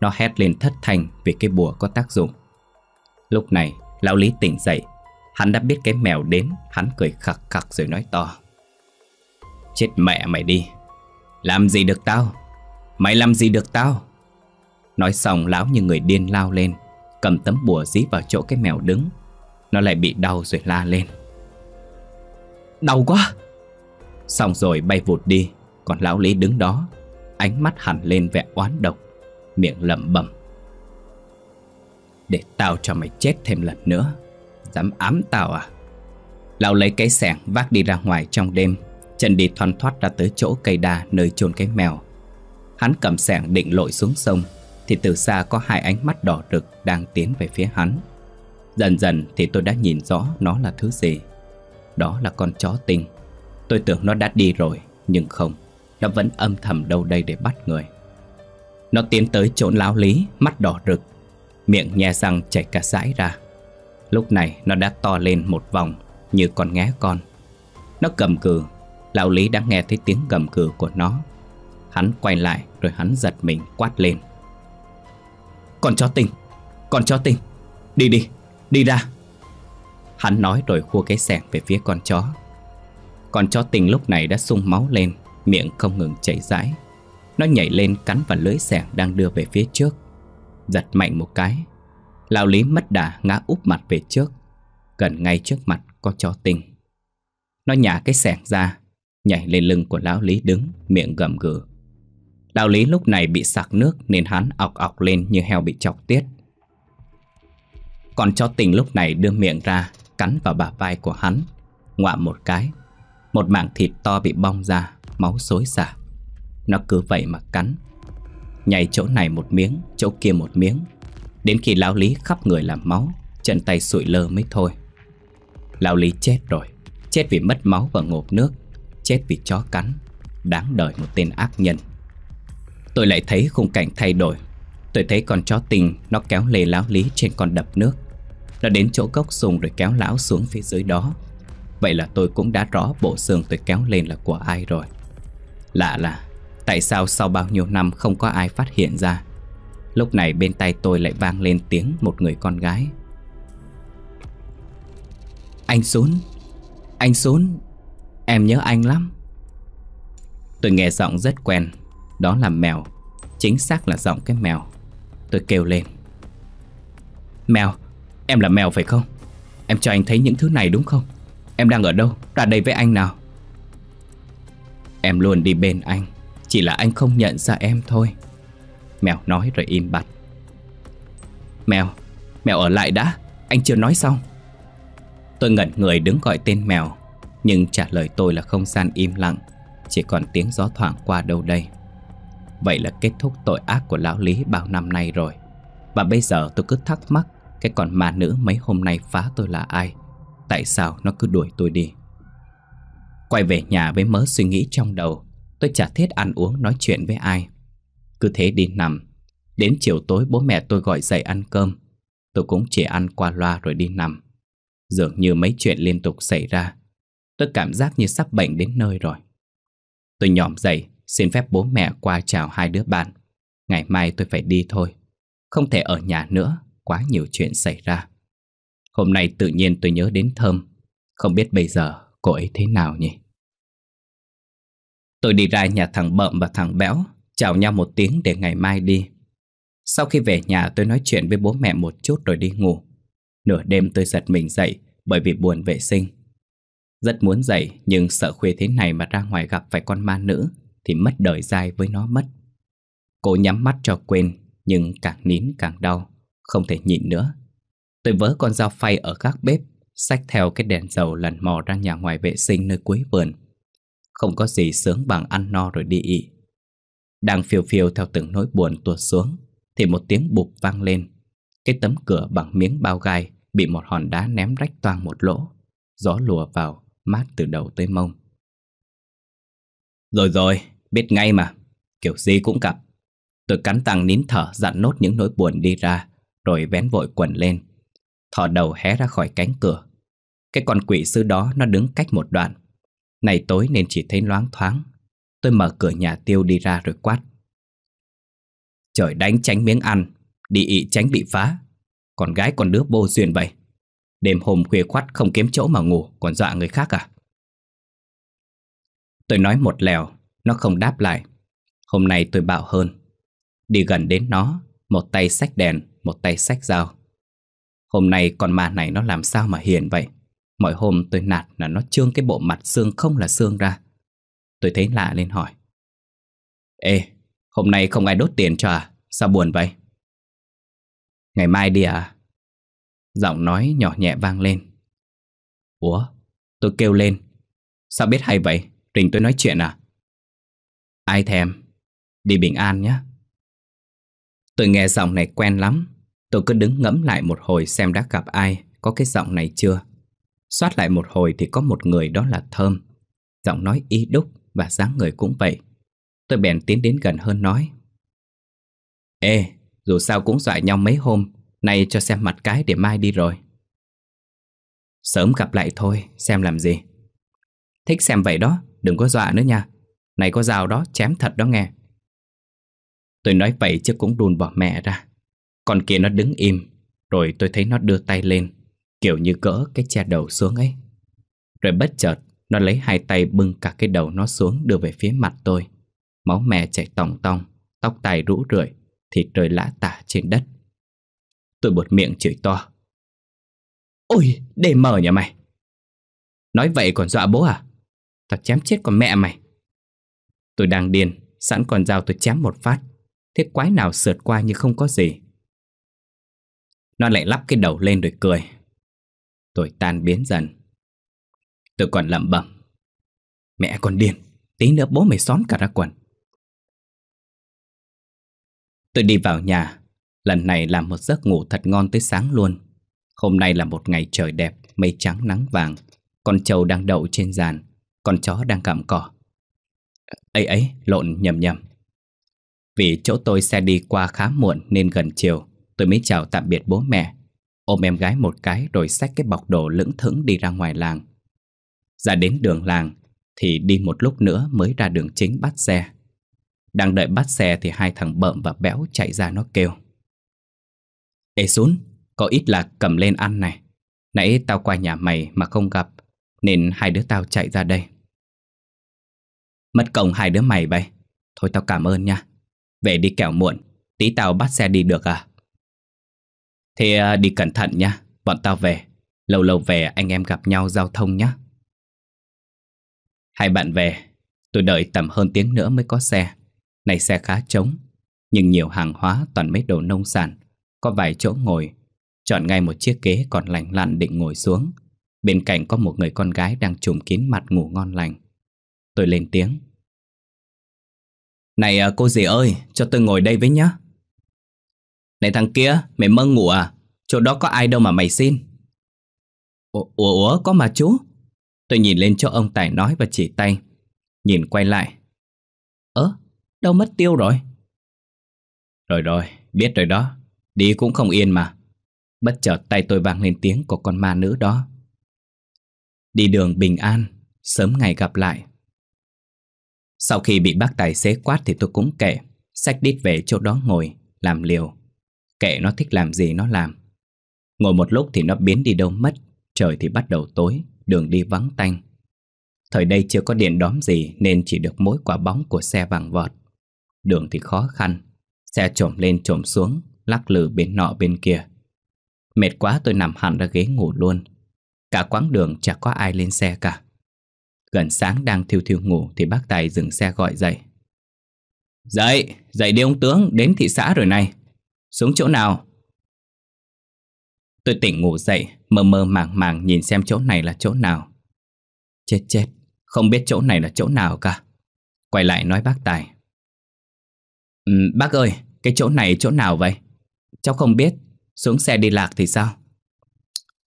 Nó hét lên thất thanh vì cái bùa có tác dụng Lúc này lão Lý tỉnh dậy Hắn đã biết cái mèo đến Hắn cười khặc khặc rồi nói to Chết mẹ mày đi làm gì được tao? Mày làm gì được tao? Nói xong lão như người điên lao lên Cầm tấm bùa dí vào chỗ cái mèo đứng Nó lại bị đau rồi la lên Đau quá Xong rồi bay vụt đi Còn lão lý đứng đó Ánh mắt hẳn lên vẻ oán độc Miệng lẩm bẩm Để tao cho mày chết thêm lần nữa Dám ám tao à Lão lấy cái sẻng vác đi ra ngoài trong đêm Trần đi thoăn thoát ra tới chỗ cây đa nơi chôn cái mèo Hắn cầm sẻng định lội xuống sông Thì từ xa có hai ánh mắt đỏ rực đang tiến về phía hắn Dần dần thì tôi đã nhìn rõ nó là thứ gì Đó là con chó tinh Tôi tưởng nó đã đi rồi Nhưng không Nó vẫn âm thầm đâu đây để bắt người Nó tiến tới chỗ lão lý Mắt đỏ rực Miệng nhe răng chảy cả rãi ra Lúc này nó đã to lên một vòng Như con ngé con Nó cầm cừ Lão Lý đã nghe thấy tiếng gầm cừ của nó Hắn quay lại rồi hắn giật mình quát lên Con chó tinh Con chó tinh Đi đi Đi ra Hắn nói rồi khua cái sẹt về phía con chó Con chó tinh lúc này đã sung máu lên Miệng không ngừng chảy rãi Nó nhảy lên cắn vào lưỡi sẹt đang đưa về phía trước Giật mạnh một cái Lão Lý mất đà ngã úp mặt về trước Gần ngay trước mặt có chó tinh Nó nhả cái sẹt ra Nhảy lên lưng của lão Lý đứng Miệng gầm gừ Lão Lý lúc này bị sặc nước Nên hắn ọc ọc lên như heo bị chọc tiết Còn cho tình lúc này đưa miệng ra Cắn vào bả vai của hắn ngoạm một cái Một mảng thịt to bị bong ra Máu xối xả Nó cứ vậy mà cắn Nhảy chỗ này một miếng Chỗ kia một miếng Đến khi lão Lý khắp người làm máu Chân tay sụi lơ mới thôi Lão Lý chết rồi Chết vì mất máu và ngộp nước chết vì chó cắn Đáng đời một tên ác nhân Tôi lại thấy khung cảnh thay đổi Tôi thấy con chó tình nó kéo lê láo lý trên con đập nước Nó đến chỗ cốc sùng rồi kéo lão xuống phía dưới đó Vậy là tôi cũng đã rõ bộ xương tôi kéo lên là của ai rồi Lạ là Tại sao sau bao nhiêu năm không có ai phát hiện ra Lúc này bên tay tôi lại vang lên tiếng một người con gái Anh xuống Anh xuống Em nhớ anh lắm Tôi nghe giọng rất quen Đó là mèo Chính xác là giọng cái mèo Tôi kêu lên Mèo, em là mèo phải không? Em cho anh thấy những thứ này đúng không? Em đang ở đâu? Ra đây với anh nào Em luôn đi bên anh Chỉ là anh không nhận ra em thôi Mèo nói rồi im bặt Mèo, mèo ở lại đã Anh chưa nói xong Tôi ngẩn người đứng gọi tên mèo nhưng trả lời tôi là không gian im lặng Chỉ còn tiếng gió thoảng qua đâu đây Vậy là kết thúc tội ác của lão Lý bao năm nay rồi Và bây giờ tôi cứ thắc mắc Cái con ma nữ mấy hôm nay phá tôi là ai Tại sao nó cứ đuổi tôi đi Quay về nhà với mớ suy nghĩ trong đầu Tôi chả thiết ăn uống nói chuyện với ai Cứ thế đi nằm Đến chiều tối bố mẹ tôi gọi dậy ăn cơm Tôi cũng chỉ ăn qua loa rồi đi nằm Dường như mấy chuyện liên tục xảy ra Tôi cảm giác như sắp bệnh đến nơi rồi. Tôi nhỏm dậy, xin phép bố mẹ qua chào hai đứa bạn. Ngày mai tôi phải đi thôi. Không thể ở nhà nữa, quá nhiều chuyện xảy ra. Hôm nay tự nhiên tôi nhớ đến Thơm. Không biết bây giờ cô ấy thế nào nhỉ? Tôi đi ra nhà thằng Bậm và thằng Béo, chào nhau một tiếng để ngày mai đi. Sau khi về nhà tôi nói chuyện với bố mẹ một chút rồi đi ngủ. Nửa đêm tôi giật mình dậy bởi vì buồn vệ sinh. Rất muốn dậy nhưng sợ khuya thế này mà ra ngoài gặp phải con ma nữ thì mất đời dai với nó mất. Cô nhắm mắt cho quên nhưng càng nín càng đau, không thể nhịn nữa. Tôi vớ con dao phay ở các bếp, xách theo cái đèn dầu lần mò ra nhà ngoài vệ sinh nơi cuối vườn. Không có gì sướng bằng ăn no rồi đi ị. Đang phiêu phiêu theo từng nỗi buồn tuột xuống thì một tiếng bụp vang lên. Cái tấm cửa bằng miếng bao gai bị một hòn đá ném rách toang một lỗ. Gió lùa vào mát từ đầu tới mông. Rồi rồi, biết ngay mà, kiểu gì cũng gặp. Tôi cắn răng nín thở dặn nốt những nỗi buồn đi ra, rồi vén vội quần lên. Thỏ đầu hé ra khỏi cánh cửa. Cái con quỷ sư đó nó đứng cách một đoạn. Này tối nên chỉ thấy loáng thoáng. Tôi mở cửa nhà tiêu đi ra rồi quát. Trời đánh tránh miếng ăn, đi ị tránh bị phá. Còn gái còn đứa bô duyên vậy. Đêm hôm khuya khoắt không kiếm chỗ mà ngủ Còn dọa người khác à Tôi nói một lèo Nó không đáp lại Hôm nay tôi bạo hơn Đi gần đến nó Một tay sách đèn Một tay sách dao Hôm nay con ma này nó làm sao mà hiền vậy Mọi hôm tôi nạt là nó trương cái bộ mặt xương không là xương ra Tôi thấy lạ lên hỏi Ê, hôm nay không ai đốt tiền cho à? Sao buồn vậy? Ngày mai đi à? Giọng nói nhỏ nhẹ vang lên Ủa tôi kêu lên Sao biết hay vậy Trình tôi nói chuyện à Ai thèm Đi bình an nhé Tôi nghe giọng này quen lắm Tôi cứ đứng ngẫm lại một hồi xem đã gặp ai Có cái giọng này chưa Xoát lại một hồi thì có một người đó là Thơm Giọng nói y đúc Và dáng người cũng vậy Tôi bèn tiến đến gần hơn nói Ê, dù sao cũng dọa nhau mấy hôm này cho xem mặt cái để mai đi rồi Sớm gặp lại thôi Xem làm gì Thích xem vậy đó Đừng có dọa nữa nha Này có rào đó chém thật đó nghe Tôi nói vậy chứ cũng đùn bỏ mẹ ra Còn kia nó đứng im Rồi tôi thấy nó đưa tay lên Kiểu như cỡ cái che đầu xuống ấy Rồi bất chợt Nó lấy hai tay bưng cả cái đầu nó xuống Đưa về phía mặt tôi Máu mẹ chảy tòng tòng Tóc tai rũ rượi Thịt rơi lã tả trên đất Tôi bột miệng chửi to Ôi để mở nhà mày Nói vậy còn dọa bố à Tao chém chết con mẹ mày Tôi đang điên Sẵn còn dao tôi chém một phát Thế quái nào sượt qua như không có gì Nó lại lắp cái đầu lên rồi cười Tôi tan biến dần Tôi còn lẩm bẩm Mẹ con điên Tí nữa bố mày xóm cả ra quần Tôi đi vào nhà Lần này làm một giấc ngủ thật ngon tới sáng luôn Hôm nay là một ngày trời đẹp Mây trắng nắng vàng Con trâu đang đậu trên giàn Con chó đang cạm cỏ ấy ấy, lộn nhầm nhầm Vì chỗ tôi xe đi qua khá muộn Nên gần chiều Tôi mới chào tạm biệt bố mẹ Ôm em gái một cái rồi xách cái bọc đồ lững thững đi ra ngoài làng Ra đến đường làng Thì đi một lúc nữa mới ra đường chính bắt xe Đang đợi bắt xe thì hai thằng bợm và béo chạy ra nó kêu Ê xuống, có ít lạc cầm lên ăn này. Nãy tao qua nhà mày mà không gặp, nên hai đứa tao chạy ra đây. Mất công hai đứa mày vậy. Thôi tao cảm ơn nha. Về đi kẻo muộn, tí tao bắt xe đi được à? Thế à, đi cẩn thận nha, bọn tao về. Lâu lâu về anh em gặp nhau giao thông nhé. Hai bạn về, tôi đợi tầm hơn tiếng nữa mới có xe. Này xe khá trống, nhưng nhiều hàng hóa toàn mấy đồ nông sản có vài chỗ ngồi Chọn ngay một chiếc ghế còn lành lặn định ngồi xuống Bên cạnh có một người con gái đang trùm kín mặt ngủ ngon lành Tôi lên tiếng Này à, cô dì ơi, cho tôi ngồi đây với nhá Này thằng kia, mày mơ ngủ à? Chỗ đó có ai đâu mà mày xin Ủa, ủa có mà chú Tôi nhìn lên chỗ ông Tài nói và chỉ tay Nhìn quay lại Ơ, đâu mất tiêu rồi Rồi rồi, biết rồi đó Đi cũng không yên mà Bất chợt tay tôi vang lên tiếng của con ma nữ đó Đi đường bình an Sớm ngày gặp lại Sau khi bị bác tài xế quát Thì tôi cũng kệ Xách đít về chỗ đó ngồi Làm liều Kệ nó thích làm gì nó làm Ngồi một lúc thì nó biến đi đâu mất Trời thì bắt đầu tối Đường đi vắng tanh Thời đây chưa có điện đóm gì Nên chỉ được mỗi quả bóng của xe vàng vọt Đường thì khó khăn Xe trộm lên trộm xuống lắc lư bên nọ bên kia. Mệt quá tôi nằm hẳn ra ghế ngủ luôn. Cả quãng đường chẳng có ai lên xe cả. Gần sáng đang thiêu thiêu ngủ thì bác Tài dừng xe gọi dậy. Dậy, dậy đi ông tướng, đến thị xã rồi này. Xuống chỗ nào? Tôi tỉnh ngủ dậy, mơ mơ màng màng nhìn xem chỗ này là chỗ nào. Chết chết, không biết chỗ này là chỗ nào cả. Quay lại nói bác Tài. Ừ, bác ơi, cái chỗ này chỗ nào vậy? Cháu không biết Xuống xe đi lạc thì sao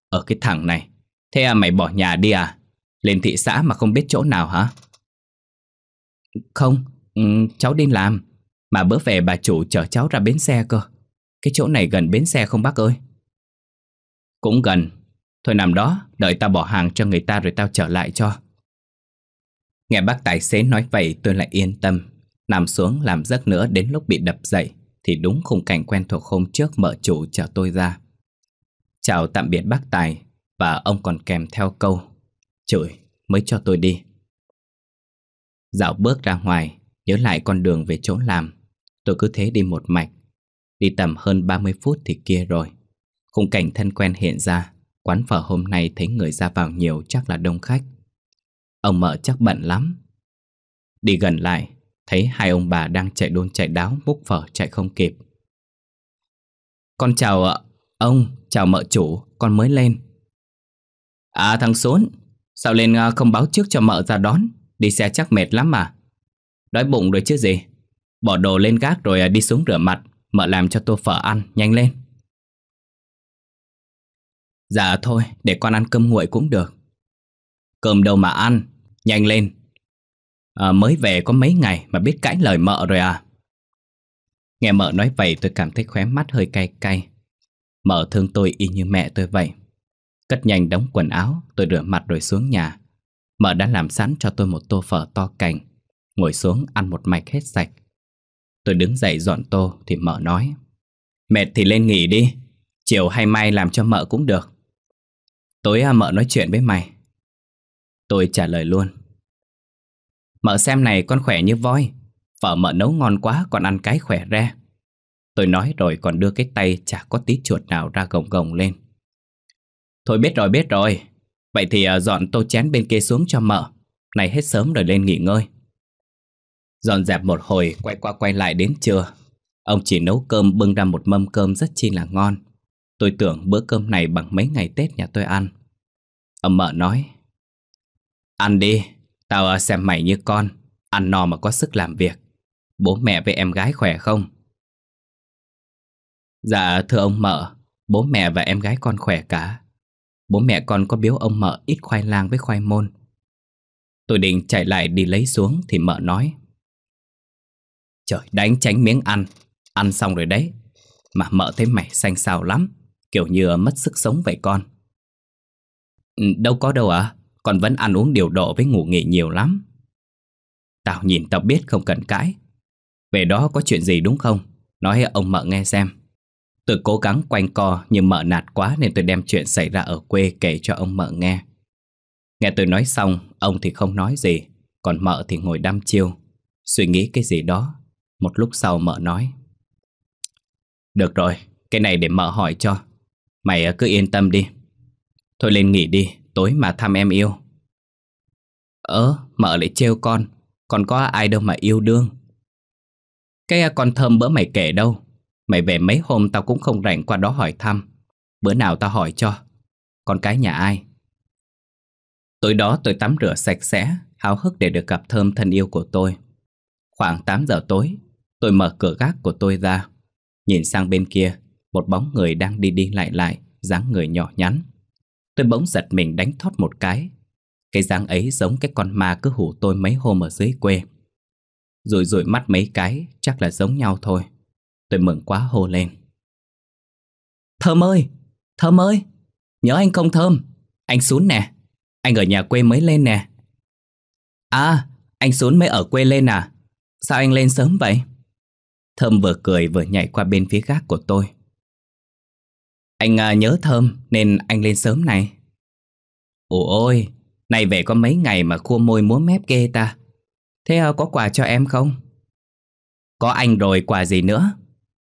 Ở cái thằng này Thế à mày bỏ nhà đi à Lên thị xã mà không biết chỗ nào hả Không ừ, Cháu đi làm Mà bữa về bà chủ chở cháu ra bến xe cơ Cái chỗ này gần bến xe không bác ơi Cũng gần Thôi nằm đó Đợi tao bỏ hàng cho người ta rồi tao trở lại cho Nghe bác tài xế nói vậy tôi lại yên tâm Nằm xuống làm giấc nữa đến lúc bị đập dậy thì đúng khung cảnh quen thuộc hôm trước mở chủ chào tôi ra. Chào tạm biệt bác Tài và ông còn kèm theo câu chửi mới cho tôi đi. Dạo bước ra ngoài, nhớ lại con đường về chỗ làm. Tôi cứ thế đi một mạch. Đi tầm hơn 30 phút thì kia rồi. Khung cảnh thân quen hiện ra, quán phở hôm nay thấy người ra vào nhiều chắc là đông khách. Ông mợ chắc bận lắm. Đi gần lại, Thấy hai ông bà đang chạy đôn chạy đáo Bốc phở chạy không kịp Con chào ạ ờ, Ông, chào mợ chủ, con mới lên À thằng Sốn Sao lên ờ, không báo trước cho mợ ra đón Đi xe chắc mệt lắm mà Đói bụng rồi chứ gì Bỏ đồ lên gác rồi ờ, đi xuống rửa mặt Mợ làm cho tô phở ăn, nhanh lên Dạ thôi, để con ăn cơm nguội cũng được Cơm đâu mà ăn, nhanh lên à, mới về có mấy ngày mà biết cãi lời mợ rồi à. Nghe mợ nói vậy tôi cảm thấy khóe mắt hơi cay cay. Mợ thương tôi y như mẹ tôi vậy. Cất nhanh đóng quần áo, tôi rửa mặt rồi xuống nhà. Mợ đã làm sẵn cho tôi một tô phở to cành. Ngồi xuống ăn một mạch hết sạch. Tôi đứng dậy dọn tô thì mợ nói. Mệt thì lên nghỉ đi, chiều hay mai làm cho mợ cũng được. Tối à, mợ nói chuyện với mày. Tôi trả lời luôn. Mợ xem này con khỏe như voi Vợ mợ nấu ngon quá còn ăn cái khỏe ra Tôi nói rồi còn đưa cái tay chả có tí chuột nào ra gồng gồng lên Thôi biết rồi biết rồi Vậy thì ờ, dọn tô chén bên kia xuống cho mợ Này hết sớm rồi lên nghỉ ngơi Dọn dẹp một hồi quay qua quay lại đến trưa Ông chỉ nấu cơm bưng ra một mâm cơm rất chi là ngon Tôi tưởng bữa cơm này bằng mấy ngày Tết nhà tôi ăn Ông mợ nói Ăn đi Tao ờ, xem mày như con, ăn no mà có sức làm việc. Bố mẹ với em gái khỏe không? Dạ thưa ông mợ, bố mẹ và em gái con khỏe cả. Bố mẹ con có biếu ông mợ ít khoai lang với khoai môn. Tôi định chạy lại đi lấy xuống thì mợ nói. Trời đánh tránh miếng ăn, ăn xong rồi đấy. Mà mợ thấy mày xanh xào lắm, kiểu như mất sức sống vậy con. Ừ, đâu có đâu ạ, con vẫn ăn uống điều độ với ngủ nghỉ nhiều lắm Tao nhìn tao biết không cần cãi Về đó có chuyện gì đúng không? Nói ông mợ nghe xem Tôi cố gắng quanh co nhưng mợ nạt quá nên tôi đem chuyện xảy ra ở quê kể cho ông mợ nghe Nghe tôi nói xong, ông thì không nói gì Còn mợ thì ngồi đăm chiêu Suy nghĩ cái gì đó Một lúc sau mợ nói Được rồi, cái này để mợ hỏi cho Mày cứ yên tâm đi Thôi lên nghỉ đi, tối mà thăm em yêu Ớ, mợ lại trêu con Còn có ai đâu mà yêu đương Cái à, con thơm bữa mày kể đâu Mày về mấy hôm tao cũng không rảnh qua đó hỏi thăm Bữa nào tao hỏi cho Con cái nhà ai Tối đó tôi tắm rửa sạch sẽ Háo hức để được gặp thơm thân yêu của tôi Khoảng 8 giờ tối Tôi mở cửa gác của tôi ra Nhìn sang bên kia Một bóng người đang đi đi lại lại dáng người nhỏ nhắn Tôi bỗng giật mình đánh thót một cái Cái dáng ấy giống cái con ma cứ hủ tôi mấy hôm ở dưới quê Rồi rồi mắt mấy cái Chắc là giống nhau thôi Tôi mừng quá hô lên Thơm ơi Thơm ơi Nhớ anh không Thơm Anh xuống nè Anh ở nhà quê mới lên nè À Anh xuống mới ở quê lên à Sao anh lên sớm vậy Thơm vừa cười vừa nhảy qua bên phía gác của tôi anh à, nhớ thơm nên anh lên sớm này. Ồ ôi, nay về có mấy ngày mà khua môi múa mép ghê ta. Thế à, có quà cho em không? Có anh rồi quà gì nữa?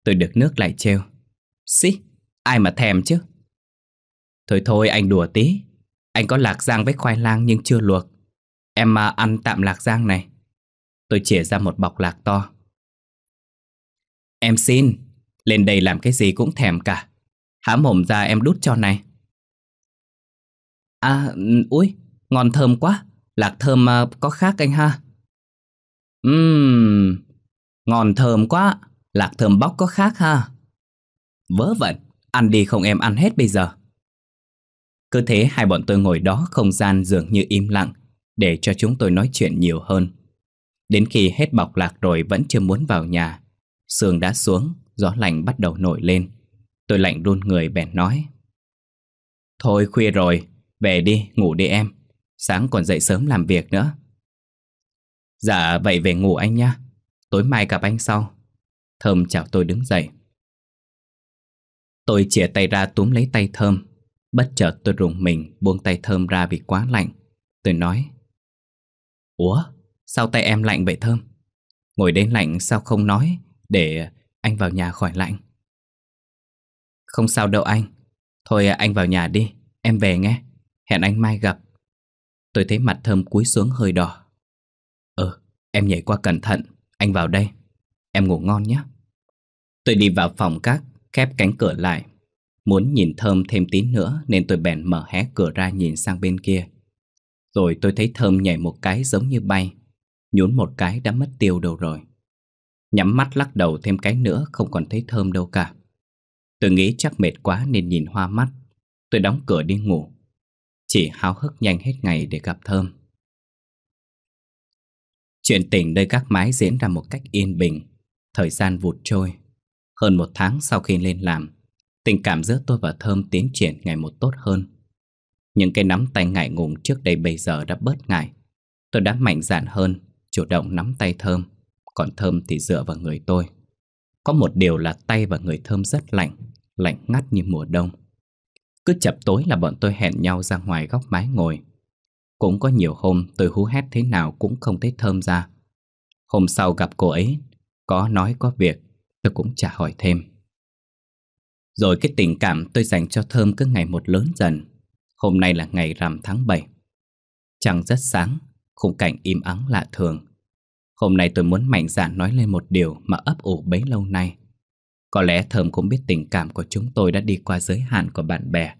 Tôi được nước lại trêu. Xí, ai mà thèm chứ? Thôi thôi anh đùa tí. Anh có lạc giang với khoai lang nhưng chưa luộc. Em mà ăn tạm lạc giang này. Tôi chỉa ra một bọc lạc to. Em xin, lên đây làm cái gì cũng thèm cả. Há mồm ra em đút cho này À, ừ, ui, ngon thơm quá Lạc thơm à, có khác anh ha Ừm, uhm, ngon thơm quá Lạc thơm bóc có khác ha Vớ vẩn, ăn đi không em ăn hết bây giờ Cứ thế hai bọn tôi ngồi đó không gian dường như im lặng Để cho chúng tôi nói chuyện nhiều hơn Đến khi hết bọc lạc rồi vẫn chưa muốn vào nhà Sương đã xuống, gió lạnh bắt đầu nổi lên Tôi lạnh run người bèn nói Thôi khuya rồi, về đi, ngủ đi em Sáng còn dậy sớm làm việc nữa Dạ vậy về ngủ anh nhé Tối mai gặp anh sau Thơm chào tôi đứng dậy Tôi chia tay ra túm lấy tay Thơm Bất chợt tôi rùng mình buông tay Thơm ra vì quá lạnh Tôi nói Ủa sao tay em lạnh vậy Thơm Ngồi đến lạnh sao không nói Để anh vào nhà khỏi lạnh không sao đâu anh Thôi anh vào nhà đi Em về nghe Hẹn anh mai gặp Tôi thấy mặt thơm cúi xuống hơi đỏ Ừ em nhảy qua cẩn thận Anh vào đây Em ngủ ngon nhé Tôi đi vào phòng các Khép cánh cửa lại Muốn nhìn thơm thêm tí nữa Nên tôi bèn mở hé cửa ra nhìn sang bên kia Rồi tôi thấy thơm nhảy một cái giống như bay Nhún một cái đã mất tiêu đâu rồi Nhắm mắt lắc đầu thêm cái nữa Không còn thấy thơm đâu cả Tôi nghĩ chắc mệt quá nên nhìn hoa mắt Tôi đóng cửa đi ngủ Chỉ háo hức nhanh hết ngày để gặp Thơm Chuyện tình nơi các mái diễn ra một cách yên bình Thời gian vụt trôi Hơn một tháng sau khi lên làm Tình cảm giữa tôi và Thơm tiến triển ngày một tốt hơn Những cái nắm tay ngại ngùng trước đây bây giờ đã bớt ngại Tôi đã mạnh dạn hơn Chủ động nắm tay Thơm Còn Thơm thì dựa vào người tôi có một điều là tay và người thơm rất lạnh, lạnh ngắt như mùa đông. Cứ chập tối là bọn tôi hẹn nhau ra ngoài góc mái ngồi. Cũng có nhiều hôm tôi hú hét thế nào cũng không thấy thơm ra. Hôm sau gặp cô ấy, có nói có việc, tôi cũng chả hỏi thêm. Rồi cái tình cảm tôi dành cho thơm cứ ngày một lớn dần. Hôm nay là ngày rằm tháng 7. Trăng rất sáng, khung cảnh im ắng lạ thường. Hôm nay tôi muốn mạnh dạn nói lên một điều mà ấp ủ bấy lâu nay. Có lẽ Thơm cũng biết tình cảm của chúng tôi đã đi qua giới hạn của bạn bè.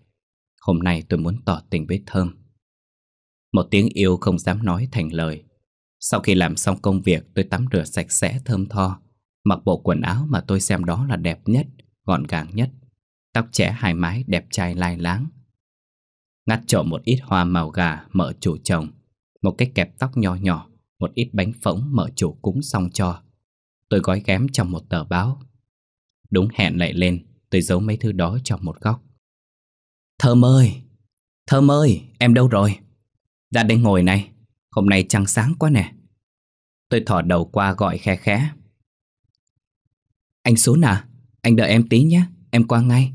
Hôm nay tôi muốn tỏ tình với Thơm. Một tiếng yêu không dám nói thành lời. Sau khi làm xong công việc, tôi tắm rửa sạch sẽ thơm tho, mặc bộ quần áo mà tôi xem đó là đẹp nhất, gọn gàng nhất. Tóc trẻ hai mái đẹp trai lai láng. Ngắt trộm một ít hoa màu gà mở chủ chồng, một cái kẹp tóc nho nhỏ, một ít bánh phỗng mở chủ cúng xong cho. Tôi gói ghém trong một tờ báo. Đúng hẹn lại lên, tôi giấu mấy thứ đó trong một góc. Thơm ơi! Thơm ơi! Em đâu rồi? Ra đây ngồi này, hôm nay trăng sáng quá nè. Tôi thỏ đầu qua gọi khe khẽ. Anh xuống à? Anh đợi em tí nhé, em qua ngay.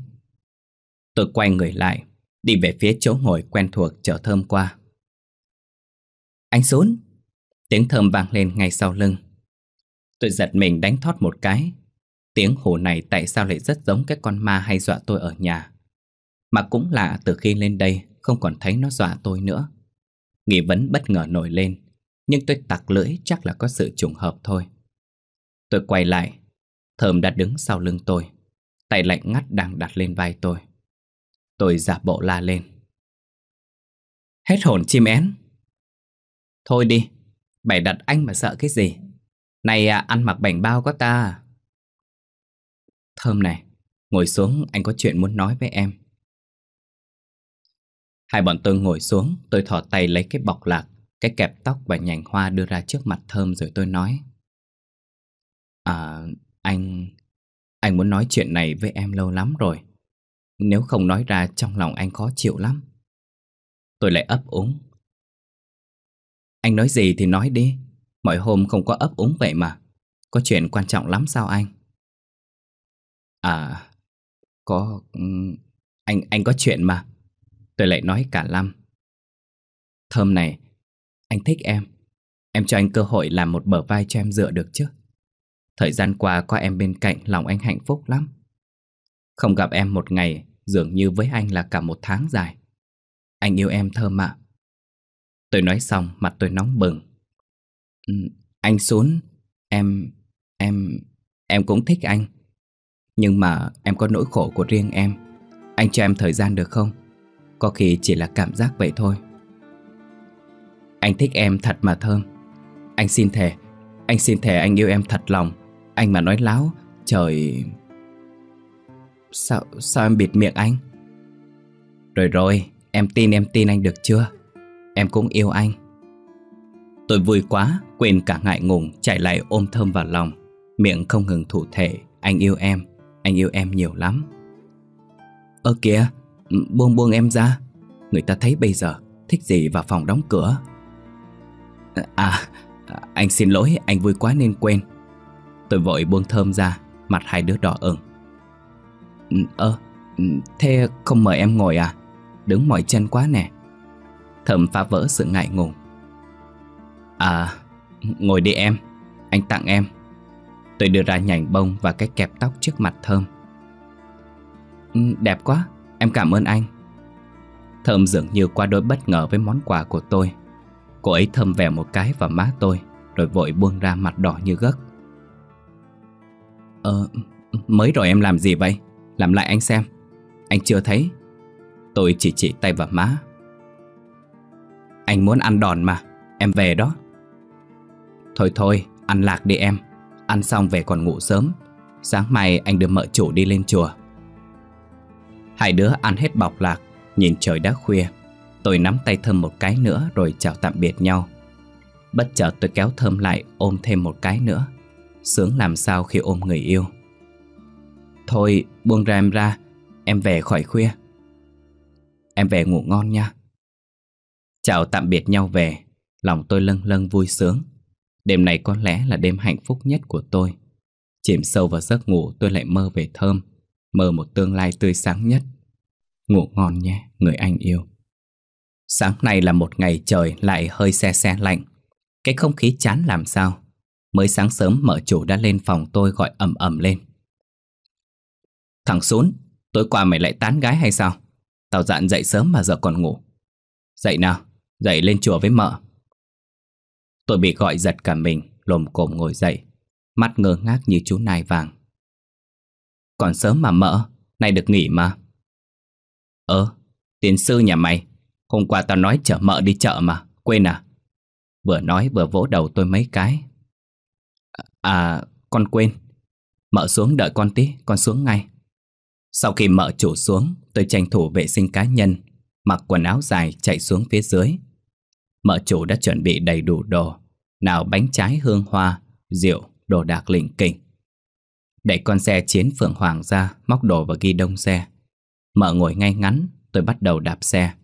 Tôi quay người lại, đi về phía chỗ ngồi quen thuộc chở thơm qua. Anh xuống, Tiếng thơm vang lên ngay sau lưng Tôi giật mình đánh thoát một cái Tiếng hổ này tại sao lại rất giống cái con ma hay dọa tôi ở nhà Mà cũng lạ từ khi lên đây không còn thấy nó dọa tôi nữa Nghi vấn bất ngờ nổi lên Nhưng tôi tặc lưỡi chắc là có sự trùng hợp thôi Tôi quay lại Thơm đã đứng sau lưng tôi Tay lạnh ngắt đang đặt lên vai tôi Tôi giả bộ la lên Hết hồn chim én Thôi đi Bày đặt anh mà sợ cái gì Này à, ăn mặc bảnh bao có ta Thơm này Ngồi xuống anh có chuyện muốn nói với em Hai bọn tôi ngồi xuống Tôi thỏ tay lấy cái bọc lạc Cái kẹp tóc và nhành hoa đưa ra trước mặt Thơm rồi tôi nói À anh Anh muốn nói chuyện này với em lâu lắm rồi Nếu không nói ra trong lòng anh khó chịu lắm Tôi lại ấp úng anh nói gì thì nói đi Mọi hôm không có ấp úng vậy mà Có chuyện quan trọng lắm sao anh À Có ừ, Anh anh có chuyện mà Tôi lại nói cả Lâm. Thơm này Anh thích em Em cho anh cơ hội làm một bờ vai cho em dựa được chứ Thời gian qua có em bên cạnh lòng anh hạnh phúc lắm Không gặp em một ngày Dường như với anh là cả một tháng dài Anh yêu em Thơm ạ à. Tôi nói xong mặt tôi nóng bừng ừ, Anh xuống Em... em... em cũng thích anh Nhưng mà em có nỗi khổ của riêng em Anh cho em thời gian được không? Có khi chỉ là cảm giác vậy thôi Anh thích em thật mà Thơm Anh xin thề Anh xin thề anh yêu em thật lòng Anh mà nói láo Trời... Sao, sao em bịt miệng anh? Rồi rồi, em tin em tin anh được chưa? em cũng yêu anh Tôi vui quá, quên cả ngại ngùng Chạy lại ôm Thơm vào lòng Miệng không ngừng thủ thể Anh yêu em, anh yêu em nhiều lắm Ơ kìa, buông buông em ra Người ta thấy bây giờ Thích gì vào phòng đóng cửa à, à, anh xin lỗi Anh vui quá nên quên Tôi vội buông Thơm ra Mặt hai đứa đỏ ửng ừ, Ơ, à, thế không mời em ngồi à Đứng mỏi chân quá nè Thầm phá vỡ sự ngại ngùng À Ngồi đi em Anh tặng em Tôi đưa ra nhành bông và cái kẹp tóc trước mặt Thơm ừ, Đẹp quá Em cảm ơn anh Thơm dường như quá đôi bất ngờ với món quà của tôi Cô ấy thơm vẻ một cái vào má tôi Rồi vội buông ra mặt đỏ như gấc Ờ, mới rồi em làm gì vậy? Làm lại anh xem Anh chưa thấy Tôi chỉ chỉ tay vào má anh muốn ăn đòn mà Em về đó Thôi thôi ăn lạc đi em Ăn xong về còn ngủ sớm Sáng mai anh đưa mợ chủ đi lên chùa Hai đứa ăn hết bọc lạc Nhìn trời đã khuya Tôi nắm tay Thơm một cái nữa Rồi chào tạm biệt nhau Bất chợt tôi kéo Thơm lại ôm thêm một cái nữa Sướng làm sao khi ôm người yêu Thôi buông ra em ra Em về khỏi khuya Em về ngủ ngon nha Chào tạm biệt nhau về Lòng tôi lâng lâng vui sướng Đêm này có lẽ là đêm hạnh phúc nhất của tôi Chìm sâu vào giấc ngủ tôi lại mơ về thơm Mơ một tương lai tươi sáng nhất Ngủ ngon nhé, người anh yêu Sáng nay là một ngày trời lại hơi xe xe lạnh Cái không khí chán làm sao Mới sáng sớm mở chủ đã lên phòng tôi gọi ầm ầm lên Thằng Sún, tối qua mày lại tán gái hay sao? Tao dặn dậy sớm mà giờ còn ngủ Dậy nào Dậy lên chùa với mợ Tôi bị gọi giật cả mình Lồm cồm ngồi dậy Mắt ngơ ngác như chú nai vàng Còn sớm mà mợ Nay được nghỉ mà ơ, tiến sư nhà mày Hôm qua tao nói chở mợ đi chợ mà Quên à Vừa nói vừa vỗ đầu tôi mấy cái À con quên Mợ xuống đợi con tí Con xuống ngay Sau khi mợ chủ xuống Tôi tranh thủ vệ sinh cá nhân Mặc quần áo dài chạy xuống phía dưới Mở chủ đã chuẩn bị đầy đủ đồ Nào bánh trái hương hoa, rượu, đồ đạc lỉnh kỉnh Đẩy con xe chiến phượng hoàng ra Móc đồ và ghi đông xe Mở ngồi ngay ngắn Tôi bắt đầu đạp xe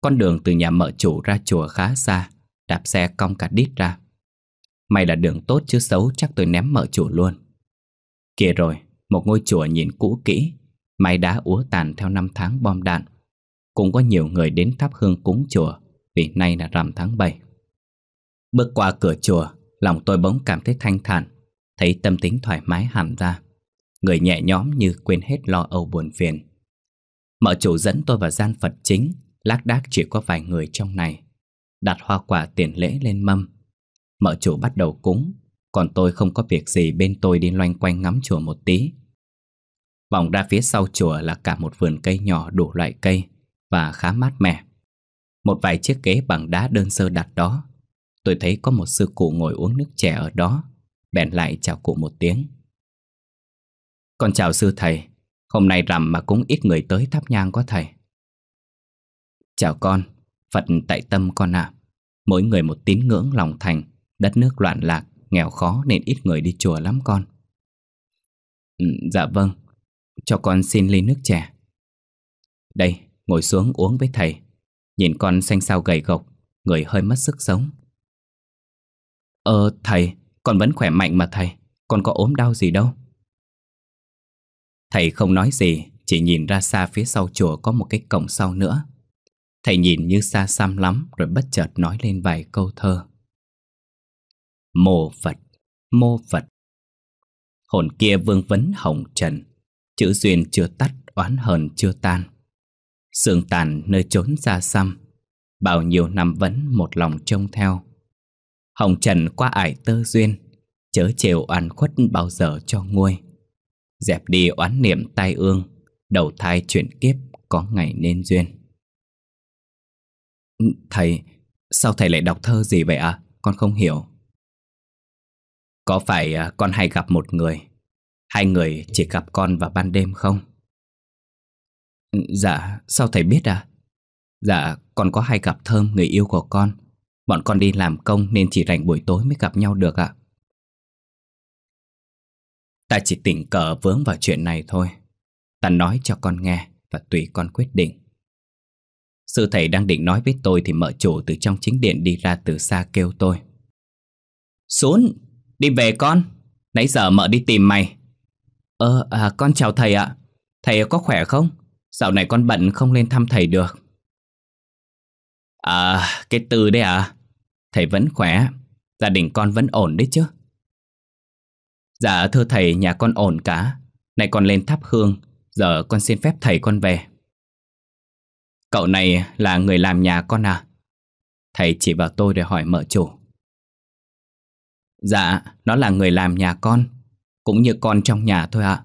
Con đường từ nhà mợ chủ ra chùa khá xa Đạp xe cong cả đít ra May là đường tốt chứ xấu Chắc tôi ném mợ chủ luôn Kìa rồi, một ngôi chùa nhìn cũ kỹ Mái đá úa tàn theo năm tháng bom đạn Cũng có nhiều người đến thắp hương cúng chùa vì nay là rằm tháng 7. Bước qua cửa chùa, lòng tôi bỗng cảm thấy thanh thản, thấy tâm tính thoải mái hẳn ra. Người nhẹ nhõm như quên hết lo âu buồn phiền. Mở chủ dẫn tôi vào gian Phật chính, lác đác chỉ có vài người trong này. Đặt hoa quả tiền lễ lên mâm. Mở chủ bắt đầu cúng, còn tôi không có việc gì bên tôi đi loanh quanh ngắm chùa một tí. Vòng ra phía sau chùa là cả một vườn cây nhỏ đủ loại cây và khá mát mẻ. Một vài chiếc ghế bằng đá đơn sơ đặt đó Tôi thấy có một sư cụ ngồi uống nước chè ở đó Bèn lại chào cụ một tiếng Con chào sư thầy Hôm nay rằm mà cũng ít người tới thắp nhang có thầy Chào con Phật tại tâm con ạ à. Mỗi người một tín ngưỡng lòng thành Đất nước loạn lạc Nghèo khó nên ít người đi chùa lắm con ừ, Dạ vâng Cho con xin ly nước chè Đây ngồi xuống uống với thầy Nhìn con xanh xao gầy gộc Người hơi mất sức sống Ờ thầy Con vẫn khỏe mạnh mà thầy Con có ốm đau gì đâu Thầy không nói gì Chỉ nhìn ra xa phía sau chùa có một cái cổng sau nữa Thầy nhìn như xa xăm lắm Rồi bất chợt nói lên vài câu thơ Mô Phật Mô Phật Hồn kia vương vấn hồng trần Chữ duyên chưa tắt Oán hờn chưa tan Sương tàn nơi trốn xa xăm Bao nhiêu năm vẫn một lòng trông theo Hồng trần qua ải tơ duyên Chớ chiều oán khuất bao giờ cho nguôi Dẹp đi oán niệm tai ương Đầu thai chuyển kiếp có ngày nên duyên Thầy, sao thầy lại đọc thơ gì vậy ạ? Con không hiểu Có phải à, con hay gặp một người Hai người chỉ gặp con vào ban đêm không? Dạ, sao thầy biết à? Dạ, con có hai cặp Thơm, người yêu của con. Bọn con đi làm công nên chỉ rảnh buổi tối mới gặp nhau được ạ. Ta chỉ tình cờ vướng vào chuyện này thôi. Ta nói cho con nghe và tùy con quyết định. Sư thầy đang định nói với tôi thì mở chủ từ trong chính điện đi ra từ xa kêu tôi. Xuống, đi về con. Nãy giờ mở đi tìm mày. Ờ, à, con chào thầy ạ. Thầy có khỏe không? Dạo này con bận không lên thăm thầy được À cái từ đấy à Thầy vẫn khỏe Gia đình con vẫn ổn đấy chứ Dạ thưa thầy nhà con ổn cả Này con lên thắp hương Giờ con xin phép thầy con về Cậu này là người làm nhà con à Thầy chỉ vào tôi để hỏi mở chủ Dạ nó là người làm nhà con Cũng như con trong nhà thôi ạ à.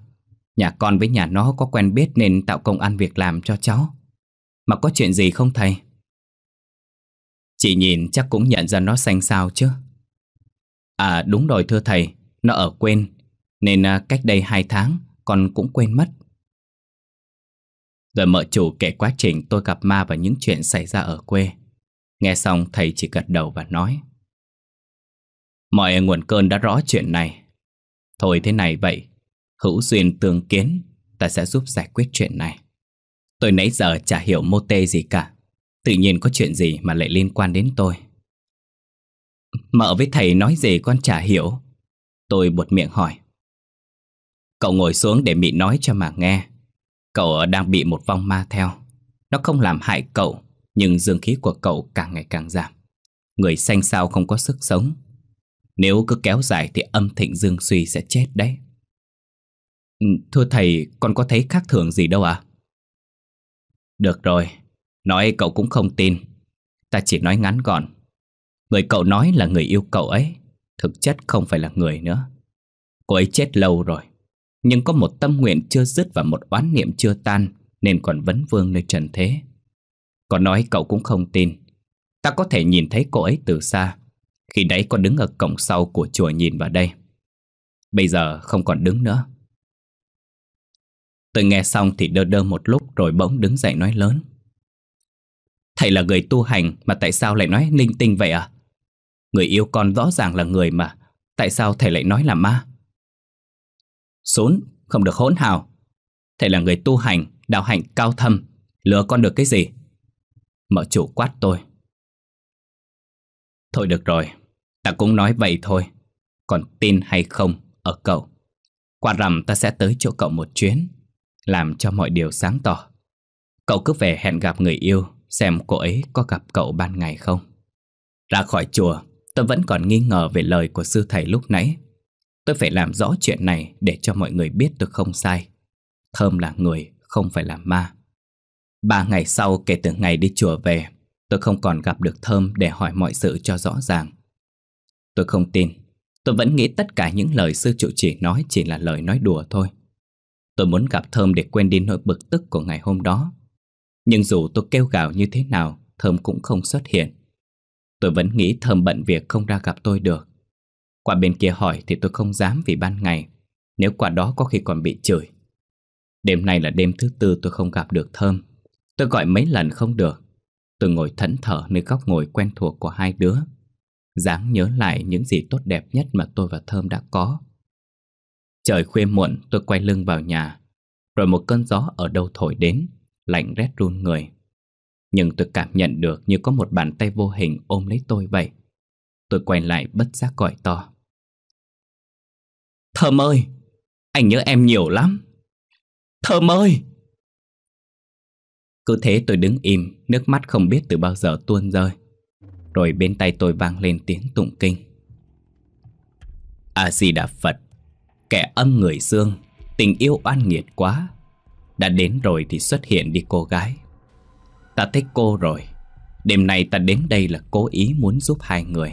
Nhà con với nhà nó có quen biết nên tạo công ăn việc làm cho cháu Mà có chuyện gì không thầy? Chị nhìn chắc cũng nhận ra nó xanh xao chứ À đúng rồi thưa thầy Nó ở quên Nên à, cách đây hai tháng Con cũng quên mất Rồi mợ chủ kể quá trình tôi gặp ma Và những chuyện xảy ra ở quê Nghe xong thầy chỉ gật đầu và nói Mọi nguồn cơn đã rõ chuyện này Thôi thế này vậy Hữu duyên tương kiến Ta sẽ giúp giải quyết chuyện này Tôi nãy giờ chả hiểu mô tê gì cả Tự nhiên có chuyện gì mà lại liên quan đến tôi Mợ với thầy nói gì con chả hiểu Tôi buột miệng hỏi Cậu ngồi xuống để Mị nói cho mà nghe Cậu đang bị một vong ma theo Nó không làm hại cậu Nhưng dương khí của cậu càng ngày càng giảm Người xanh sao không có sức sống Nếu cứ kéo dài thì âm thịnh dương suy sẽ chết đấy Ừ, thưa thầy, con có thấy khác thường gì đâu à? Được rồi, nói cậu cũng không tin. Ta chỉ nói ngắn gọn. Người cậu nói là người yêu cậu ấy, thực chất không phải là người nữa. Cô ấy chết lâu rồi, nhưng có một tâm nguyện chưa dứt và một oán niệm chưa tan nên còn vấn vương nơi trần thế. Còn nói cậu cũng không tin. Ta có thể nhìn thấy cô ấy từ xa, khi đấy con đứng ở cổng sau của chùa nhìn vào đây. Bây giờ không còn đứng nữa. Tôi nghe xong thì đơ đơ một lúc rồi bỗng đứng dậy nói lớn. Thầy là người tu hành mà tại sao lại nói linh tinh vậy à? Người yêu con rõ ràng là người mà, tại sao thầy lại nói là ma? Xốn, không được hỗn hào. Thầy là người tu hành, đạo hạnh cao thâm, lừa con được cái gì? Mở chủ quát tôi. Thôi được rồi, ta cũng nói vậy thôi. Còn tin hay không ở cậu. Qua rằm ta sẽ tới chỗ cậu một chuyến làm cho mọi điều sáng tỏ. Cậu cứ về hẹn gặp người yêu, xem cô ấy có gặp cậu ban ngày không. Ra khỏi chùa, tôi vẫn còn nghi ngờ về lời của sư thầy lúc nãy. Tôi phải làm rõ chuyện này để cho mọi người biết được không sai. Thơm là người, không phải là ma. Ba ngày sau kể từ ngày đi chùa về, tôi không còn gặp được Thơm để hỏi mọi sự cho rõ ràng. Tôi không tin, tôi vẫn nghĩ tất cả những lời sư trụ chỉ nói chỉ là lời nói đùa thôi. Tôi muốn gặp Thơm để quên đi nỗi bực tức của ngày hôm đó Nhưng dù tôi kêu gào như thế nào Thơm cũng không xuất hiện Tôi vẫn nghĩ Thơm bận việc không ra gặp tôi được Qua bên kia hỏi thì tôi không dám vì ban ngày Nếu qua đó có khi còn bị chửi Đêm nay là đêm thứ tư tôi không gặp được Thơm Tôi gọi mấy lần không được Tôi ngồi thẫn thờ nơi góc ngồi quen thuộc của hai đứa Dáng nhớ lại những gì tốt đẹp nhất mà tôi và Thơm đã có Trời khuya muộn tôi quay lưng vào nhà Rồi một cơn gió ở đâu thổi đến Lạnh rét run người Nhưng tôi cảm nhận được như có một bàn tay vô hình ôm lấy tôi vậy Tôi quay lại bất giác gọi to Thơm ơi Anh nhớ em nhiều lắm Thơm ơi Cứ thế tôi đứng im Nước mắt không biết từ bao giờ tuôn rơi Rồi bên tay tôi vang lên tiếng tụng kinh A-di-đà Phật Kẻ âm người xương Tình yêu oan nghiệt quá Đã đến rồi thì xuất hiện đi cô gái Ta thích cô rồi Đêm nay ta đến đây là cố ý muốn giúp hai người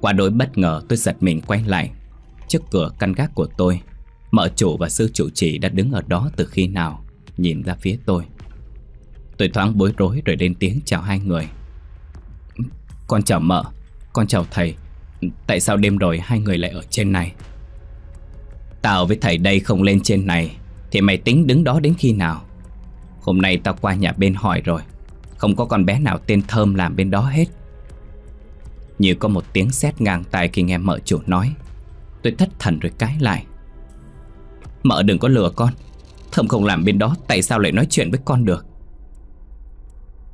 Qua đối bất ngờ tôi giật mình quay lại Trước cửa căn gác của tôi mở chủ và sư chủ trì đã đứng ở đó từ khi nào Nhìn ra phía tôi Tôi thoáng bối rối rồi lên tiếng chào hai người Con chào mợ Con chào thầy Tại sao đêm rồi hai người lại ở trên này Tao với thầy đây không lên trên này Thì mày tính đứng đó đến khi nào Hôm nay tao qua nhà bên hỏi rồi Không có con bé nào tên Thơm làm bên đó hết Như có một tiếng sét ngang tai khi nghe mợ chủ nói Tôi thất thần rồi cái lại Mợ đừng có lừa con Thơm không làm bên đó Tại sao lại nói chuyện với con được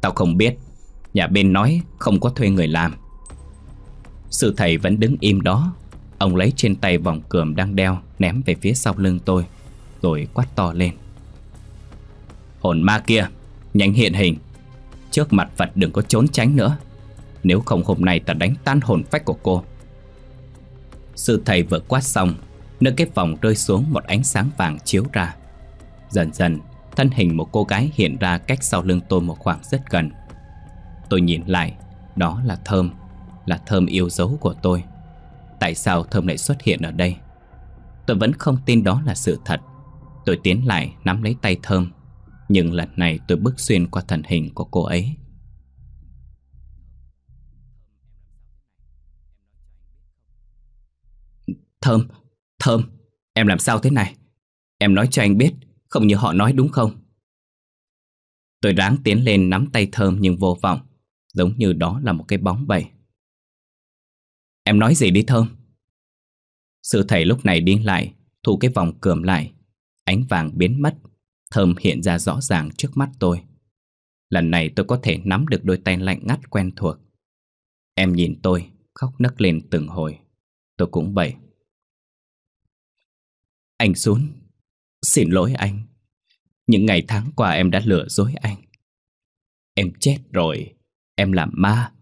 Tao không biết Nhà bên nói không có thuê người làm Sư thầy vẫn đứng im đó Ông lấy trên tay vòng cườm đang đeo Ném về phía sau lưng tôi Rồi quát to lên Hồn ma kia Nhanh hiện hình Trước mặt Phật đừng có trốn tránh nữa Nếu không hôm nay ta đánh tan hồn phách của cô Sư thầy vừa quát xong Nơi cái vòng rơi xuống một ánh sáng vàng chiếu ra Dần dần Thân hình một cô gái hiện ra cách sau lưng tôi một khoảng rất gần Tôi nhìn lại Đó là Thơm là Thơm yêu dấu của tôi Tại sao Thơm lại xuất hiện ở đây Tôi vẫn không tin đó là sự thật Tôi tiến lại nắm lấy tay Thơm Nhưng lần này tôi bước xuyên qua thần hình của cô ấy Thơm, Thơm, em làm sao thế này? Em nói cho anh biết, không như họ nói đúng không? Tôi ráng tiến lên nắm tay Thơm nhưng vô vọng Giống như đó là một cái bóng bẩy Em nói gì đi Thơm? Sư thầy lúc này điên lại, thu cái vòng cườm lại. Ánh vàng biến mất, Thơm hiện ra rõ ràng trước mắt tôi. Lần này tôi có thể nắm được đôi tay lạnh ngắt quen thuộc. Em nhìn tôi, khóc nấc lên từng hồi. Tôi cũng bậy. Anh xuống xin lỗi anh. Những ngày tháng qua em đã lừa dối anh. Em chết rồi, em là ma.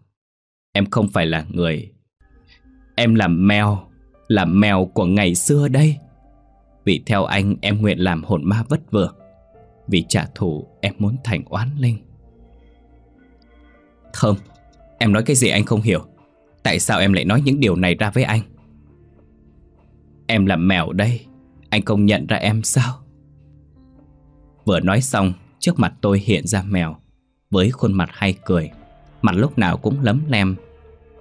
Em không phải là người, Em là mèo là mèo của ngày xưa đây Vì theo anh em nguyện làm hồn ma vất vưởng Vì trả thù em muốn thành oán linh Không Em nói cái gì anh không hiểu Tại sao em lại nói những điều này ra với anh Em là mèo đây Anh không nhận ra em sao Vừa nói xong Trước mặt tôi hiện ra mèo Với khuôn mặt hay cười Mặt lúc nào cũng lấm lem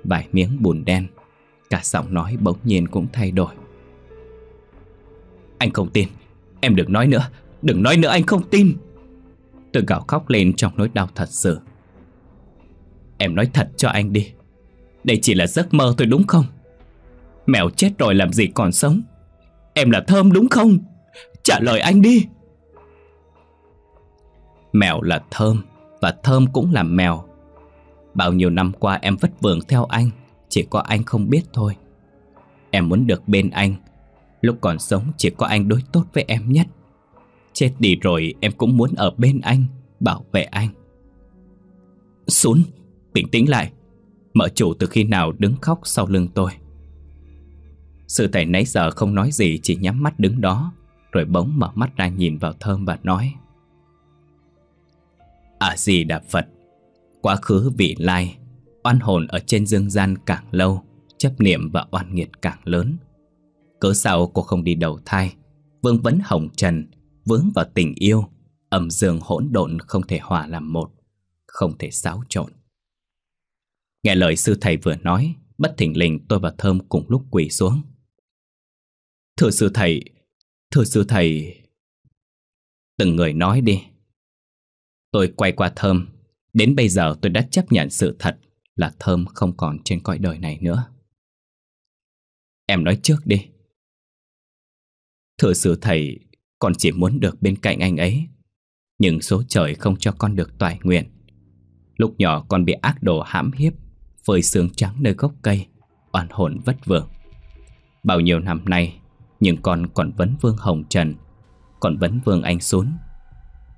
Vài miếng bùn đen Cả giọng nói bỗng nhiên cũng thay đổi Anh không tin Em đừng nói nữa Đừng nói nữa anh không tin Tôi gào khóc lên trong nỗi đau thật sự Em nói thật cho anh đi Đây chỉ là giấc mơ tôi đúng không Mèo chết rồi làm gì còn sống Em là Thơm đúng không Trả lời anh đi Mèo là Thơm Và Thơm cũng là mèo Bao nhiêu năm qua em vất vưởng theo anh chỉ có anh không biết thôi Em muốn được bên anh Lúc còn sống chỉ có anh đối tốt với em nhất Chết đi rồi em cũng muốn ở bên anh Bảo vệ anh Xuân bình tĩnh lại mở chủ từ khi nào đứng khóc sau lưng tôi Sư thầy nãy giờ không nói gì Chỉ nhắm mắt đứng đó Rồi bỗng mở mắt ra nhìn vào thơm và nói À gì đạp Phật Quá khứ vị lai Oan hồn ở trên dương gian càng lâu Chấp niệm và oan nghiệt càng lớn Cớ sao cô không đi đầu thai Vương vấn hồng trần Vướng vào tình yêu Ẩm dương hỗn độn không thể hòa làm một Không thể xáo trộn Nghe lời sư thầy vừa nói Bất thình lình tôi và Thơm cùng lúc quỳ xuống Thưa sư thầy Thưa sư thầy Từng người nói đi Tôi quay qua Thơm Đến bây giờ tôi đã chấp nhận sự thật là Thơm không còn trên cõi đời này nữa. Em nói trước đi. Thưa sư thầy, con chỉ muốn được bên cạnh anh ấy, nhưng số trời không cho con được toại nguyện. Lúc nhỏ con bị ác đồ hãm hiếp, phơi xương trắng nơi gốc cây, oan hồn vất vưởng. Bao nhiêu năm nay, nhưng con còn vấn vương Hồng Trần, còn vấn vương anh xuống.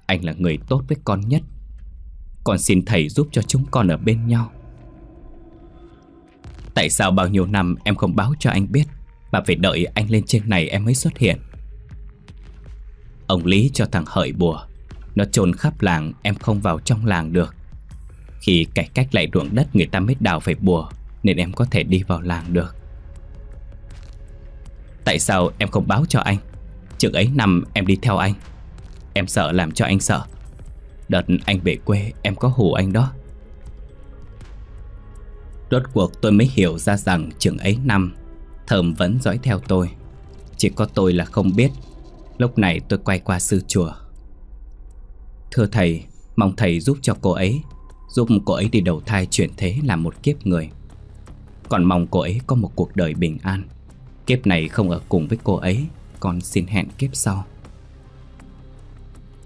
Anh là người tốt với con nhất. Con xin thầy giúp cho chúng con ở bên nhau. Tại sao bao nhiêu năm em không báo cho anh biết Mà phải đợi anh lên trên này em mới xuất hiện Ông Lý cho thằng Hợi bùa Nó trồn khắp làng em không vào trong làng được Khi cải cách lại ruộng đất người ta mới đào phải bùa Nên em có thể đi vào làng được Tại sao em không báo cho anh Trước ấy năm em đi theo anh Em sợ làm cho anh sợ Đợt anh về quê em có hù anh đó Rốt cuộc tôi mới hiểu ra rằng chừng ấy năm Thơm vẫn dõi theo tôi Chỉ có tôi là không biết Lúc này tôi quay qua sư chùa Thưa thầy Mong thầy giúp cho cô ấy Giúp cô ấy đi đầu thai chuyển thế làm một kiếp người Còn mong cô ấy có một cuộc đời bình an Kiếp này không ở cùng với cô ấy Con xin hẹn kiếp sau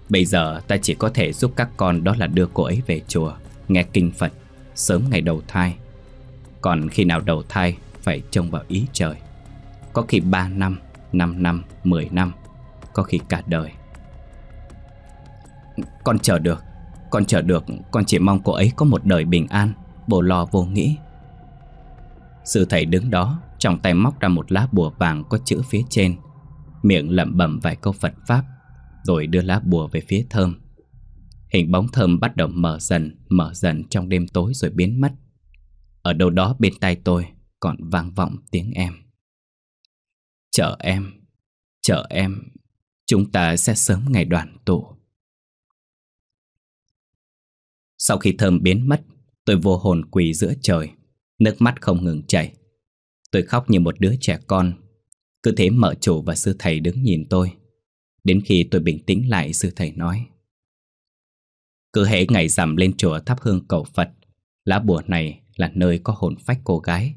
Bây giờ ta chỉ có thể giúp các con đó là đưa cô ấy về chùa Nghe kinh Phật Sớm ngày đầu thai còn khi nào đầu thai phải trông vào ý trời Có khi 3 năm, 5 năm, 10 năm Có khi cả đời Con chờ được Con chờ được Con chỉ mong cô ấy có một đời bình an Bồ lò vô nghĩ Sư thầy đứng đó Trong tay móc ra một lá bùa vàng có chữ phía trên Miệng lẩm bẩm vài câu Phật Pháp Rồi đưa lá bùa về phía thơm Hình bóng thơm bắt đầu mở dần Mở dần trong đêm tối rồi biến mất ở đâu đó bên tai tôi còn vang vọng tiếng em. Chờ em, chờ em, chúng ta sẽ sớm ngày đoàn tụ. Sau khi thơm biến mất, tôi vô hồn quỳ giữa trời, nước mắt không ngừng chảy. Tôi khóc như một đứa trẻ con, cứ thế mở chủ và sư thầy đứng nhìn tôi. Đến khi tôi bình tĩnh lại sư thầy nói. Cứ hễ ngày rằm lên chùa thắp hương cầu Phật, lá bùa này là nơi có hồn phách cô gái.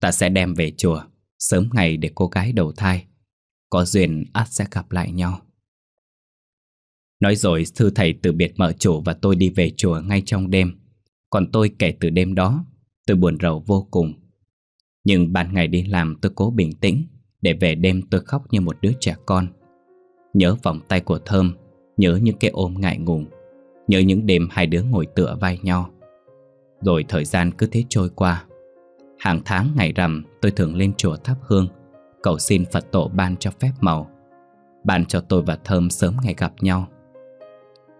Ta sẽ đem về chùa, sớm ngày để cô gái đầu thai. Có duyên ắt sẽ gặp lại nhau. Nói rồi thư thầy từ biệt mở chủ và tôi đi về chùa ngay trong đêm. Còn tôi kể từ đêm đó, tôi buồn rầu vô cùng. Nhưng ban ngày đi làm tôi cố bình tĩnh, để về đêm tôi khóc như một đứa trẻ con. Nhớ vòng tay của Thơm, nhớ những cái ôm ngại ngùng, nhớ những đêm hai đứa ngồi tựa vai nhau. Rồi thời gian cứ thế trôi qua Hàng tháng ngày rằm tôi thường lên chùa thắp hương Cầu xin Phật tổ ban cho phép màu Ban cho tôi và Thơm sớm ngày gặp nhau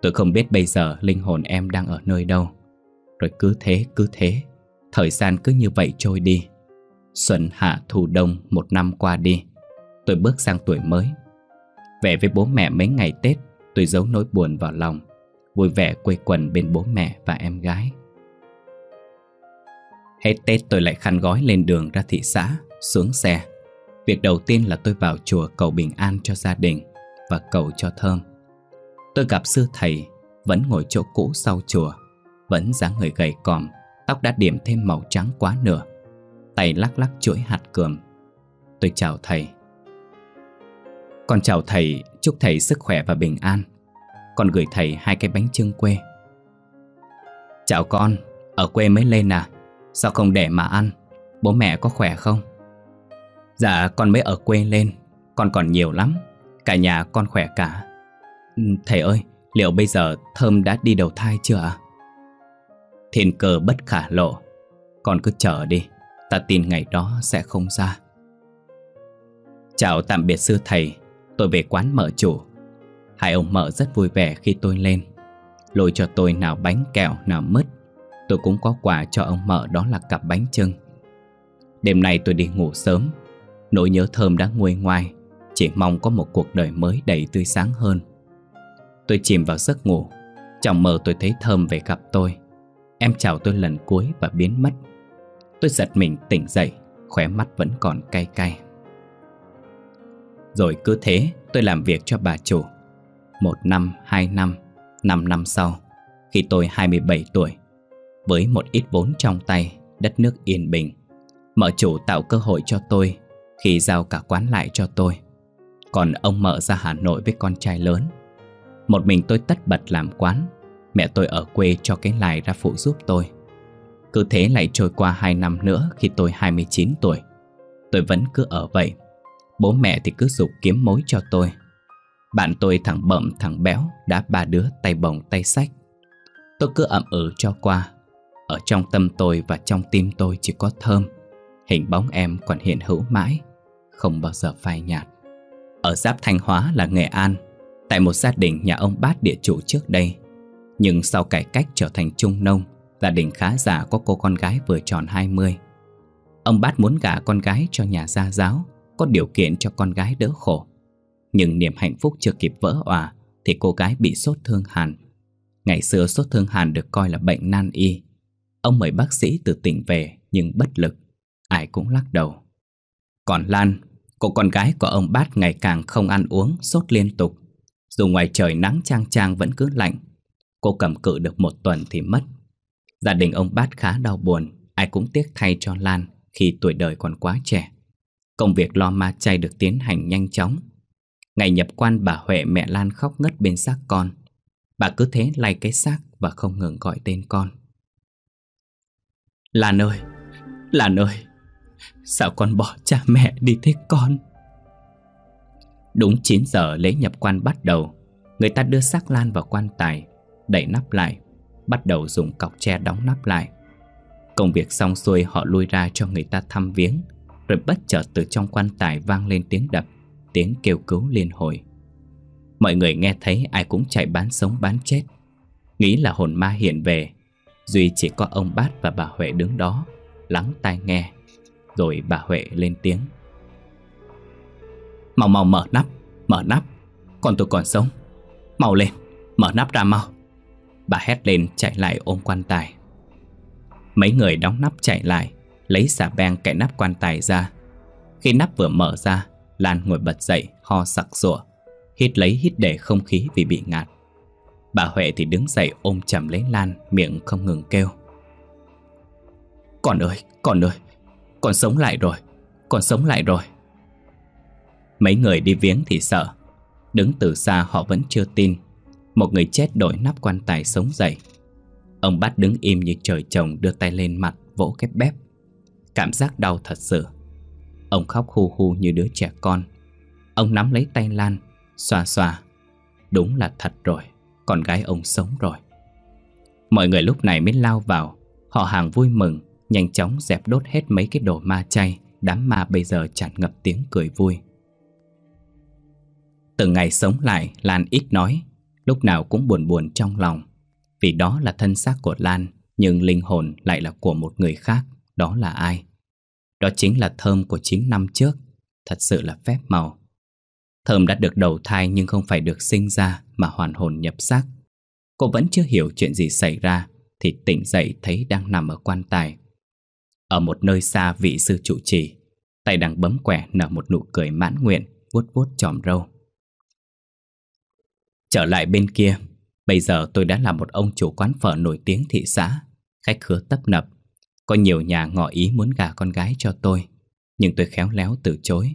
Tôi không biết bây giờ linh hồn em đang ở nơi đâu Rồi cứ thế cứ thế Thời gian cứ như vậy trôi đi Xuân hạ thu đông một năm qua đi Tôi bước sang tuổi mới Về với bố mẹ mấy ngày Tết Tôi giấu nỗi buồn vào lòng Vui vẻ quây quần bên bố mẹ và em gái Hết Tết tôi lại khăn gói lên đường ra thị xã, xuống xe. Việc đầu tiên là tôi vào chùa cầu bình an cho gia đình và cầu cho thơm. Tôi gặp sư thầy, vẫn ngồi chỗ cũ sau chùa, vẫn dáng người gầy còm, tóc đã điểm thêm màu trắng quá nửa, tay lắc lắc chuỗi hạt cườm. Tôi chào thầy. Con chào thầy, chúc thầy sức khỏe và bình an. Con gửi thầy hai cái bánh trưng quê. Chào con, ở quê mới lên à? Sao không để mà ăn Bố mẹ có khỏe không Dạ con mới ở quê lên Con còn nhiều lắm Cả nhà con khỏe cả ừ, Thầy ơi liệu bây giờ Thơm đã đi đầu thai chưa ạ Thiên cơ bất khả lộ Con cứ chờ đi Ta tin ngày đó sẽ không ra Chào tạm biệt sư thầy Tôi về quán mở chủ Hai ông mở rất vui vẻ khi tôi lên Lôi cho tôi nào bánh kẹo nào mứt tôi cũng có quà cho ông mợ đó là cặp bánh trưng. Đêm nay tôi đi ngủ sớm, nỗi nhớ thơm đã nguôi ngoai, chỉ mong có một cuộc đời mới đầy tươi sáng hơn. Tôi chìm vào giấc ngủ, chẳng mơ tôi thấy thơm về gặp tôi. Em chào tôi lần cuối và biến mất. Tôi giật mình tỉnh dậy, khóe mắt vẫn còn cay cay. Rồi cứ thế, tôi làm việc cho bà chủ. Một năm, hai năm, năm năm sau, khi tôi 27 tuổi, với một ít vốn trong tay, đất nước yên bình Mở chủ tạo cơ hội cho tôi khi giao cả quán lại cho tôi Còn ông mở ra Hà Nội với con trai lớn Một mình tôi tất bật làm quán Mẹ tôi ở quê cho cái lài ra phụ giúp tôi Cứ thế lại trôi qua 2 năm nữa khi tôi 29 tuổi Tôi vẫn cứ ở vậy Bố mẹ thì cứ dục kiếm mối cho tôi Bạn tôi thằng bậm thằng béo Đã ba đứa tay bồng tay sách Tôi cứ ậm ừ cho qua ở trong tâm tôi và trong tim tôi chỉ có thơm Hình bóng em còn hiện hữu mãi Không bao giờ phai nhạt Ở giáp Thanh Hóa là Nghệ An Tại một gia đình nhà ông bát địa chủ trước đây Nhưng sau cải cách trở thành trung nông Gia đình khá giả có cô con gái vừa tròn 20 Ông bát muốn gả con gái cho nhà gia giáo Có điều kiện cho con gái đỡ khổ Nhưng niềm hạnh phúc chưa kịp vỡ òa Thì cô gái bị sốt thương hàn Ngày xưa sốt thương hàn được coi là bệnh nan y Ông mời bác sĩ từ tỉnh về nhưng bất lực, ai cũng lắc đầu. Còn Lan, cô con gái của ông Bát ngày càng không ăn uống, sốt liên tục. Dù ngoài trời nắng trang trang vẫn cứ lạnh, cô cầm cự được một tuần thì mất. Gia đình ông Bát khá đau buồn, ai cũng tiếc thay cho Lan khi tuổi đời còn quá trẻ. Công việc lo ma chay được tiến hành nhanh chóng. Ngày nhập quan bà Huệ mẹ Lan khóc ngất bên xác con. Bà cứ thế lay cái xác và không ngừng gọi tên con. Lan ơi, Lan ơi, sao con bỏ cha mẹ đi thế con? Đúng 9 giờ lễ nhập quan bắt đầu, người ta đưa xác Lan vào quan tài, đẩy nắp lại, bắt đầu dùng cọc tre đóng nắp lại. Công việc xong xuôi họ lui ra cho người ta thăm viếng, rồi bất chợt từ trong quan tài vang lên tiếng đập, tiếng kêu cứu liên hồi. Mọi người nghe thấy ai cũng chạy bán sống bán chết, nghĩ là hồn ma hiện về Duy chỉ có ông Bát và bà Huệ đứng đó Lắng tai nghe Rồi bà Huệ lên tiếng Mau mau mở nắp Mở nắp Còn tôi còn sống Mau lên Mở nắp ra mau Bà hét lên chạy lại ôm quan tài Mấy người đóng nắp chạy lại Lấy xà beng cạy nắp quan tài ra Khi nắp vừa mở ra Lan ngồi bật dậy ho sặc sụa Hít lấy hít để không khí vì bị ngạt Bà Huệ thì đứng dậy ôm chầm lấy Lan Miệng không ngừng kêu Con ơi, con ơi Con sống lại rồi Con sống lại rồi Mấy người đi viếng thì sợ Đứng từ xa họ vẫn chưa tin Một người chết đổi nắp quan tài sống dậy Ông bắt đứng im như trời trồng đưa tay lên mặt vỗ kép bếp Cảm giác đau thật sự Ông khóc hu hu như đứa trẻ con Ông nắm lấy tay Lan Xoa xoa Đúng là thật rồi con gái ông sống rồi. Mọi người lúc này mới lao vào, họ hàng vui mừng, nhanh chóng dẹp đốt hết mấy cái đồ ma chay, đám ma bây giờ tràn ngập tiếng cười vui. Từ ngày sống lại, Lan ít nói, lúc nào cũng buồn buồn trong lòng. Vì đó là thân xác của Lan, nhưng linh hồn lại là của một người khác, đó là ai? Đó chính là thơm của 9 năm trước, thật sự là phép màu. Thơm đã được đầu thai nhưng không phải được sinh ra mà hoàn hồn nhập xác. Cô vẫn chưa hiểu chuyện gì xảy ra thì tỉnh dậy thấy đang nằm ở quan tài. Ở một nơi xa vị sư trụ trì, tay đang bấm quẻ nở một nụ cười mãn nguyện, vuốt vuốt tròm râu. Trở lại bên kia, bây giờ tôi đã là một ông chủ quán phở nổi tiếng thị xã, khách khứa tấp nập. Có nhiều nhà ngỏ ý muốn gả con gái cho tôi, nhưng tôi khéo léo từ chối.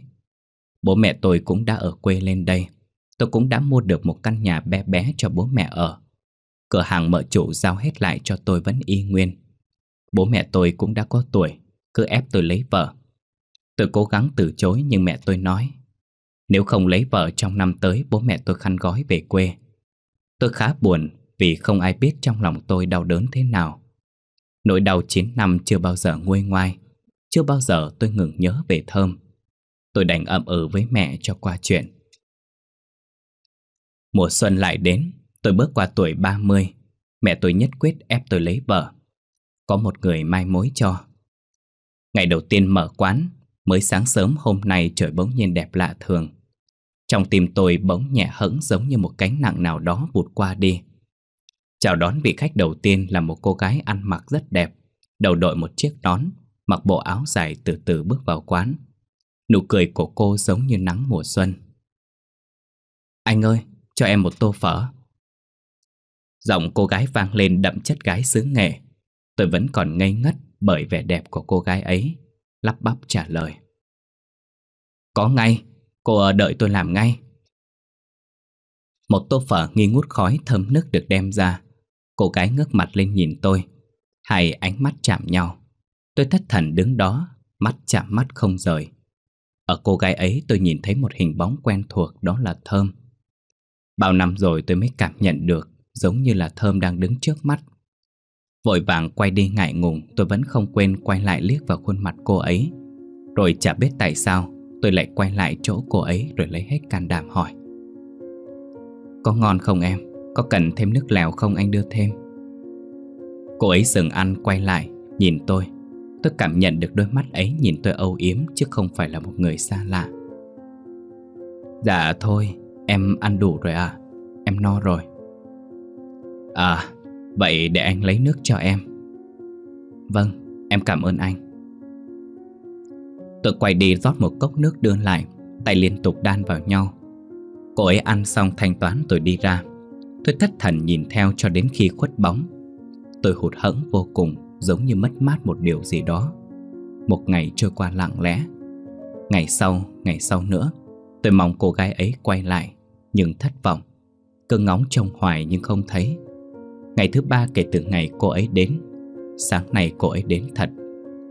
Bố mẹ tôi cũng đã ở quê lên đây Tôi cũng đã mua được một căn nhà bé bé cho bố mẹ ở Cửa hàng mở chủ giao hết lại cho tôi vẫn y nguyên Bố mẹ tôi cũng đã có tuổi Cứ ép tôi lấy vợ Tôi cố gắng từ chối nhưng mẹ tôi nói Nếu không lấy vợ trong năm tới Bố mẹ tôi khăn gói về quê Tôi khá buồn Vì không ai biết trong lòng tôi đau đớn thế nào Nỗi đau 9 năm chưa bao giờ nguôi ngoai Chưa bao giờ tôi ngừng nhớ về thơm Tôi đành ậm ừ với mẹ cho qua chuyện Mùa xuân lại đến Tôi bước qua tuổi 30 Mẹ tôi nhất quyết ép tôi lấy vợ Có một người mai mối cho Ngày đầu tiên mở quán Mới sáng sớm hôm nay trời bỗng nhiên đẹp lạ thường Trong tim tôi bỗng nhẹ hẫng giống như một cánh nặng nào đó vụt qua đi Chào đón vị khách đầu tiên là một cô gái ăn mặc rất đẹp Đầu đội một chiếc nón Mặc bộ áo dài từ từ bước vào quán Nụ cười của cô giống như nắng mùa xuân Anh ơi, cho em một tô phở Giọng cô gái vang lên đậm chất gái xứ nghệ Tôi vẫn còn ngây ngất bởi vẻ đẹp của cô gái ấy Lắp bắp trả lời Có ngay, cô đợi tôi làm ngay Một tô phở nghi ngút khói thơm nức được đem ra Cô gái ngước mặt lên nhìn tôi Hai ánh mắt chạm nhau Tôi thất thần đứng đó Mắt chạm mắt không rời ở cô gái ấy tôi nhìn thấy một hình bóng quen thuộc đó là Thơm. Bao năm rồi tôi mới cảm nhận được giống như là Thơm đang đứng trước mắt. Vội vàng quay đi ngại ngùng tôi vẫn không quên quay lại liếc vào khuôn mặt cô ấy. Rồi chả biết tại sao tôi lại quay lại chỗ cô ấy rồi lấy hết can đảm hỏi. Có ngon không em? Có cần thêm nước lèo không anh đưa thêm? Cô ấy dừng ăn quay lại Nhìn tôi Tôi cảm nhận được đôi mắt ấy nhìn tôi âu yếm chứ không phải là một người xa lạ. Dạ thôi, em ăn đủ rồi à, em no rồi. À, vậy để anh lấy nước cho em. Vâng, em cảm ơn anh. Tôi quay đi rót một cốc nước đưa lại, tay liên tục đan vào nhau. Cô ấy ăn xong thanh toán tôi đi ra. Tôi thất thần nhìn theo cho đến khi khuất bóng. Tôi hụt hẫng vô cùng giống như mất mát một điều gì đó. Một ngày trôi qua lặng lẽ. Ngày sau, ngày sau nữa, tôi mong cô gái ấy quay lại, nhưng thất vọng. Cơn ngóng trông hoài nhưng không thấy. Ngày thứ ba kể từ ngày cô ấy đến, sáng nay cô ấy đến thật.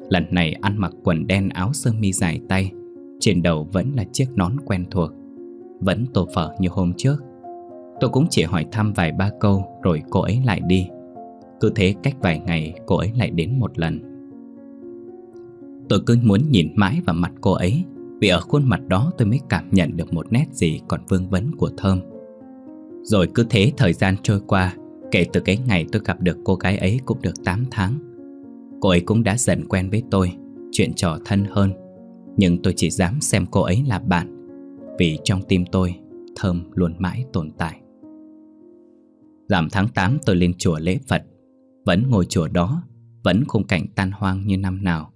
Lần này ăn mặc quần đen áo sơ mi dài tay, trên đầu vẫn là chiếc nón quen thuộc. Vẫn tô phở như hôm trước. Tôi cũng chỉ hỏi thăm vài ba câu rồi cô ấy lại đi. Cứ thế cách vài ngày cô ấy lại đến một lần Tôi cứ muốn nhìn mãi vào mặt cô ấy Vì ở khuôn mặt đó tôi mới cảm nhận được một nét gì còn vương vấn của Thơm Rồi cứ thế thời gian trôi qua Kể từ cái ngày tôi gặp được cô gái ấy cũng được 8 tháng Cô ấy cũng đã dần quen với tôi Chuyện trò thân hơn Nhưng tôi chỉ dám xem cô ấy là bạn Vì trong tim tôi Thơm luôn mãi tồn tại Giảm tháng 8 tôi lên chùa lễ Phật vẫn ngồi chùa đó Vẫn khung cảnh tan hoang như năm nào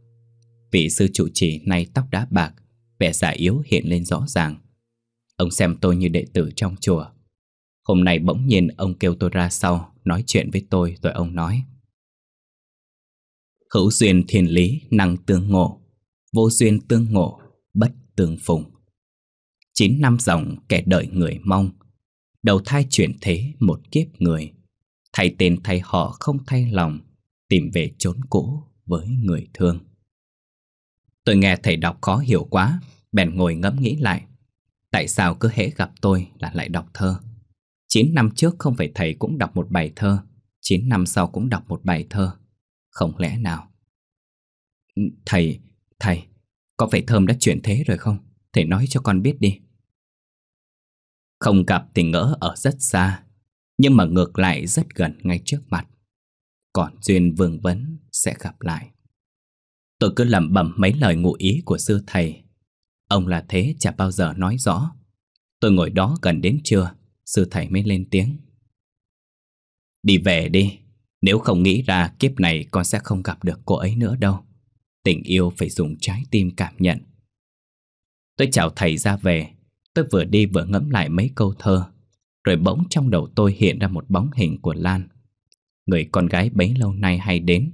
Vị sư trụ trì nay tóc đã bạc Vẻ già yếu hiện lên rõ ràng Ông xem tôi như đệ tử trong chùa Hôm nay bỗng nhiên ông kêu tôi ra sau Nói chuyện với tôi rồi ông nói Hữu duyên thiền lý năng tương ngộ Vô duyên tương ngộ bất tương phùng Chín năm dòng kẻ đợi người mong Đầu thai chuyển thế một kiếp người Thay tên thay họ không thay lòng Tìm về chốn cũ với người thương Tôi nghe thầy đọc khó hiểu quá Bèn ngồi ngẫm nghĩ lại Tại sao cứ hễ gặp tôi là lại đọc thơ 9 năm trước không phải thầy cũng đọc một bài thơ 9 năm sau cũng đọc một bài thơ Không lẽ nào ừ, Thầy, thầy Có phải Thơm đã chuyển thế rồi không? Thầy nói cho con biết đi Không gặp thì ngỡ ở rất xa nhưng mà ngược lại rất gần ngay trước mặt Còn duyên vương vấn sẽ gặp lại Tôi cứ lẩm bẩm mấy lời ngụ ý của sư thầy Ông là thế chả bao giờ nói rõ Tôi ngồi đó gần đến trưa Sư thầy mới lên tiếng Đi về đi Nếu không nghĩ ra kiếp này con sẽ không gặp được cô ấy nữa đâu Tình yêu phải dùng trái tim cảm nhận Tôi chào thầy ra về Tôi vừa đi vừa ngẫm lại mấy câu thơ rồi bỗng trong đầu tôi hiện ra một bóng hình của Lan Người con gái bấy lâu nay hay đến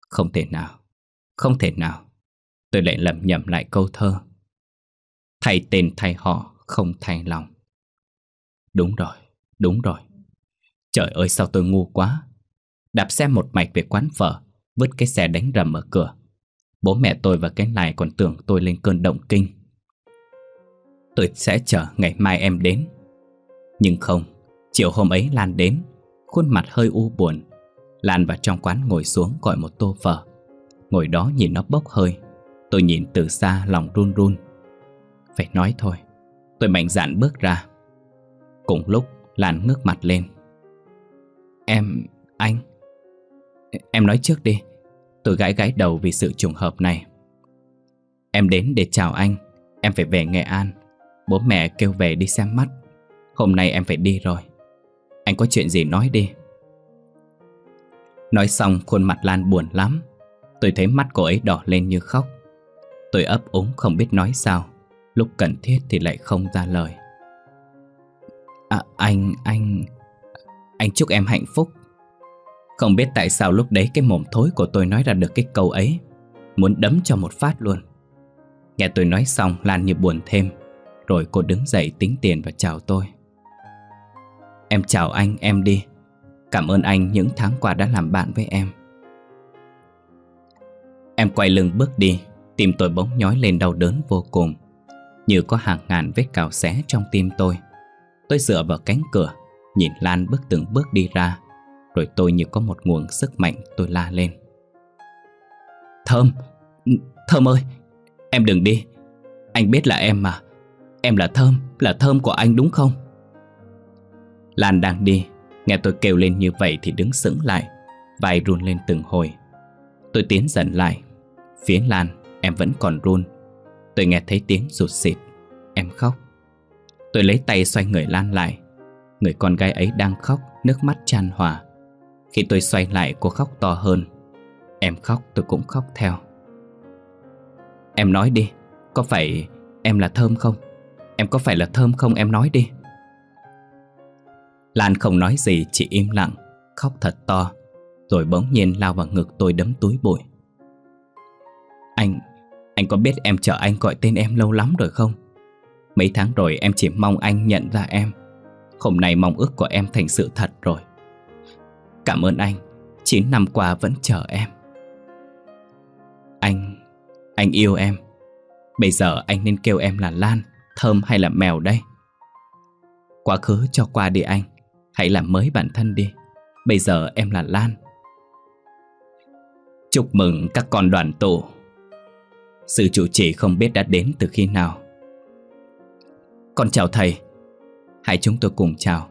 Không thể nào Không thể nào Tôi lại lầm nhầm lại câu thơ Thay tên thay họ Không thay lòng Đúng rồi, đúng rồi Trời ơi sao tôi ngu quá Đạp xe một mạch về quán phở Vứt cái xe đánh rầm ở cửa Bố mẹ tôi và cái này còn tưởng tôi lên cơn động kinh Tôi sẽ chờ ngày mai em đến nhưng không, chiều hôm ấy Lan đến, khuôn mặt hơi u buồn. Lan vào trong quán ngồi xuống gọi một tô phở. Ngồi đó nhìn nó bốc hơi, tôi nhìn từ xa lòng run run. Phải nói thôi, tôi mạnh dạn bước ra. Cùng lúc, Lan ngước mặt lên. Em, anh... Em nói trước đi Tôi gãi gãi đầu vì sự trùng hợp này Em đến để chào anh Em phải về Nghệ An Bố mẹ kêu về đi xem mắt Hôm nay em phải đi rồi Anh có chuyện gì nói đi Nói xong khuôn mặt Lan buồn lắm Tôi thấy mắt cô ấy đỏ lên như khóc Tôi ấp úng không biết nói sao Lúc cần thiết thì lại không ra lời À anh, anh... Anh chúc em hạnh phúc Không biết tại sao lúc đấy cái mồm thối của tôi nói ra được cái câu ấy Muốn đấm cho một phát luôn Nghe tôi nói xong Lan như buồn thêm Rồi cô đứng dậy tính tiền và chào tôi Em chào anh, em đi Cảm ơn anh những tháng qua đã làm bạn với em Em quay lưng bước đi Tim tôi bỗng nhói lên đau đớn vô cùng Như có hàng ngàn vết cào xé trong tim tôi Tôi dựa vào cánh cửa Nhìn Lan bước từng bước đi ra Rồi tôi như có một nguồn sức mạnh tôi la lên Thơm Thơm ơi Em đừng đi Anh biết là em mà Em là Thơm Là Thơm của anh đúng không Lan đang đi Nghe tôi kêu lên như vậy thì đứng sững lại Vai run lên từng hồi Tôi tiến dần lại Phía Lan em vẫn còn run Tôi nghe thấy tiếng rụt xịt Em khóc Tôi lấy tay xoay người Lan lại Người con gái ấy đang khóc Nước mắt tràn hòa Khi tôi xoay lại cô khóc to hơn Em khóc tôi cũng khóc theo Em nói đi Có phải em là Thơm không Em có phải là Thơm không em nói đi Lan không nói gì chỉ im lặng Khóc thật to Rồi bỗng nhiên lao vào ngực tôi đấm túi bụi Anh Anh có biết em chờ anh gọi tên em lâu lắm rồi không Mấy tháng rồi em chỉ mong anh nhận ra em Hôm nay mong ước của em thành sự thật rồi Cảm ơn anh 9 năm qua vẫn chờ em Anh Anh yêu em Bây giờ anh nên kêu em là Lan Thơm hay là Mèo đây Quá khứ cho qua đi anh Hãy làm mới bản thân đi Bây giờ em là Lan Chúc mừng các con đoàn tụ sự chủ trì không biết đã đến từ khi nào Con chào thầy Hãy chúng tôi cùng chào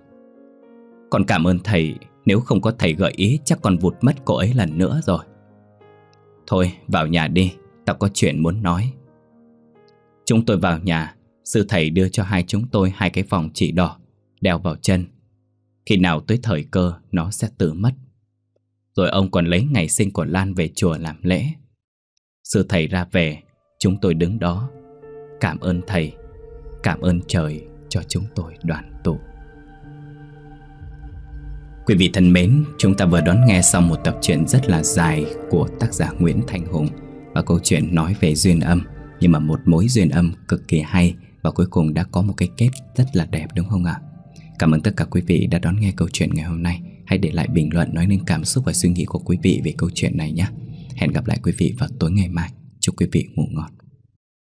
Con cảm ơn thầy Nếu không có thầy gợi ý Chắc còn vụt mất cô ấy lần nữa rồi Thôi vào nhà đi Tao có chuyện muốn nói Chúng tôi vào nhà Sư thầy đưa cho hai chúng tôi hai cái vòng chỉ đỏ Đeo vào chân khi nào tới thời cơ nó sẽ tự mất Rồi ông còn lấy ngày sinh của Lan về chùa làm lễ Sư thầy ra về Chúng tôi đứng đó Cảm ơn thầy Cảm ơn trời cho chúng tôi đoàn tụ Quý vị thân mến, chúng ta vừa đón nghe xong một tập truyện rất là dài của tác giả Nguyễn Thanh Hùng và câu chuyện nói về duyên âm nhưng mà một mối duyên âm cực kỳ hay và cuối cùng đã có một cái kết rất là đẹp đúng không ạ? À? Cảm ơn tất cả quý vị đã đón nghe câu chuyện ngày hôm nay Hãy để lại bình luận nói lên cảm xúc và suy nghĩ của quý vị về câu chuyện này nhé Hẹn gặp lại quý vị vào tối ngày mai Chúc quý vị ngủ ngon